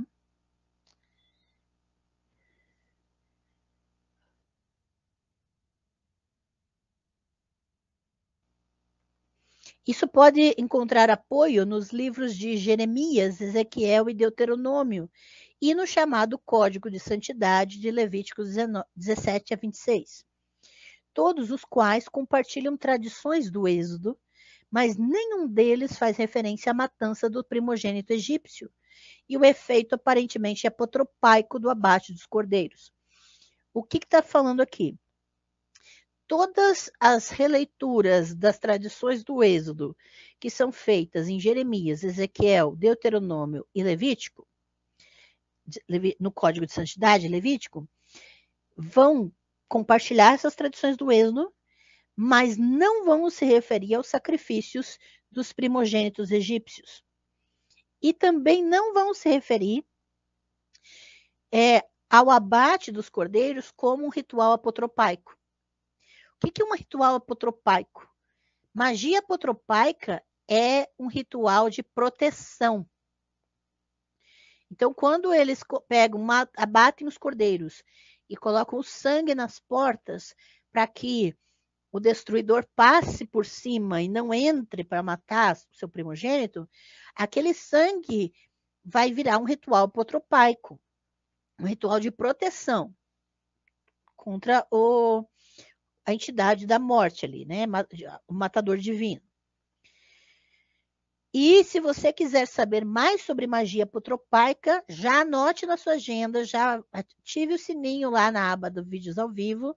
Isso pode encontrar apoio nos livros de Jeremias, Ezequiel e Deuteronômio, e no chamado Código de Santidade de Levíticos 17 a 26, todos os quais compartilham tradições do Êxodo, mas nenhum deles faz referência à matança do primogênito egípcio e o efeito aparentemente apotropaico do abate dos cordeiros. O que está falando aqui? todas as releituras das tradições do Êxodo que são feitas em Jeremias, Ezequiel, Deuteronômio e Levítico no código de santidade levítico, vão compartilhar essas tradições do Êxodo, mas não vão se referir aos sacrifícios dos primogênitos egípcios. E também não vão se referir é, ao abate dos cordeiros como um ritual apotropaico. O que é um ritual apotropaico? Magia apotropaica é um ritual de proteção então, quando eles pegam, abatem os cordeiros e colocam o sangue nas portas para que o destruidor passe por cima e não entre para matar o seu primogênito, aquele sangue vai virar um ritual potropaico, um ritual de proteção contra o, a entidade da morte ali, né? O matador divino. E se você quiser saber mais sobre magia potropaica, já anote na sua agenda, já ative o sininho lá na aba do Vídeos ao Vivo,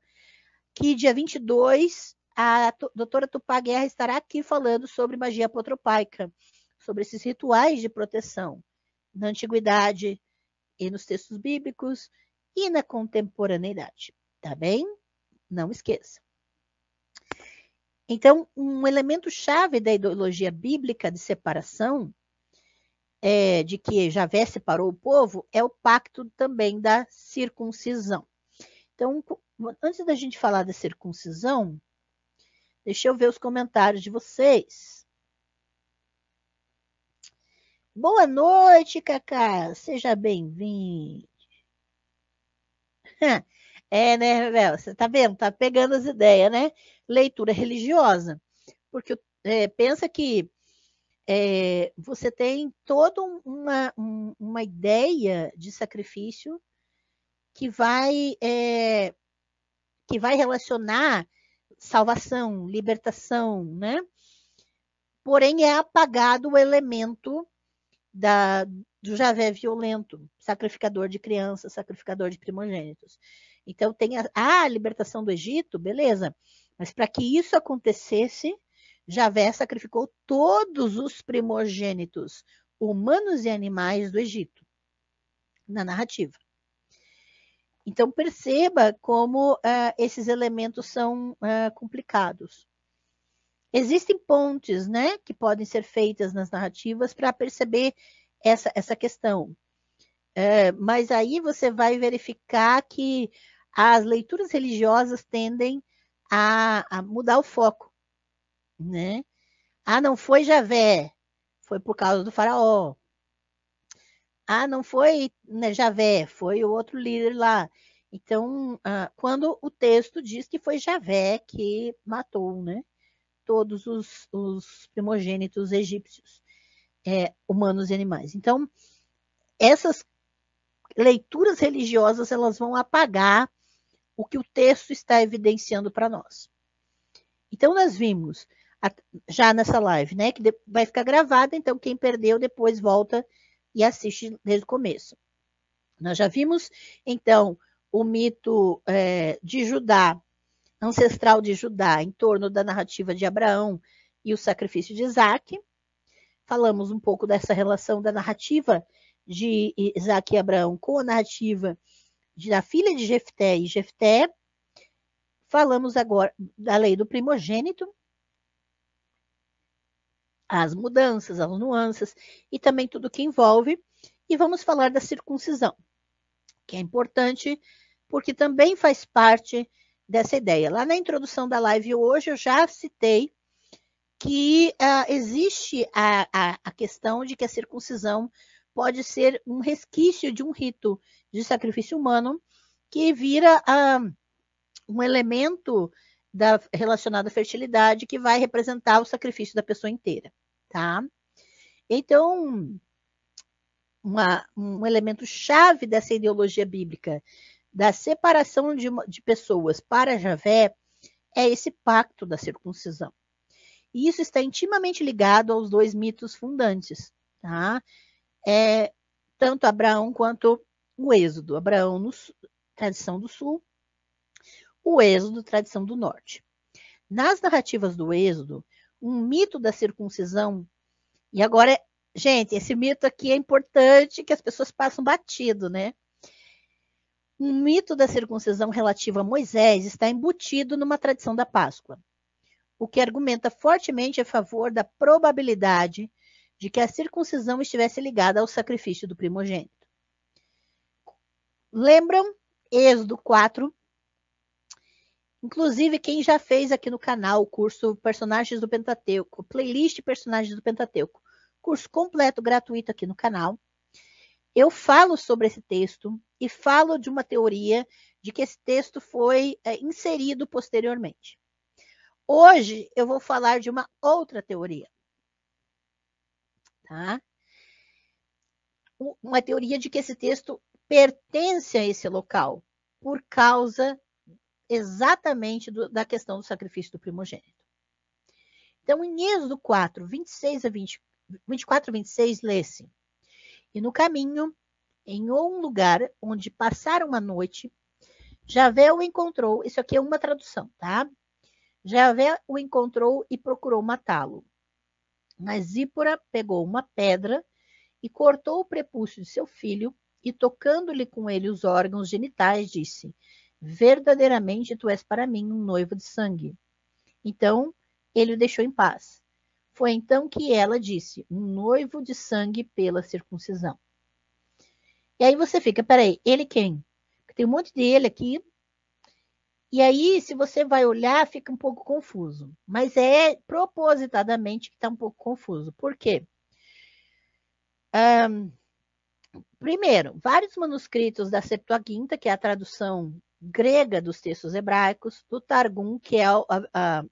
que dia 22 a doutora Tupá Guerra estará aqui falando sobre magia potropaica, sobre esses rituais de proteção na antiguidade e nos textos bíblicos e na contemporaneidade, tá bem? Não esqueça. Então, um elemento chave da ideologia bíblica de separação, é, de que Javé separou o povo, é o pacto também da circuncisão. Então, antes da gente falar da circuncisão, deixa eu ver os comentários de vocês. Boa noite, Cacá. Seja bem-vindo. É, né, Bel? Você tá vendo? Tá pegando as ideias, né? Leitura religiosa. Porque é, pensa que é, você tem toda uma, uma ideia de sacrifício que vai, é, que vai relacionar salvação, libertação, né? Porém, é apagado o elemento da, do Javé violento, sacrificador de crianças, sacrificador de primogênitos. Então tem a, ah, a libertação do Egito, beleza. Mas para que isso acontecesse, Javé sacrificou todos os primogênitos, humanos e animais do Egito, na narrativa. Então perceba como uh, esses elementos são uh, complicados. Existem pontes né, que podem ser feitas nas narrativas para perceber essa, essa questão. É, mas aí você vai verificar que as leituras religiosas tendem a, a, mudar o foco, né? Ah, não foi Javé, foi por causa do faraó. Ah, não foi né, Javé, foi o outro líder lá. Então, ah, quando o texto diz que foi Javé que matou, né? Todos os, os primogênitos egípcios, é, humanos e animais. Então, essas leituras religiosas elas vão apagar o que o texto está evidenciando para nós. Então nós vimos já nessa live, né, que vai ficar gravada, então quem perdeu depois volta e assiste desde o começo. Nós já vimos então o mito é, de Judá, ancestral de Judá, em torno da narrativa de Abraão e o sacrifício de Isaac. Falamos um pouco dessa relação da narrativa de Isaac e Abraão com a narrativa da filha de Jefté e Jefté. Falamos agora da lei do primogênito, as mudanças, as nuances e também tudo o que envolve. E vamos falar da circuncisão, que é importante porque também faz parte dessa ideia. Lá na introdução da live hoje eu já citei que uh, existe a, a, a questão de que a circuncisão pode ser um resquício de um rito de sacrifício humano que vira ah, um elemento da, relacionado à fertilidade que vai representar o sacrifício da pessoa inteira, tá? Então, uma, um elemento chave dessa ideologia bíblica da separação de, de pessoas para Javé é esse pacto da circuncisão. E isso está intimamente ligado aos dois mitos fundantes, tá? é tanto Abraão quanto o Êxodo. Abraão, no, tradição do sul, o Êxodo, tradição do norte. Nas narrativas do Êxodo, um mito da circuncisão, e agora, é, gente, esse mito aqui é importante que as pessoas passam batido, né? Um mito da circuncisão relativo a Moisés está embutido numa tradição da Páscoa, o que argumenta fortemente a favor da probabilidade de que a circuncisão estivesse ligada ao sacrifício do primogênito. Lembram? Êxodo 4. Inclusive, quem já fez aqui no canal o curso Personagens do Pentateuco, playlist Personagens do Pentateuco, curso completo gratuito aqui no canal, eu falo sobre esse texto e falo de uma teoria de que esse texto foi é, inserido posteriormente. Hoje eu vou falar de uma outra teoria. Tá? Uma teoria de que esse texto pertence a esse local por causa exatamente do, da questão do sacrifício do primogênito. Então, em Êxodo 4, 26 a 20, 24 a 26, lê-se: E no caminho, em um lugar onde passaram uma noite, Javé o encontrou. Isso aqui é uma tradução, tá? Javé o encontrou e procurou matá-lo. Mas Zípora pegou uma pedra e cortou o prepúcio de seu filho e, tocando-lhe com ele os órgãos genitais, disse: Verdadeiramente tu és para mim um noivo de sangue. Então ele o deixou em paz. Foi então que ela disse: Um noivo de sangue pela circuncisão. E aí você fica: peraí, ele quem? Porque tem um monte de ele aqui e aí, se você vai olhar, fica um pouco confuso. Mas é propositadamente que está um pouco confuso. Por quê? Um, primeiro, vários manuscritos da Septuaginta, que é a tradução grega dos textos hebraicos, do Targum, que é a, a,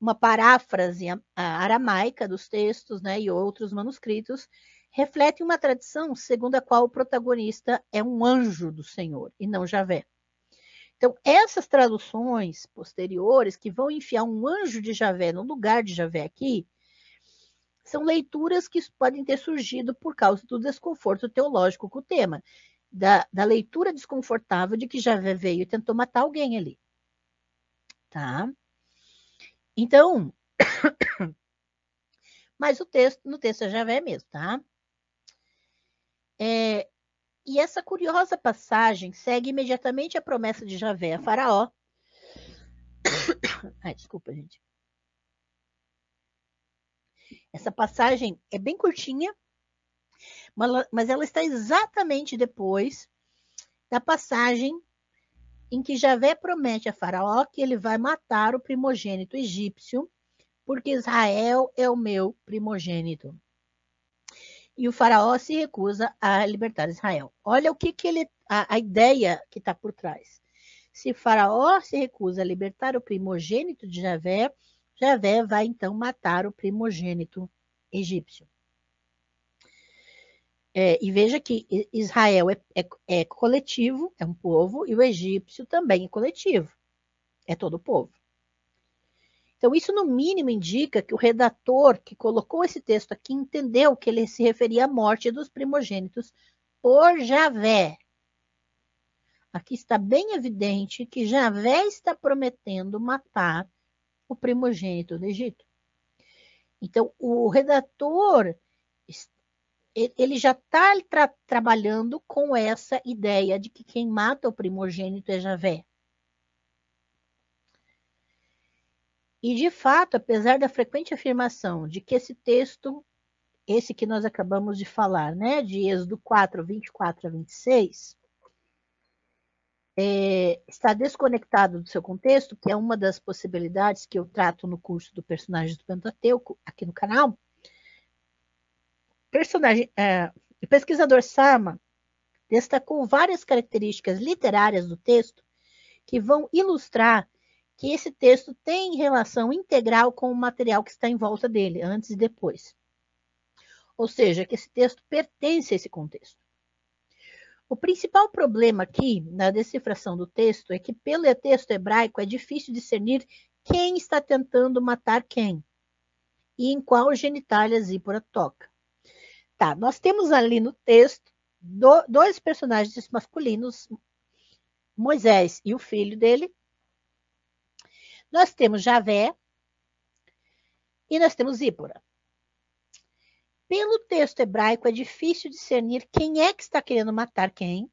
uma paráfrase aramaica dos textos, né, e outros manuscritos, refletem uma tradição segundo a qual o protagonista é um anjo do Senhor e não Javé. Então, essas traduções posteriores, que vão enfiar um anjo de Javé no lugar de Javé aqui, são leituras que podem ter surgido por causa do desconforto teológico com o tema, da, da leitura desconfortável de que Javé veio e tentou matar alguém ali. Tá? Então, mas o texto, no texto é Javé mesmo, tá? É, e essa curiosa passagem segue imediatamente a promessa de Javé a Faraó. Ai, desculpa, gente. Essa passagem é bem curtinha, mas ela está exatamente depois da passagem em que Javé promete a Faraó que ele vai matar o primogênito egípcio, porque Israel é o meu primogênito e o faraó se recusa a libertar Israel. Olha o que, que ele, a, a ideia que está por trás. Se faraó se recusa a libertar o primogênito de Javé, Javé vai então matar o primogênito egípcio. É, e veja que Israel é, é, é coletivo, é um povo, e o egípcio também é coletivo, é todo o povo. Então, isso no mínimo indica que o redator que colocou esse texto aqui entendeu que ele se referia à morte dos primogênitos por Javé. Aqui está bem evidente que Javé está prometendo matar o primogênito do Egito. Então, o redator ele já está tra trabalhando com essa ideia de que quem mata o primogênito é Javé. E, de fato, apesar da frequente afirmação de que esse texto, esse que nós acabamos de falar, né, de Êxodo 4, 24 a 26, é, está desconectado do seu contexto, que é uma das possibilidades que eu trato no curso do personagem do Pentateuco, aqui no canal, personagem, é, o pesquisador Sama destacou várias características literárias do texto que vão ilustrar que esse texto tem relação integral com o material que está em volta dele, antes e depois. Ou seja, que esse texto pertence a esse contexto. O principal problema aqui na decifração do texto é que, pelo texto hebraico, é difícil discernir quem está tentando matar quem e em qual genitália Zípora toca. Tá, nós temos ali no texto do, dois personagens masculinos, Moisés e o filho dele, nós temos Javé e nós temos Zípora. Pelo texto hebraico, é difícil discernir quem é que está querendo matar quem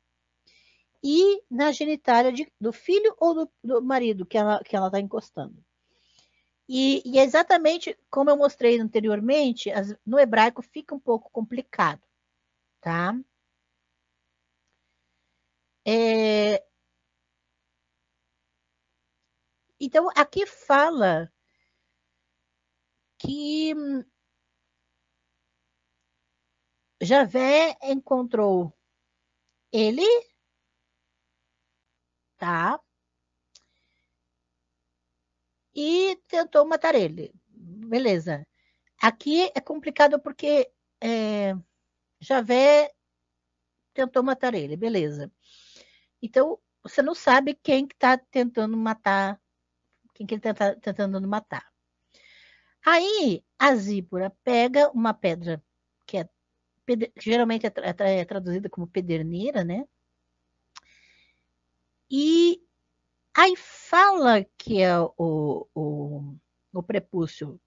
e na genitália de, do filho ou do, do marido que ela está que ela tá encostando. E, e, é exatamente como eu mostrei anteriormente, as, no hebraico fica um pouco complicado, tá? É, Então, aqui fala que Javé encontrou ele, tá? E tentou matar ele. Beleza. Aqui é complicado porque é, Javé tentou matar ele, beleza. Então, você não sabe quem que está tentando matar quem que ele está tá, tá tentando matar. Aí a Zípora pega uma pedra que é, geralmente é, é, é, traduzida como pederneira, né? E aí fala que é o, o, o prepúcio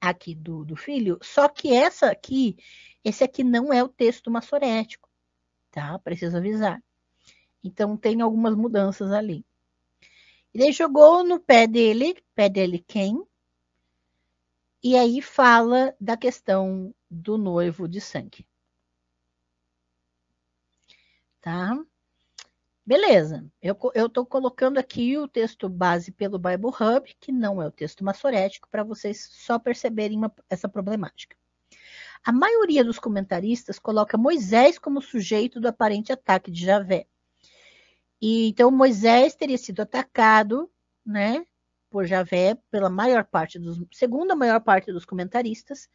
aqui do, do filho, só que essa aqui, esse aqui não é o texto massorético, tá? Preciso avisar. Então tem algumas mudanças ali. Ele jogou no pé dele, pé dele quem? E aí fala da questão do noivo de sangue. Tá? Beleza, eu estou colocando aqui o texto base pelo Bible Hub, que não é o texto maçorético, para vocês só perceberem uma, essa problemática. A maioria dos comentaristas coloca Moisés como sujeito do aparente ataque de Javé. E então Moisés teria sido atacado, né, por Javé pela maior parte dos, segundo a maior parte dos comentaristas,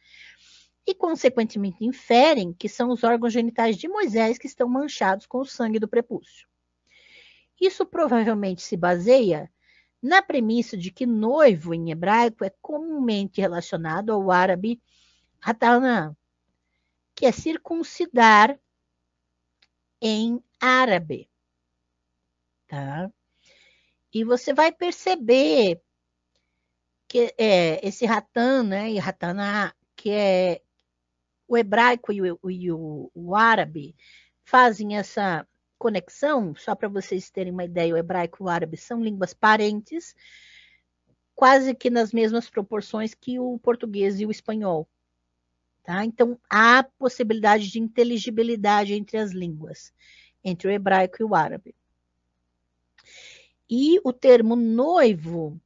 e consequentemente inferem que são os órgãos genitais de Moisés que estão manchados com o sangue do prepúcio. Isso provavelmente se baseia na premissa de que noivo em hebraico é comumente relacionado ao árabe ratanã, que é circuncidar em árabe tá? E você vai perceber que é, esse Ratan, né, e Rataná, que é o hebraico e o, e o, o árabe, fazem essa conexão, só para vocês terem uma ideia, o hebraico e o árabe são línguas parentes, quase que nas mesmas proporções que o português e o espanhol. Tá? Então, há possibilidade de inteligibilidade entre as línguas, entre o hebraico e o árabe. E o termo noivo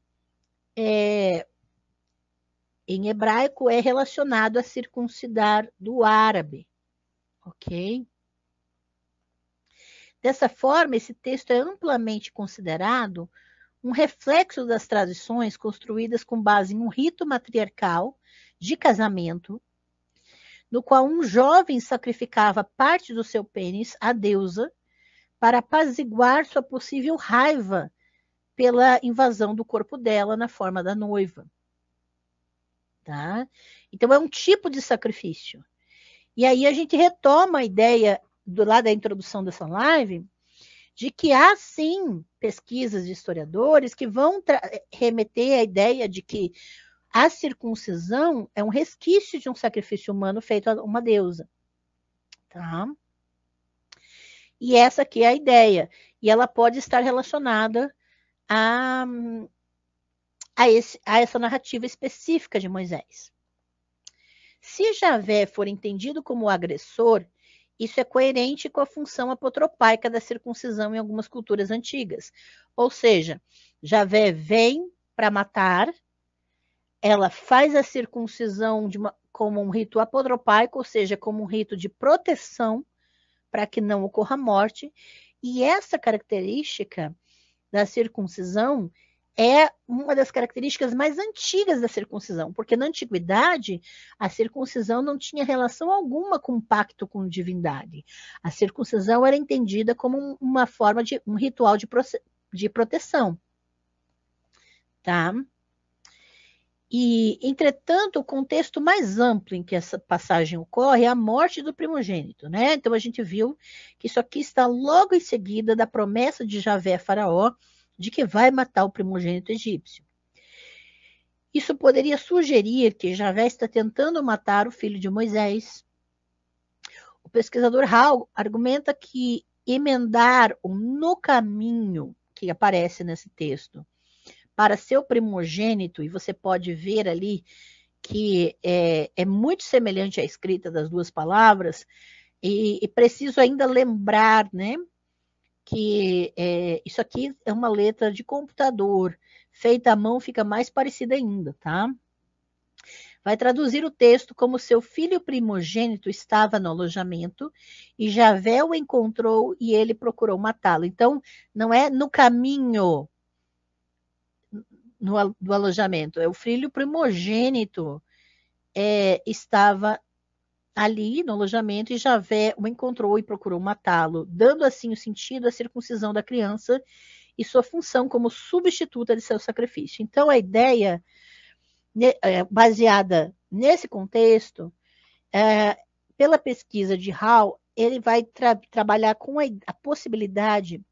é, em hebraico é relacionado a circuncidar do árabe, ok? Dessa forma, esse texto é amplamente considerado um reflexo das tradições construídas com base em um rito matriarcal de casamento, no qual um jovem sacrificava parte do seu pênis à deusa para apaziguar sua possível raiva pela invasão do corpo dela na forma da noiva. Tá? Então é um tipo de sacrifício. E aí a gente retoma a ideia do lá da introdução dessa live de que há sim pesquisas de historiadores que vão eh, remeter à ideia de que a circuncisão é um resquício de um sacrifício humano feito a uma deusa. Tá? E essa aqui é a ideia. E ela pode estar relacionada a, a, esse, a essa narrativa específica de Moisés. Se Javé for entendido como agressor, isso é coerente com a função apotropaica da circuncisão em algumas culturas antigas. Ou seja, Javé vem para matar, ela faz a circuncisão uma, como um rito apotropaico, ou seja, como um rito de proteção para que não ocorra morte. E essa característica da circuncisão é uma das características mais antigas da circuncisão, porque na antiguidade a circuncisão não tinha relação alguma com o pacto com divindade. A circuncisão era entendida como uma forma de um ritual de, de proteção. Tá? E, entretanto, o contexto mais amplo em que essa passagem ocorre é a morte do primogênito, né? Então a gente viu que isso aqui está logo em seguida da promessa de Javé Faraó de que vai matar o primogênito egípcio. Isso poderia sugerir que Javé está tentando matar o filho de Moisés. O pesquisador Hall argumenta que emendar o no caminho que aparece nesse texto para seu primogênito, e você pode ver ali que é, é muito semelhante à escrita das duas palavras, e, e preciso ainda lembrar, né? Que é, isso aqui é uma letra de computador, feita à mão fica mais parecida ainda, tá? vai traduzir o texto como seu filho primogênito estava no alojamento e Javé o encontrou e ele procurou matá-lo. Então, não é no caminho no, do alojamento. O filho primogênito é, estava ali no alojamento e Javé o encontrou e procurou matá-lo, dando assim o sentido à circuncisão da criança e sua função como substituta de seu sacrifício. Então, a ideia né, é, baseada nesse contexto, é, pela pesquisa de Hall, ele vai tra trabalhar com a, a possibilidade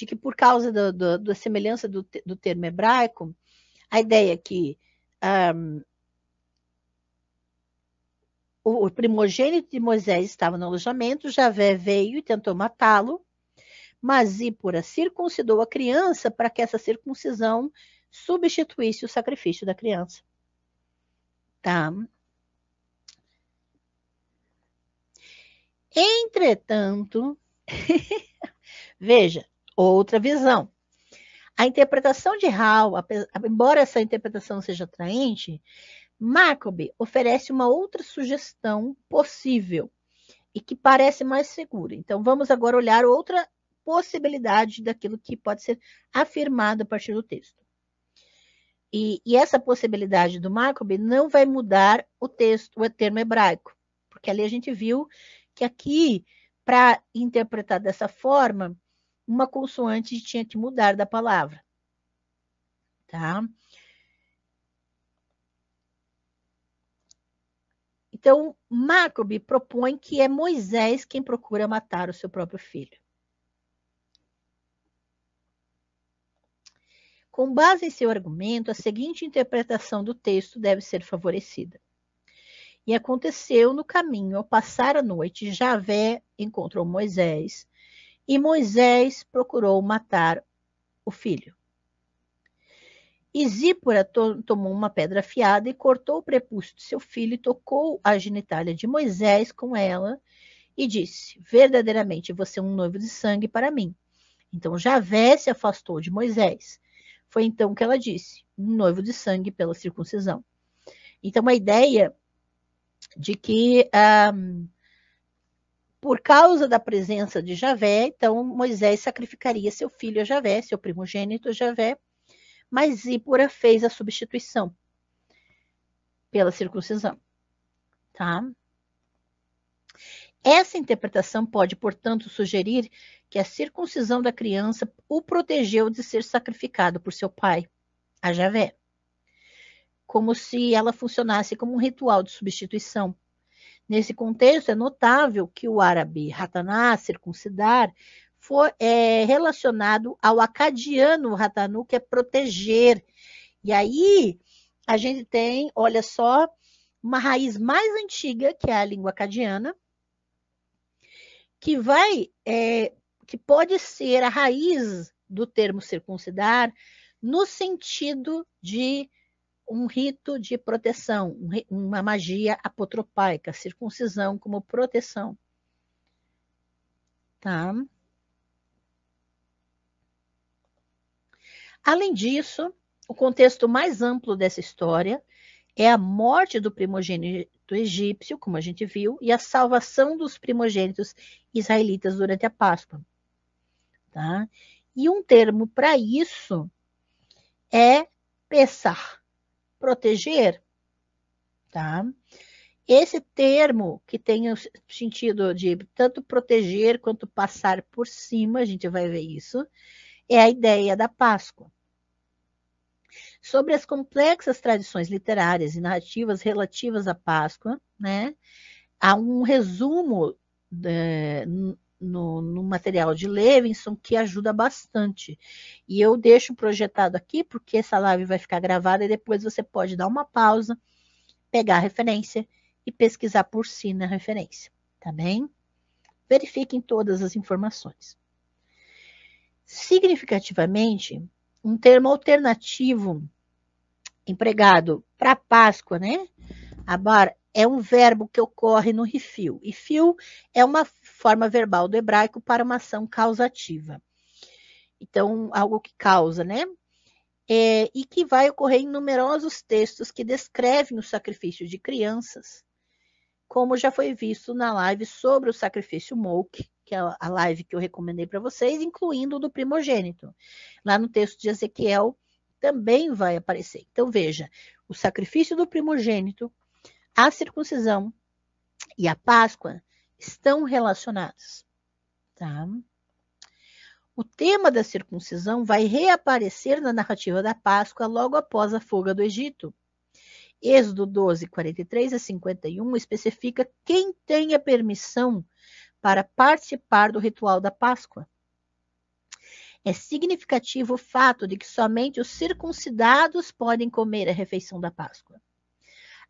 de que, por causa do, do, da semelhança do, do, termo hebraico, a ideia que um, o, primogênito de Moisés estava no alojamento, Javé veio e tentou matá-lo, mas Ípora circuncidou a criança para que essa circuncisão substituísse o sacrifício da criança. Tá? Entretanto, veja, outra visão. A interpretação de Hall, embora essa interpretação seja atraente, Maccabee oferece uma outra sugestão possível e que parece mais segura. Então, vamos agora olhar outra possibilidade daquilo que pode ser afirmado a partir do texto. E, e essa possibilidade do Maccabee não vai mudar o texto, o termo hebraico, porque ali a gente viu que aqui, para interpretar dessa forma, uma consoante tinha que mudar da palavra. Tá? Então, Macobe propõe que é Moisés quem procura matar o seu próprio filho. Com base em seu argumento, a seguinte interpretação do texto deve ser favorecida. E aconteceu no caminho, ao passar a noite, Javé encontrou Moisés e Moisés procurou matar o filho. E Zípora to tomou uma pedra afiada e cortou o prepúcio de seu filho e tocou a genitália de Moisés com ela e disse: Verdadeiramente você é um noivo de sangue para mim. Então Javé se afastou de Moisés. Foi então que ela disse: Um noivo de sangue pela circuncisão. Então a ideia de que um, ah, por causa da presença de Javé, então Moisés sacrificaria seu filho a Javé, seu primogênito Javé, mas Zípora fez a substituição pela circuncisão. Tá? Essa interpretação pode, portanto, sugerir que a circuncisão da criança o protegeu de ser sacrificado por seu pai, a Javé, como se ela funcionasse como um ritual de substituição. Nesse contexto, é notável que o árabe Rataná, circuncidar, foi é, relacionado ao acadiano Ratanu, que é proteger. E aí a gente tem, olha só, uma raiz mais antiga, que é a língua acadiana, que vai, é, que pode ser a raiz do termo circuncidar no sentido de um rito de proteção, uma magia apotropaica, circuncisão como proteção. Tá? Além disso, o contexto mais amplo dessa história é a morte do primogênito egípcio, como a gente viu, e a salvação dos primogênitos israelitas durante a Páscoa. Tá? E um termo para isso é Pessah, proteger, tá? Esse termo que tem o sentido de tanto proteger quanto passar por cima, a gente vai ver isso, é a ideia da Páscoa. Sobre as complexas tradições literárias e narrativas relativas à Páscoa, né? Há um resumo de, eh, no, no, material de Levinson que ajuda bastante. E eu deixo projetado aqui, porque essa live vai ficar gravada e depois você pode dar uma pausa, pegar a referência e pesquisar por si na referência, tá bem? Verifiquem todas as informações. Significativamente, um termo alternativo empregado para Páscoa, né? Abar é um verbo que ocorre no refil. E fio é uma forma verbal do hebraico para uma ação causativa. Então, algo que causa, né? É, e que vai ocorrer em numerosos textos que descrevem o sacrifício de crianças, como já foi visto na live sobre o sacrifício Mouk, que é a live que eu recomendei para vocês, incluindo o do primogênito. Lá no texto de Ezequiel também vai aparecer. Então, veja, o sacrifício do primogênito a circuncisão e a Páscoa estão relacionadas. Tá? O tema da circuncisão vai reaparecer na narrativa da Páscoa logo após a fuga do Egito. Êxodo 12, 43 a 51 especifica quem tem a permissão para participar do ritual da Páscoa. É significativo o fato de que somente os circuncidados podem comer a refeição da Páscoa.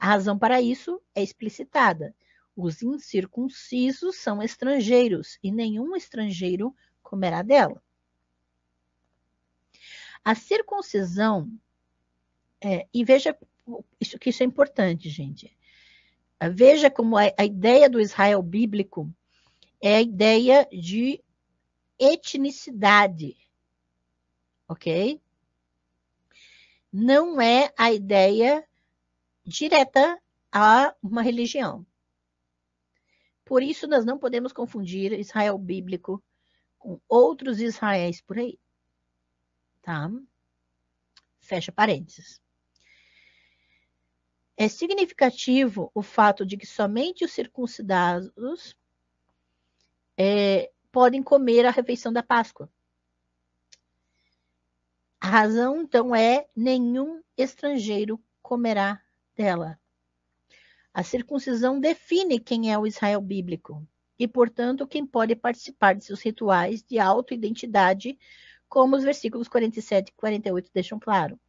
A razão para isso é explicitada. Os incircuncisos são estrangeiros e nenhum estrangeiro comerá dela. A circuncisão, é, e veja isso, que isso é importante, gente. Ah, veja como a, a ideia do Israel bíblico é a ideia de etnicidade, ok? Não é a ideia direta a uma religião. Por isso, nós não podemos confundir Israel bíblico com outros Israéis por aí. Tá? Fecha parênteses. É significativo o fato de que somente os circuncidados é, podem comer a refeição da Páscoa. A razão, então, é nenhum estrangeiro comerá dela. A circuncisão define quem é o Israel bíblico e, portanto, quem pode participar de seus rituais de autoidentidade, como os versículos 47 e 48 deixam claro.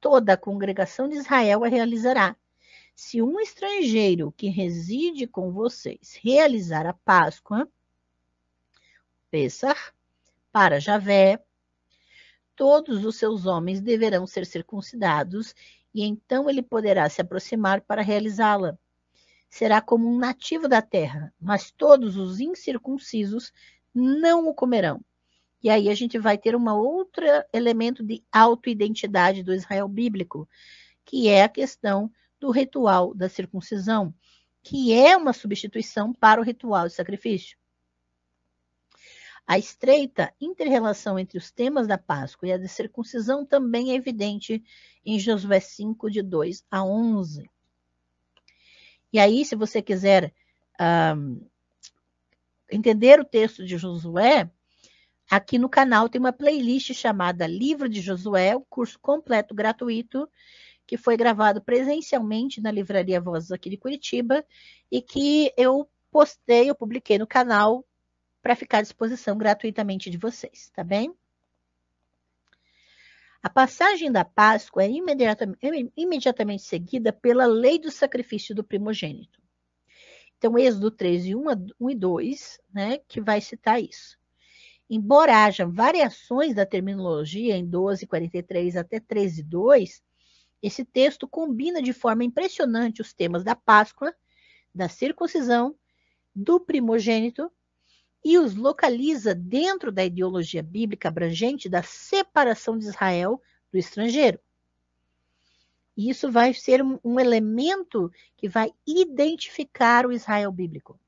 Toda a congregação de Israel a realizará. Se um estrangeiro que reside com vocês realizar a Páscoa, Pessah, para Javé, todos os seus homens deverão ser circuncidados e então ele poderá se aproximar para realizá-la. Será como um nativo da terra, mas todos os incircuncisos não o comerão. E aí a gente vai ter um outro elemento de autoidentidade do Israel bíblico, que é a questão do ritual da circuncisão, que é uma substituição para o ritual de sacrifício. A estreita interrelação entre os temas da Páscoa e a de circuncisão também é evidente em Josué 5, de 2 a 11. E aí, se você quiser ah, entender o texto de Josué, aqui no canal tem uma playlist chamada Livro de Josué, o um curso completo gratuito, que foi gravado presencialmente na Livraria Vozes aqui de Curitiba e que eu postei, eu publiquei no canal para ficar à disposição gratuitamente de vocês, tá bem? A passagem da Páscoa é imediatamente, é imediatamente seguida pela lei do sacrifício do primogênito. Então, Êxodo 13, 1, 1 e 2, né, que vai citar isso. Embora haja variações da terminologia em 12, 43 até 13, 2, esse texto combina de forma impressionante os temas da Páscoa, da circuncisão, do primogênito e os localiza dentro da ideologia bíblica abrangente da separação de Israel do estrangeiro. E isso vai ser um elemento que vai identificar o Israel bíblico.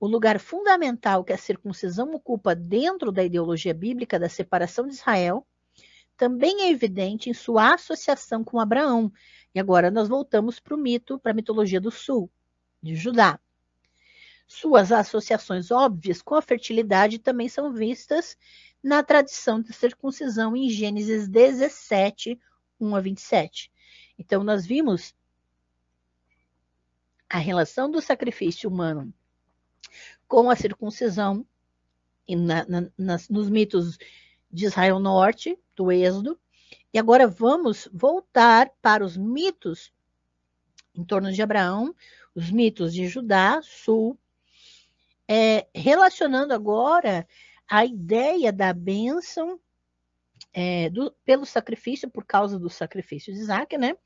O lugar fundamental que a circuncisão ocupa dentro da ideologia bíblica da separação de Israel também é evidente em sua associação com Abraão. E agora nós voltamos para o mito, para a mitologia do sul, de Judá. Suas associações óbvias com a fertilidade também são vistas na tradição da circuncisão em Gênesis 17, 1 a 27. Então, nós vimos a relação do sacrifício humano com a circuncisão na, na, nas, nos mitos de Israel Norte, do Êxodo. E agora vamos voltar para os mitos em torno de Abraão, os mitos de Judá, Sul, é, relacionando agora a ideia da bênção é, do, pelo sacrifício, por causa do sacrifício de Isaac, né?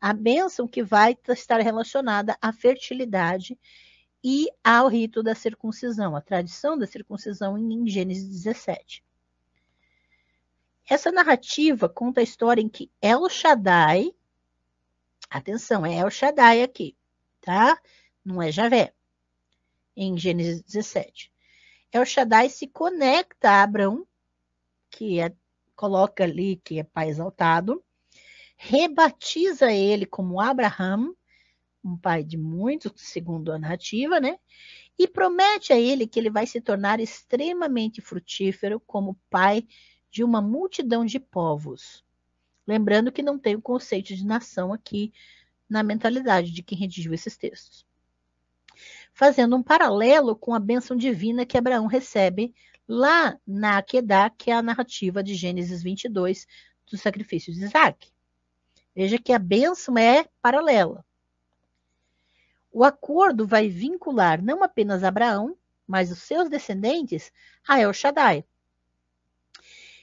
A bênção que vai estar relacionada à fertilidade e ao rito da circuncisão, à tradição da circuncisão em Gênesis 17. Essa narrativa conta a história em que El Shaddai, atenção, é El Shaddai aqui, tá? Não é Javé em Gênesis 17. El é Shaddai se conecta a Abraão, que é, coloca ali que é pai exaltado, rebatiza ele como Abraham, um pai de muitos, segundo a narrativa, né? E promete a ele que ele vai se tornar extremamente frutífero como pai de uma multidão de povos. Lembrando que não tem o conceito de nação aqui na mentalidade de quem redigiu esses textos fazendo um paralelo com a bênção divina que Abraão recebe lá na Akedá, que é a narrativa de Gênesis 22 do sacrifício de Isaac. Veja que a bênção é paralela. O acordo vai vincular não apenas Abraão, mas os seus descendentes a El Shaddai.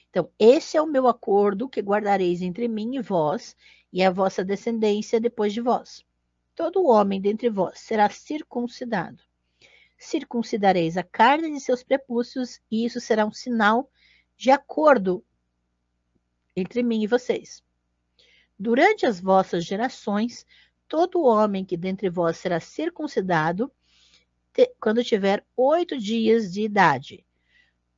Então, esse é o meu acordo que guardareis entre mim e vós, e a vossa descendência depois de vós todo homem dentre vós será circuncidado. Circuncidareis a carne de seus prepúcios, e isso será um sinal de acordo entre mim e vocês. Durante as vossas gerações, todo homem que dentre vós será circuncidado, te, quando tiver oito dias de idade,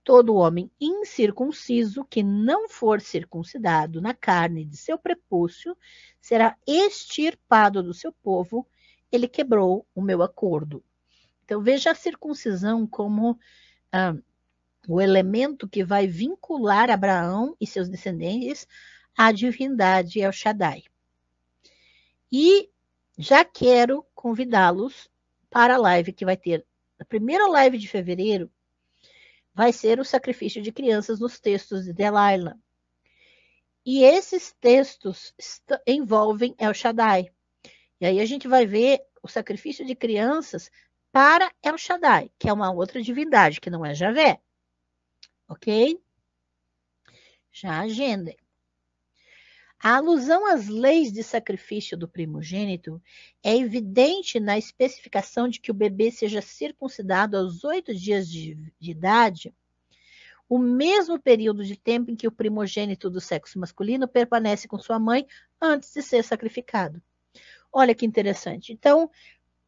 Todo homem incircunciso que não for circuncidado na carne de seu prepúcio será extirpado do seu povo. Ele quebrou o meu acordo. Então veja a circuncisão como ah, o elemento que vai vincular Abraão e seus descendentes à divindade El Shaddai. E já quero convidá-los para a live que vai ter a primeira live de fevereiro vai ser o sacrifício de crianças nos textos de Delilah. E esses textos envolvem El Shaddai. E aí a gente vai ver o sacrifício de crianças para El Shaddai, que é uma outra divindade, que não é Javé. Ok? Já agenda. A alusão às leis de sacrifício do primogênito é evidente na especificação de que o bebê seja circuncidado aos oito dias de, de idade, o mesmo período de tempo em que o primogênito do sexo masculino permanece com sua mãe antes de ser sacrificado. Olha que interessante. Então,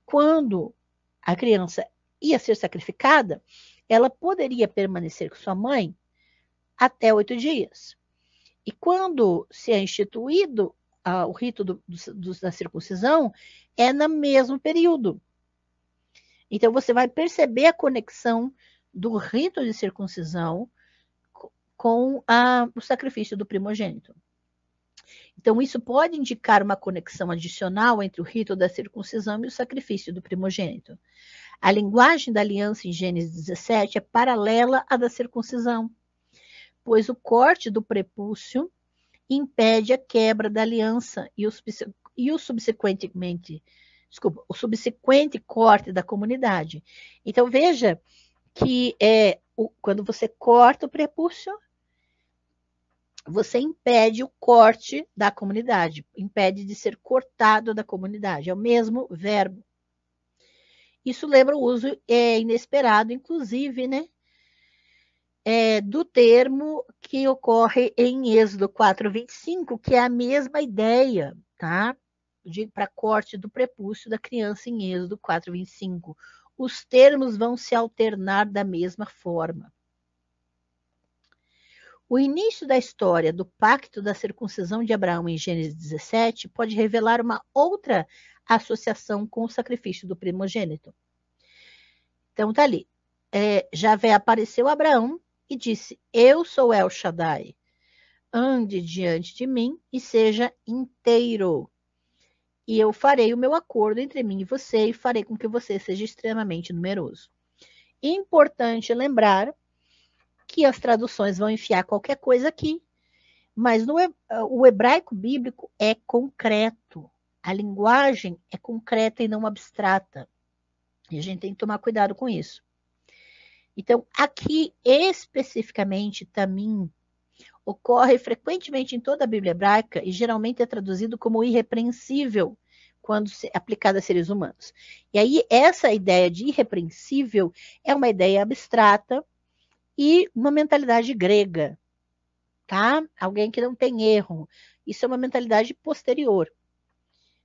quando a criança ia ser sacrificada, ela poderia permanecer com sua mãe até oito dias. E quando se é instituído ah, o rito do, do, da circuncisão, é no mesmo período. Então, você vai perceber a conexão do rito de circuncisão com a, o sacrifício do primogênito. Então, isso pode indicar uma conexão adicional entre o rito da circuncisão e o sacrifício do primogênito. A linguagem da aliança em Gênesis 17 é paralela à da circuncisão pois o corte do prepúcio impede a quebra da aliança e o, e o subsequentemente, desculpa, o subsequente corte da comunidade. Então veja que é o, quando você corta o prepúcio, você impede o corte da comunidade, impede de ser cortado da comunidade, é o mesmo verbo. Isso lembra o uso é, inesperado, inclusive, né, é, do termo que ocorre em Êxodo 4:25, que é a mesma ideia, tá? Para corte do prepúcio da criança em Êxodo 4:25. Os termos vão se alternar da mesma forma. O início da história do pacto da circuncisão de Abraão em Gênesis 17 pode revelar uma outra associação com o sacrifício do primogênito. Então tá ali. É, Javé apareceu a Abraão e disse: Eu sou El Shaddai. Ande diante de mim e seja inteiro. E eu farei o meu acordo entre mim e você e farei com que você seja extremamente numeroso. Importante lembrar que as traduções vão enfiar qualquer coisa aqui, mas no, o hebraico bíblico é concreto. A linguagem é concreta e não abstrata. E a gente tem que tomar cuidado com isso. Então, aqui especificamente, tamim, ocorre frequentemente em toda a Bíblia hebraica e geralmente é traduzido como irrepreensível quando aplicado a seres humanos. E aí, essa ideia de irrepreensível é uma ideia abstrata e uma mentalidade grega, tá? Alguém que não tem erro. Isso é uma mentalidade posterior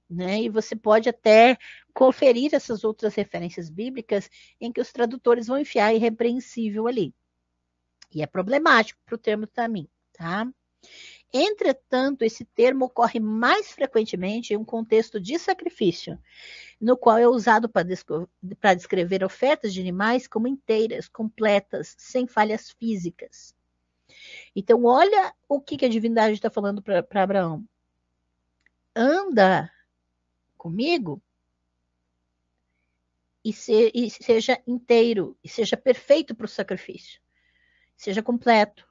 né? E você pode até conferir essas outras referências bíblicas em que os tradutores vão enfiar irrepreensível ali. E é problemático para o termo tamim, tá? Entretanto, esse termo ocorre mais frequentemente em um contexto de sacrifício, no qual é usado para descrever ofertas de animais como inteiras, completas, sem falhas físicas. Então, olha o que, que a divindade está falando para Abraão. Anda comigo e, se, e seja inteiro, e seja perfeito para o sacrifício, seja completo.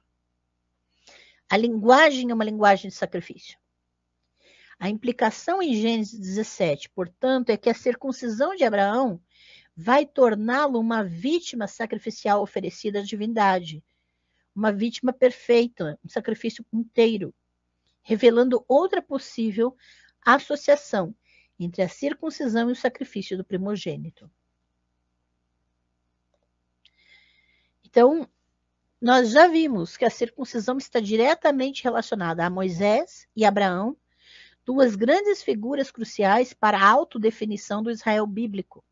A linguagem é uma linguagem de sacrifício. A implicação em Gênesis 17, portanto, é que a circuncisão de Abraão vai torná-lo uma vítima sacrificial oferecida à divindade, uma vítima perfeita, um sacrifício inteiro, revelando outra possível associação entre a circuncisão e o sacrifício do primogênito. Então, nós já vimos que a circuncisão está diretamente relacionada a Moisés e Abraão, duas grandes figuras cruciais para a autodefinição do Israel bíblico.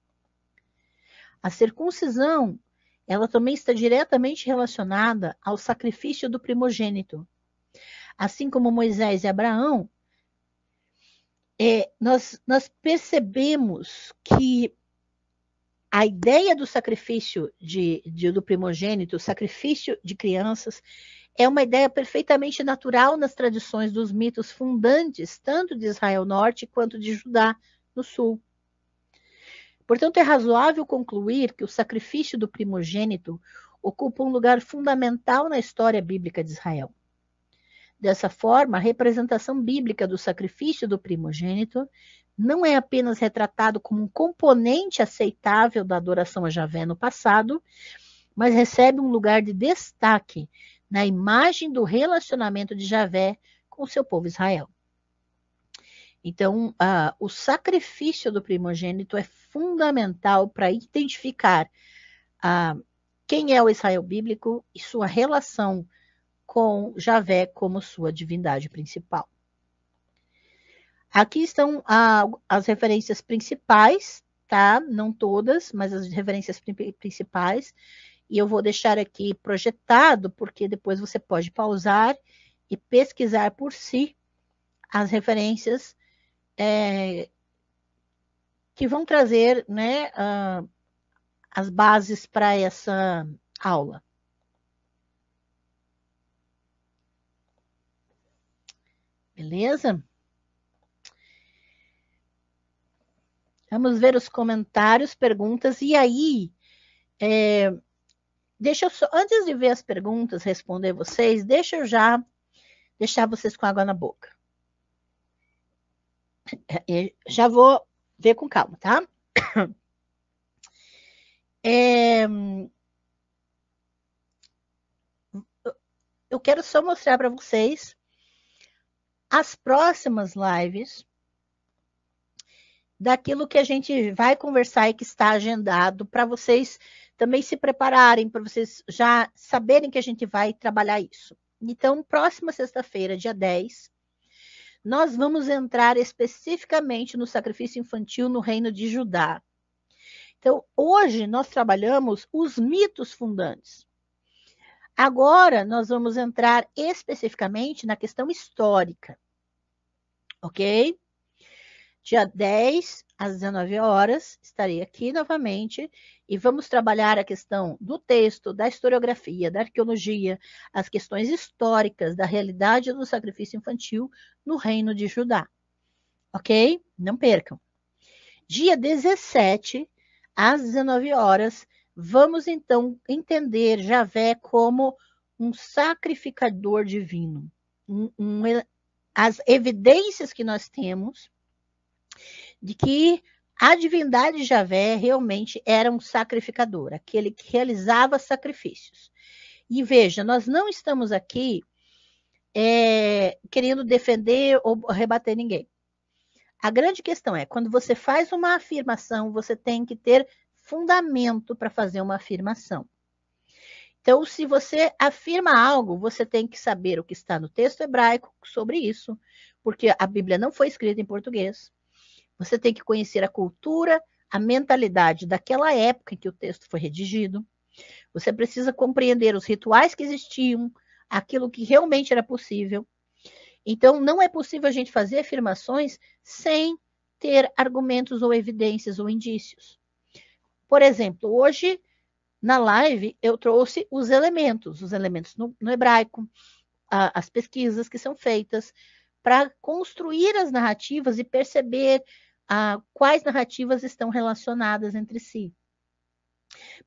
A circuncisão, ela também está diretamente relacionada ao sacrifício do primogênito. Assim como Moisés e Abraão, é, nós, nós percebemos que a ideia do sacrifício de, de, do primogênito, o sacrifício de crianças, é uma ideia perfeitamente natural nas tradições dos mitos fundantes, tanto de Israel Norte quanto de Judá no Sul. Portanto, é razoável concluir que o sacrifício do primogênito ocupa um lugar fundamental na história bíblica de Israel. Dessa forma, a representação bíblica do sacrifício do primogênito não é apenas retratado como um componente aceitável da adoração a Javé no passado, mas recebe um lugar de destaque na imagem do relacionamento de Javé com o seu povo Israel. Então, uh, o sacrifício do primogênito é fundamental para identificar uh, quem é o Israel bíblico e sua relação com Javé como sua divindade principal. Aqui estão as referências principais, tá? Não todas, mas as referências principais. E eu vou deixar aqui projetado, porque depois você pode pausar e pesquisar por si as referências é, que vão trazer né, ah, as bases para essa aula. Beleza? Vamos ver os comentários, perguntas. E aí, é, deixa eu só, antes de ver as perguntas, responder vocês, deixa eu já deixar vocês com água na boca. Eu já vou ver com calma, tá? É, eu quero só mostrar para vocês as próximas lives daquilo que a gente vai conversar e que está agendado para vocês também se prepararem, para vocês já saberem que a gente vai trabalhar isso. Então, próxima sexta-feira, dia 10, nós vamos entrar especificamente no sacrifício infantil no reino de Judá. Então, hoje nós trabalhamos os mitos fundantes. Agora, nós vamos entrar especificamente na questão histórica. Ok? Dia 10 às 19 horas, estarei aqui novamente e vamos trabalhar a questão do texto, da historiografia, da arqueologia, as questões históricas da realidade do sacrifício infantil no Reino de Judá. Ok? Não percam. Dia 17 às 19 horas, Vamos então entender Javé como um sacrificador divino. Um, um, as evidências que nós temos de que a divindade de Javé realmente era um sacrificador, aquele que realizava sacrifícios. E veja, nós não estamos aqui é, querendo defender ou rebater ninguém. A grande questão é, quando você faz uma afirmação, você tem que ter fundamento para fazer uma afirmação. Então, se você afirma algo, você tem que saber o que está no texto hebraico sobre isso, porque a Bíblia não foi escrita em português. Você tem que conhecer a cultura, a mentalidade daquela época em que o texto foi redigido. Você precisa compreender os rituais que existiam, aquilo que realmente era possível. Então, não é possível a gente fazer afirmações sem ter argumentos ou evidências ou indícios. Por exemplo, hoje na live eu trouxe os elementos, os elementos no, no hebraico, a, as pesquisas que são feitas para construir as narrativas e perceber a, quais narrativas estão relacionadas entre si.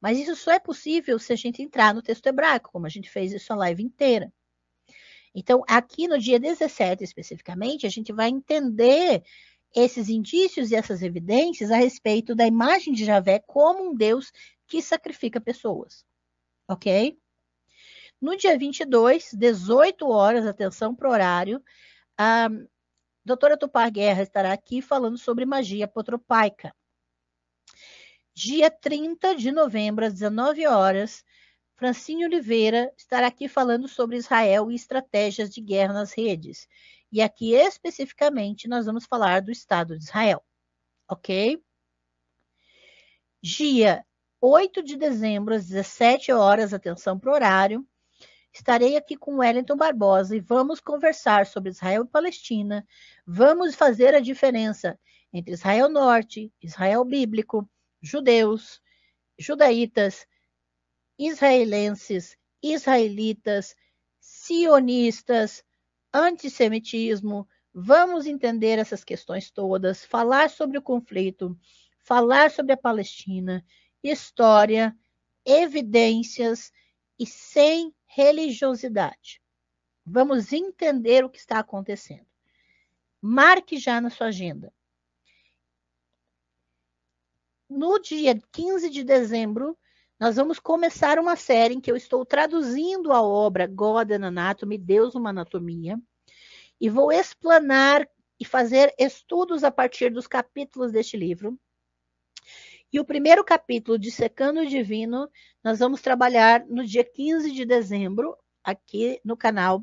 Mas isso só é possível se a gente entrar no texto hebraico, como a gente fez isso a live inteira. Então, aqui no dia 17 especificamente, a gente vai entender esses indícios e essas evidências a respeito da imagem de Javé como um Deus que sacrifica pessoas. Ok? No dia 22, 18 horas, atenção para o horário, a doutora Tupar Guerra estará aqui falando sobre magia potropaica. Dia 30 de novembro, às 19 horas, Francine Oliveira estará aqui falando sobre Israel e estratégias de guerra nas redes. E aqui especificamente nós vamos falar do Estado de Israel, ok? Dia 8 de dezembro, às 17 horas, atenção para o horário. Estarei aqui com Wellington Barbosa e vamos conversar sobre Israel e Palestina. Vamos fazer a diferença entre Israel Norte, Israel Bíblico, judeus, judaítas, israelenses, israelitas, sionistas, antissemitismo. Vamos entender essas questões todas, falar sobre o conflito, falar sobre a Palestina, história, evidências e sem religiosidade. Vamos entender o que está acontecendo. Marque já na sua agenda. No dia 15 de dezembro, nós vamos começar uma série em que eu estou traduzindo a obra God and Anatomy, Deus uma Anatomia, e vou explanar e fazer estudos a partir dos capítulos deste livro. E o primeiro capítulo, Dissecando o Divino, nós vamos trabalhar no dia 15 de dezembro, aqui no canal.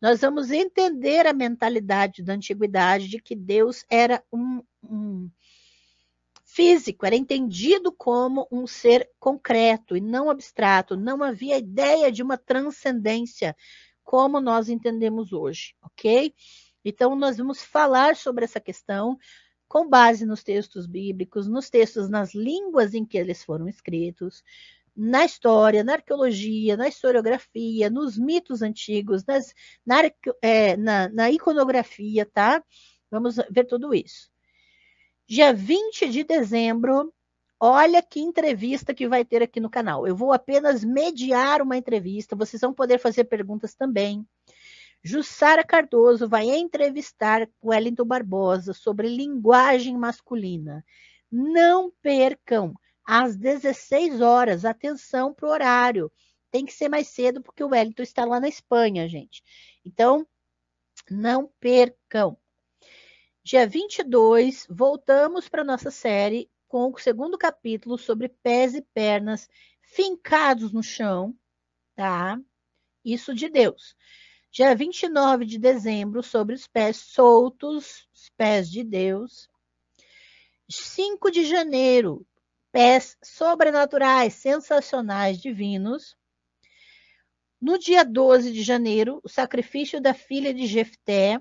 Nós vamos entender a mentalidade da antiguidade de que Deus era um, um, físico, era entendido como um ser concreto e não abstrato, não havia ideia de uma transcendência como nós entendemos hoje, ok? Então, nós vamos falar sobre essa questão com base nos textos bíblicos, nos textos nas línguas em que eles foram escritos, na história, na arqueologia, na historiografia, nos mitos antigos, nas, na, é, na, na iconografia, tá? Vamos ver tudo isso. Dia 20 de dezembro, olha que entrevista que vai ter aqui no canal. Eu vou apenas mediar uma entrevista, vocês vão poder fazer perguntas também. Jussara Cardoso vai entrevistar Wellington Barbosa sobre linguagem masculina. Não percam, às 16 horas, atenção para o horário. Tem que ser mais cedo, porque o Wellington está lá na Espanha, gente. Então, não percam. Dia 22, voltamos para nossa série com o segundo capítulo sobre pés e pernas fincados no chão, tá? Isso de Deus. Dia 29 de dezembro, sobre os pés soltos, os pés de Deus. 5 de janeiro, pés sobrenaturais, sensacionais, divinos. No dia 12 de janeiro, o sacrifício da filha de Jefté,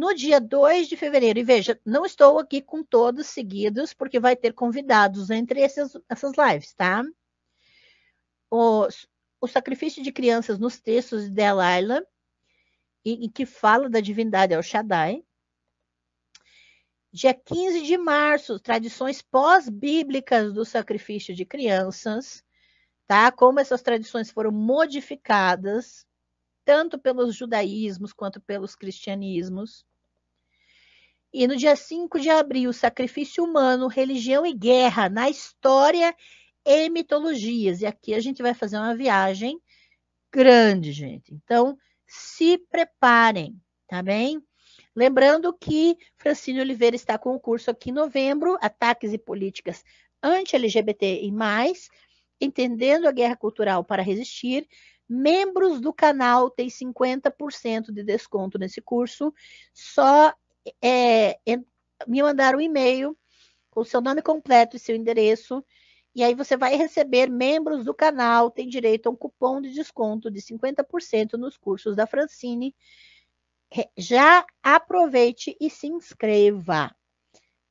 no dia 2 de fevereiro. E veja, não estou aqui com todos seguidos, porque vai ter convidados entre esses, essas lives, tá? O, o sacrifício de crianças nos textos de Delilah, e, e que fala da divindade El Shaddai. Dia 15 de março, tradições pós-bíblicas do sacrifício de crianças, tá? Como essas tradições foram modificadas tanto pelos judaísmos quanto pelos cristianismos. E no dia 5 de abril, sacrifício humano, religião e guerra na história e mitologias. E aqui a gente vai fazer uma viagem grande, gente. Então, se preparem, tá bem? Lembrando que Francine Oliveira está com o curso aqui em novembro, Ataques e Políticas Anti-LGBT e Mais, Entendendo a Guerra Cultural para Resistir. Membros do canal têm 50% de desconto nesse curso. Só é, me mandar um e-mail com seu nome completo e seu endereço. E aí você vai receber membros do canal, tem direito a um cupom de desconto de 50% nos cursos da Francine. Já aproveite e se inscreva.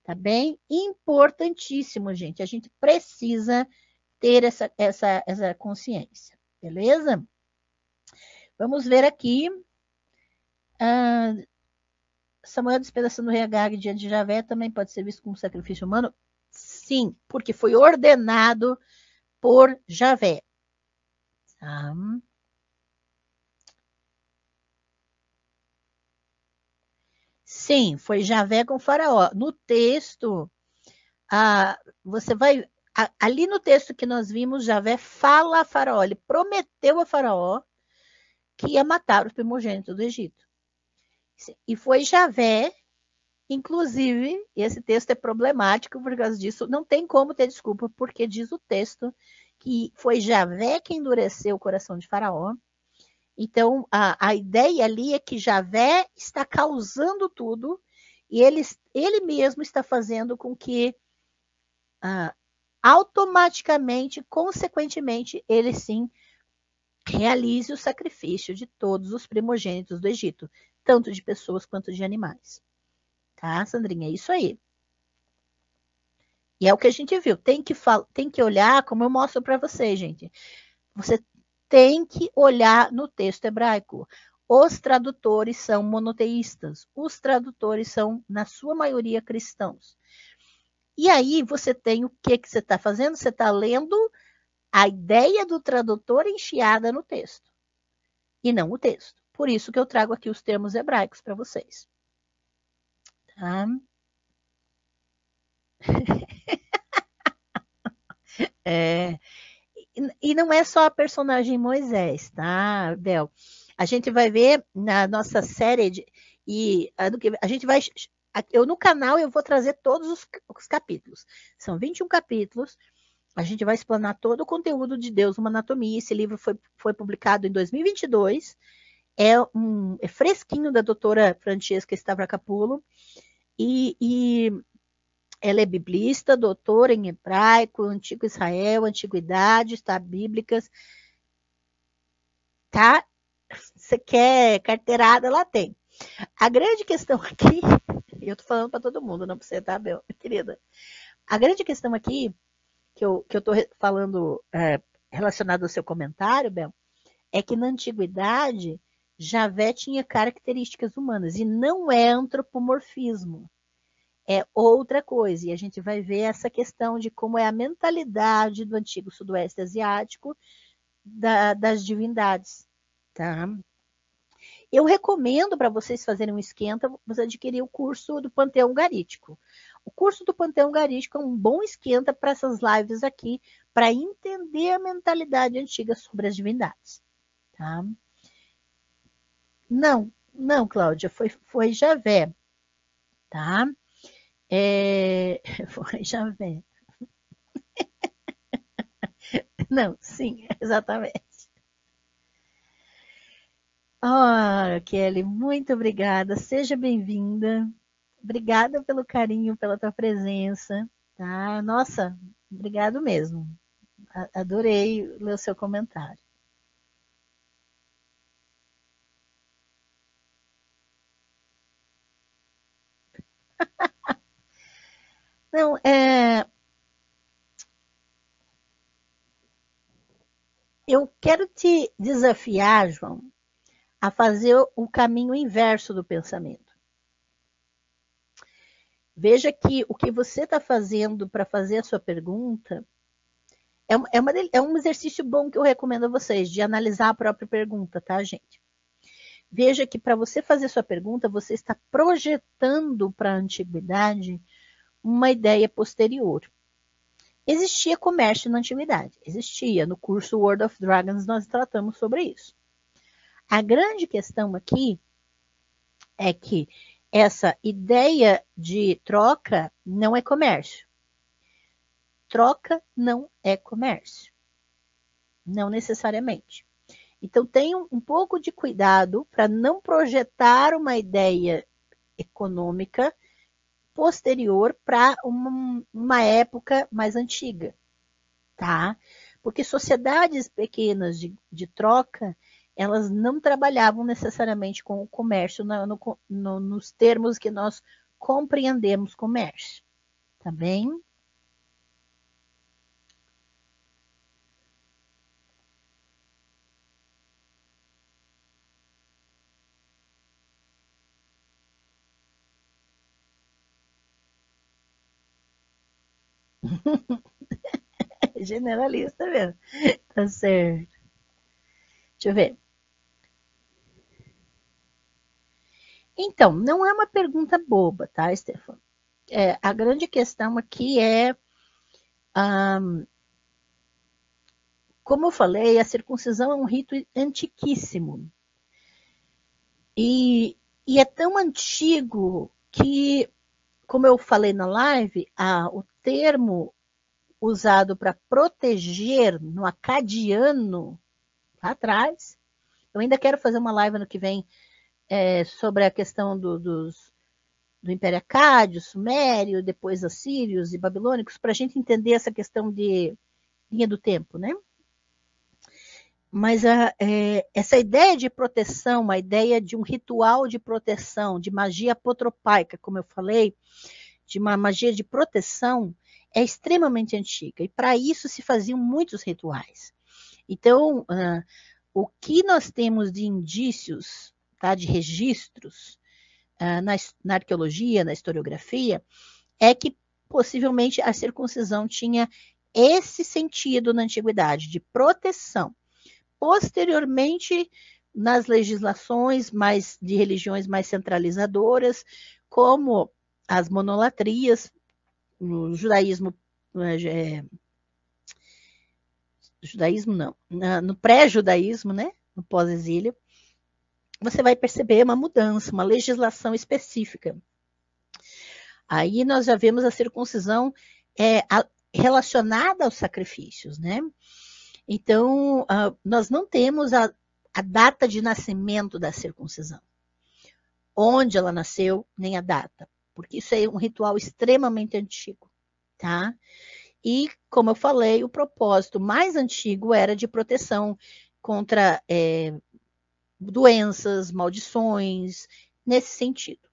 Tá bem? Importantíssimo, gente. A gente precisa ter essa, essa, essa consciência. Beleza? Vamos ver aqui. Uh, Samuel despedaçando o Reagag diante de Javé também pode ser visto como sacrifício humano? Sim, porque foi ordenado por Javé. Ah. Sim, foi Javé com Faraó. No texto, você vai. ali no texto que nós vimos, Javé fala a Faraó, ele prometeu a Faraó que ia matar os primogênitos do Egito. E foi Javé, inclusive, esse texto é problemático por causa disso, não tem como ter desculpa, porque diz o texto que foi Javé que endureceu o coração de Faraó. Então, a, a ideia ali é que Javé está causando tudo e ele, ele mesmo está fazendo com que ah, automaticamente, consequentemente, ele sim realize o sacrifício de todos os primogênitos do Egito, tanto de pessoas quanto de animais. Tá, Sandrinha? É isso aí. E é o que a gente viu. Tem que, tem que olhar, como eu mostro para vocês, gente. Você tem que olhar no texto hebraico. Os tradutores são monoteístas. Os tradutores são, na sua maioria, cristãos. E aí você tem o que, que você está fazendo? Você está lendo a ideia do tradutor enfiada no texto e não o texto. Por isso que eu trago aqui os termos hebraicos para vocês. Tá? é, e não é só a personagem Moisés, tá, Bel? A gente vai ver na nossa série de, e a gente vai eu no canal eu vou trazer todos os, os capítulos. São 21 capítulos a gente vai explanar todo o conteúdo de Deus, uma anatomia. Esse livro foi, foi publicado em 2022. É, um, é fresquinho da doutora Francesca Stavracapulo. E, e ela é biblista, doutora em hebraico, antigo Israel, antiguidades, está Bíblicas. Tá? Você quer carteirada, ela tem. A grande questão aqui, eu tô falando para todo mundo, não para você, tá, meu querida? A grande questão aqui que eu estou que eu falando é, relacionado ao seu comentário, Bel, é que na antiguidade Javé tinha características humanas e não é antropomorfismo. É outra coisa, e a gente vai ver essa questão de como é a mentalidade do antigo sudoeste asiático da, das divindades. Tá? Eu recomendo para vocês fazerem um esquenta, você adquirir o curso do Panteão Garítico. O curso do Panteão Garístico é um bom esquenta para essas lives aqui, para entender a mentalidade antiga sobre as divindades. Tá? Não, não, Cláudia, foi, foi Javé. Tá? É, foi Javé. Não, sim, exatamente. Ah, oh, Kelly, muito obrigada. Seja bem-vinda. Obrigada pelo carinho, pela tua presença, tá? Nossa, obrigado mesmo. Adorei ler o seu comentário. Não, é... Eu quero te desafiar, João, a fazer o caminho inverso do pensamento. Veja que o que você está fazendo para fazer a sua pergunta é, é, uma, é um exercício bom que eu recomendo a vocês, de analisar a própria pergunta, tá, gente? Veja que para você fazer sua pergunta, você está projetando para a antiguidade uma ideia posterior. Existia comércio na antiguidade, existia. No curso World of Dragons nós tratamos sobre isso. A grande questão aqui é que essa ideia de troca não é comércio. Troca não é comércio. Não necessariamente. Então, tenha um pouco de cuidado para não projetar uma ideia econômica posterior para uma, uma, época mais antiga, tá? Porque sociedades pequenas de, de troca, elas não trabalhavam necessariamente com o comércio no, no, nos termos que nós compreendemos comércio. Tá bem? Generalista mesmo. Tá certo. Deixa eu ver. Então, não é uma pergunta boba, tá, Stefano? É, a grande questão aqui é, um, como eu falei, a circuncisão é um rito antiquíssimo. E, e é tão antigo que, como eu falei na live, a, o termo usado para proteger no acadiano, lá atrás, eu ainda quero fazer uma live no que vem é, sobre a questão do, dos, do Império Acádio, Sumério, depois Assírios e Babilônicos, para a gente entender essa questão de linha do tempo, né? Mas a, é, essa ideia de proteção, a ideia de um ritual de proteção, de magia apotropaica, como eu falei, de uma magia de proteção, é extremamente antiga. E para isso se faziam muitos rituais. Então, uh, o que nós temos de indícios tá, de registros uh, na, na arqueologia, na historiografia, é que possivelmente a circuncisão tinha esse sentido na antiguidade, de proteção. Posteriormente, nas legislações mais de religiões mais centralizadoras, como as monolatrias, no judaísmo eh, é, judaísmo não, no pré-judaísmo, né, no pós-exílio, você vai perceber uma mudança, uma legislação específica. Aí nós já vemos a circuncisão é, a, relacionada aos sacrifícios, né? Então, uh, nós não temos a, a data de nascimento da circuncisão, onde ela nasceu, nem a data, porque isso é um ritual extremamente antigo, tá? E, como eu falei, o propósito mais antigo era de proteção contra é, doenças, maldições, nesse sentido.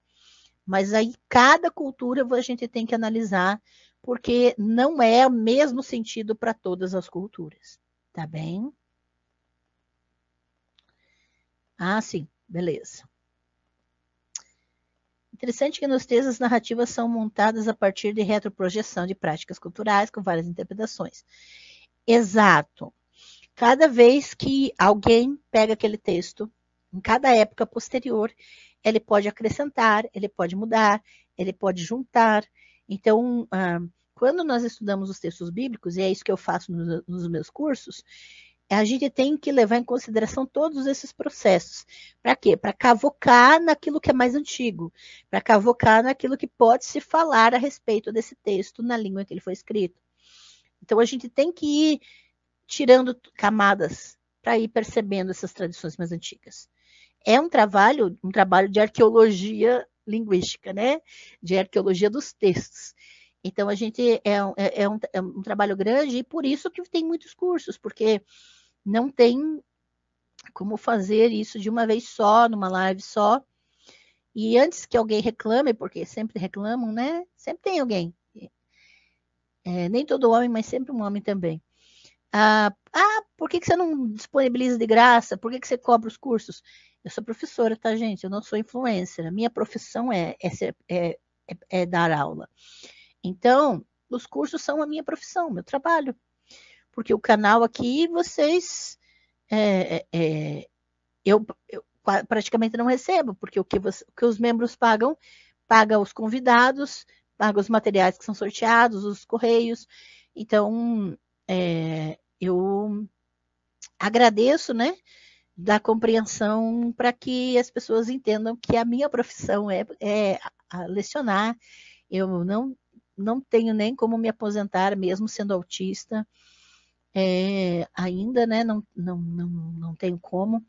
Mas aí cada cultura a gente tem que analisar, porque não é o mesmo sentido para todas as culturas, tá bem? Ah, sim, beleza. Interessante que nos textos as narrativas são montadas a partir de retroprojeção de práticas culturais com várias interpretações. Exato. Cada vez que alguém pega aquele texto em cada época posterior, ele pode acrescentar, ele pode mudar, ele pode juntar. Então, ah, quando nós estudamos os textos bíblicos, e é isso que eu faço nos meus cursos, a gente tem que levar em consideração todos esses processos. Para quê? Para cavocar naquilo que é mais antigo, para cavocar naquilo que pode se falar a respeito desse texto na língua em que ele foi escrito. Então a gente tem que ir tirando camadas para ir percebendo essas tradições mais antigas é um trabalho, um trabalho de arqueologia linguística, né? De arqueologia dos textos. Então a gente é, é, é, um, é um trabalho grande e por isso que tem muitos cursos, porque não tem como fazer isso de uma vez só, numa live só. E antes que alguém reclame, porque sempre reclamam, né? Sempre tem alguém. É, nem todo homem, mas sempre um homem também. Ah, ah por que, que você não disponibiliza de graça? Por que, que você cobra os cursos? Eu sou professora, tá, gente? Eu não sou influencer. A minha profissão é, é, ser, é, é, é dar aula. Então, os cursos são a minha profissão, meu trabalho. Porque o canal aqui, vocês. É, é, eu, eu praticamente não recebo, porque o que, você, o que os membros pagam, paga os convidados, paga os materiais que são sorteados, os correios. Então, é, eu agradeço, né? da compreensão para que as pessoas entendam que a minha profissão é, é lecionar. Eu não, não tenho nem como me aposentar, mesmo sendo autista. É, ainda, né? Não, não, não, não tenho como.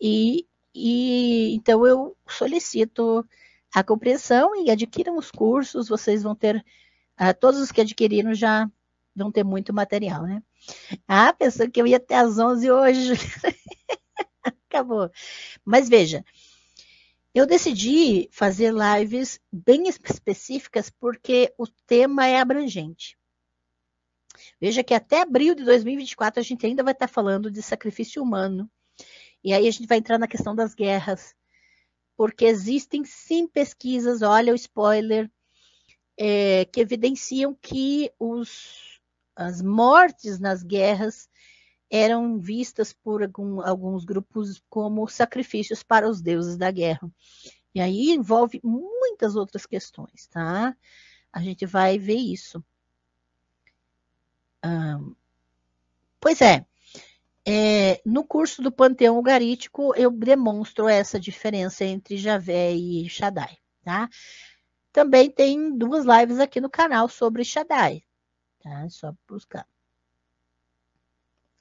E, e então eu solicito a compreensão e adquiram os cursos, vocês vão ter, uh, todos os que adquiriram já vão ter muito material, né? Ah, pensando que eu ia até às 11 hoje. acabou. Mas veja, eu decidi fazer lives bem específicas porque o tema é abrangente. Veja que até abril de 2024 a gente ainda vai estar falando de sacrifício humano. E aí a gente vai entrar na questão das guerras. Porque existem sim pesquisas, olha o spoiler, é, que evidenciam que os, as mortes nas guerras eram vistas por algum, alguns grupos como sacrifícios para os deuses da guerra. E aí envolve muitas outras questões, tá? A gente vai ver isso. pois é, é, no curso do Panteão Ugarítico, eu demonstro essa diferença entre Javé e Shaddai, tá? Também tem duas lives aqui no canal sobre Shaddai, tá? É só buscar.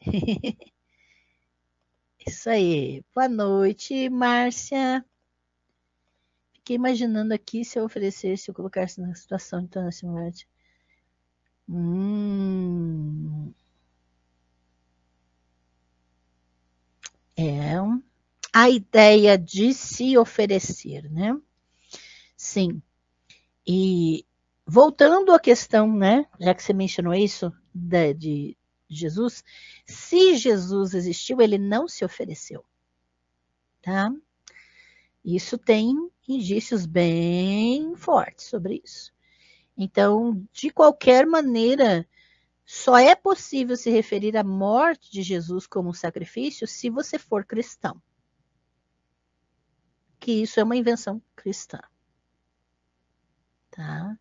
Isso aí. Boa noite, Márcia. Fiquei imaginando aqui se eu oferecesse, se eu colocasse na situação então Tona Simulante. Hum. É a ideia de se oferecer, né? Sim. E voltando à questão, né? Já que você mencionou isso, da de Jesus, se Jesus existiu, ele não se ofereceu. Tá? Isso tem indícios bem fortes sobre isso. Então, de qualquer maneira, só é possível se referir à morte de Jesus como sacrifício se você for cristão. Que isso é uma invenção cristã. Tá?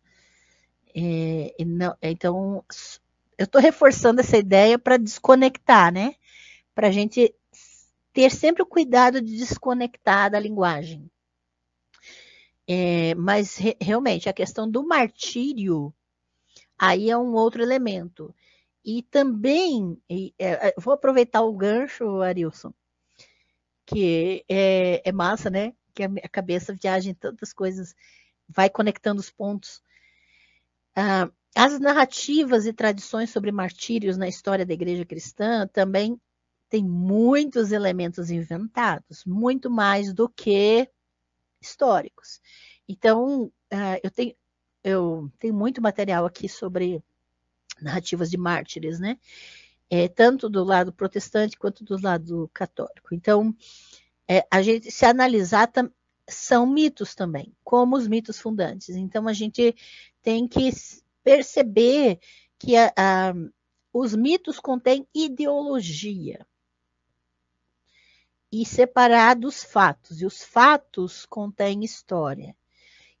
É, não, então, eu estou reforçando essa ideia para desconectar, né? Para a gente ter sempre o cuidado de desconectar da linguagem. É, mas re, realmente a questão do martírio aí é um outro elemento. E também e, é, é vou aproveitar o gancho, Arilson, que é, é massa, né? Que a, a cabeça viaja em tantas coisas, vai conectando os pontos. Ah, as narrativas e tradições sobre martírios na história da igreja cristã também têm muitos elementos inventados, muito mais do que históricos. Então, é, eu tenho, eu tenho muito material aqui sobre narrativas de mártires, né? É, tanto do lado protestante quanto do lado católico. Então, é, a gente se analisar são mitos também, como os mitos fundantes. Então, a gente tem que perceber que a, ah, a, ah, os mitos contêm ideologia e separar dos fatos, e os fatos contêm história.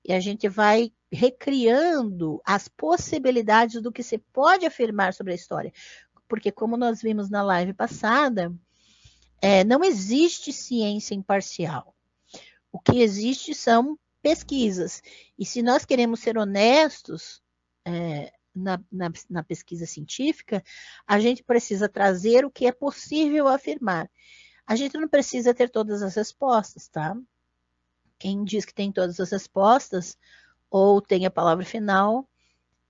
E a gente vai recriando as possibilidades do que se pode afirmar sobre a história. Porque, como nós vimos na live passada, é, não existe ciência imparcial. O que existe são pesquisas. E se nós queremos ser honestos, é, na, na, na pesquisa científica, a gente precisa trazer o que é possível afirmar. A gente não precisa ter todas as respostas, tá? Quem diz que tem todas as respostas ou tem a palavra final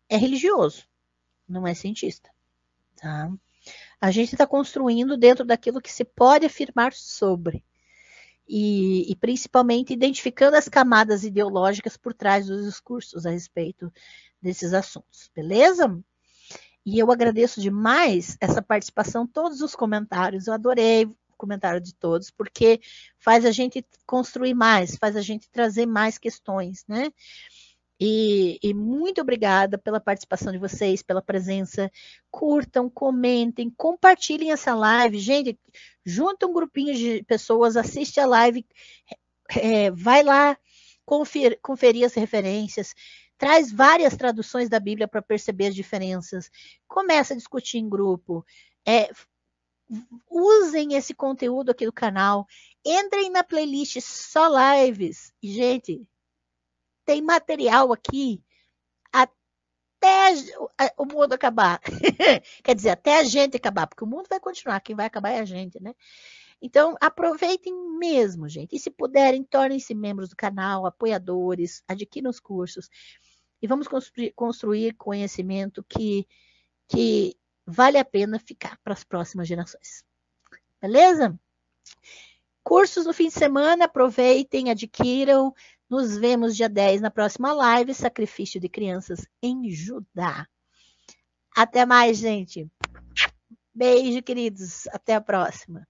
é religioso, não é cientista, tá? A gente está construindo dentro daquilo que se pode afirmar sobre e, e, principalmente identificando as camadas ideológicas por trás dos discursos a respeito desses assuntos, beleza? E eu agradeço demais essa participação, todos os comentários, eu adorei o comentário de todos, porque faz a gente construir mais, faz a gente trazer mais questões, né? E, e, muito obrigada pela participação de vocês, pela presença. Curtam, comentem, compartilhem essa live. Gente, junta um grupinho de pessoas, assiste a live, é, é, vai lá confer, conferir as referências, traz várias traduções da Bíblia para perceber as diferenças. Começa a discutir em grupo. É, usem esse conteúdo aqui do canal. Entrem na playlist só lives. Gente, tem material aqui até o mundo acabar. Quer dizer, até a gente acabar, porque o mundo vai continuar, quem vai acabar é a gente, né? Então, aproveitem mesmo, gente. E se puderem, tornem-se membros do canal, apoiadores, adquiram os cursos. E vamos construir, conhecimento que, que vale a pena ficar para as próximas gerações. Beleza? Cursos no fim de semana, aproveitem, adquiram. Nos vemos dia 10 na próxima live, Sacrifício de Crianças em Judá. Até mais, gente. Beijo, queridos. Até a próxima.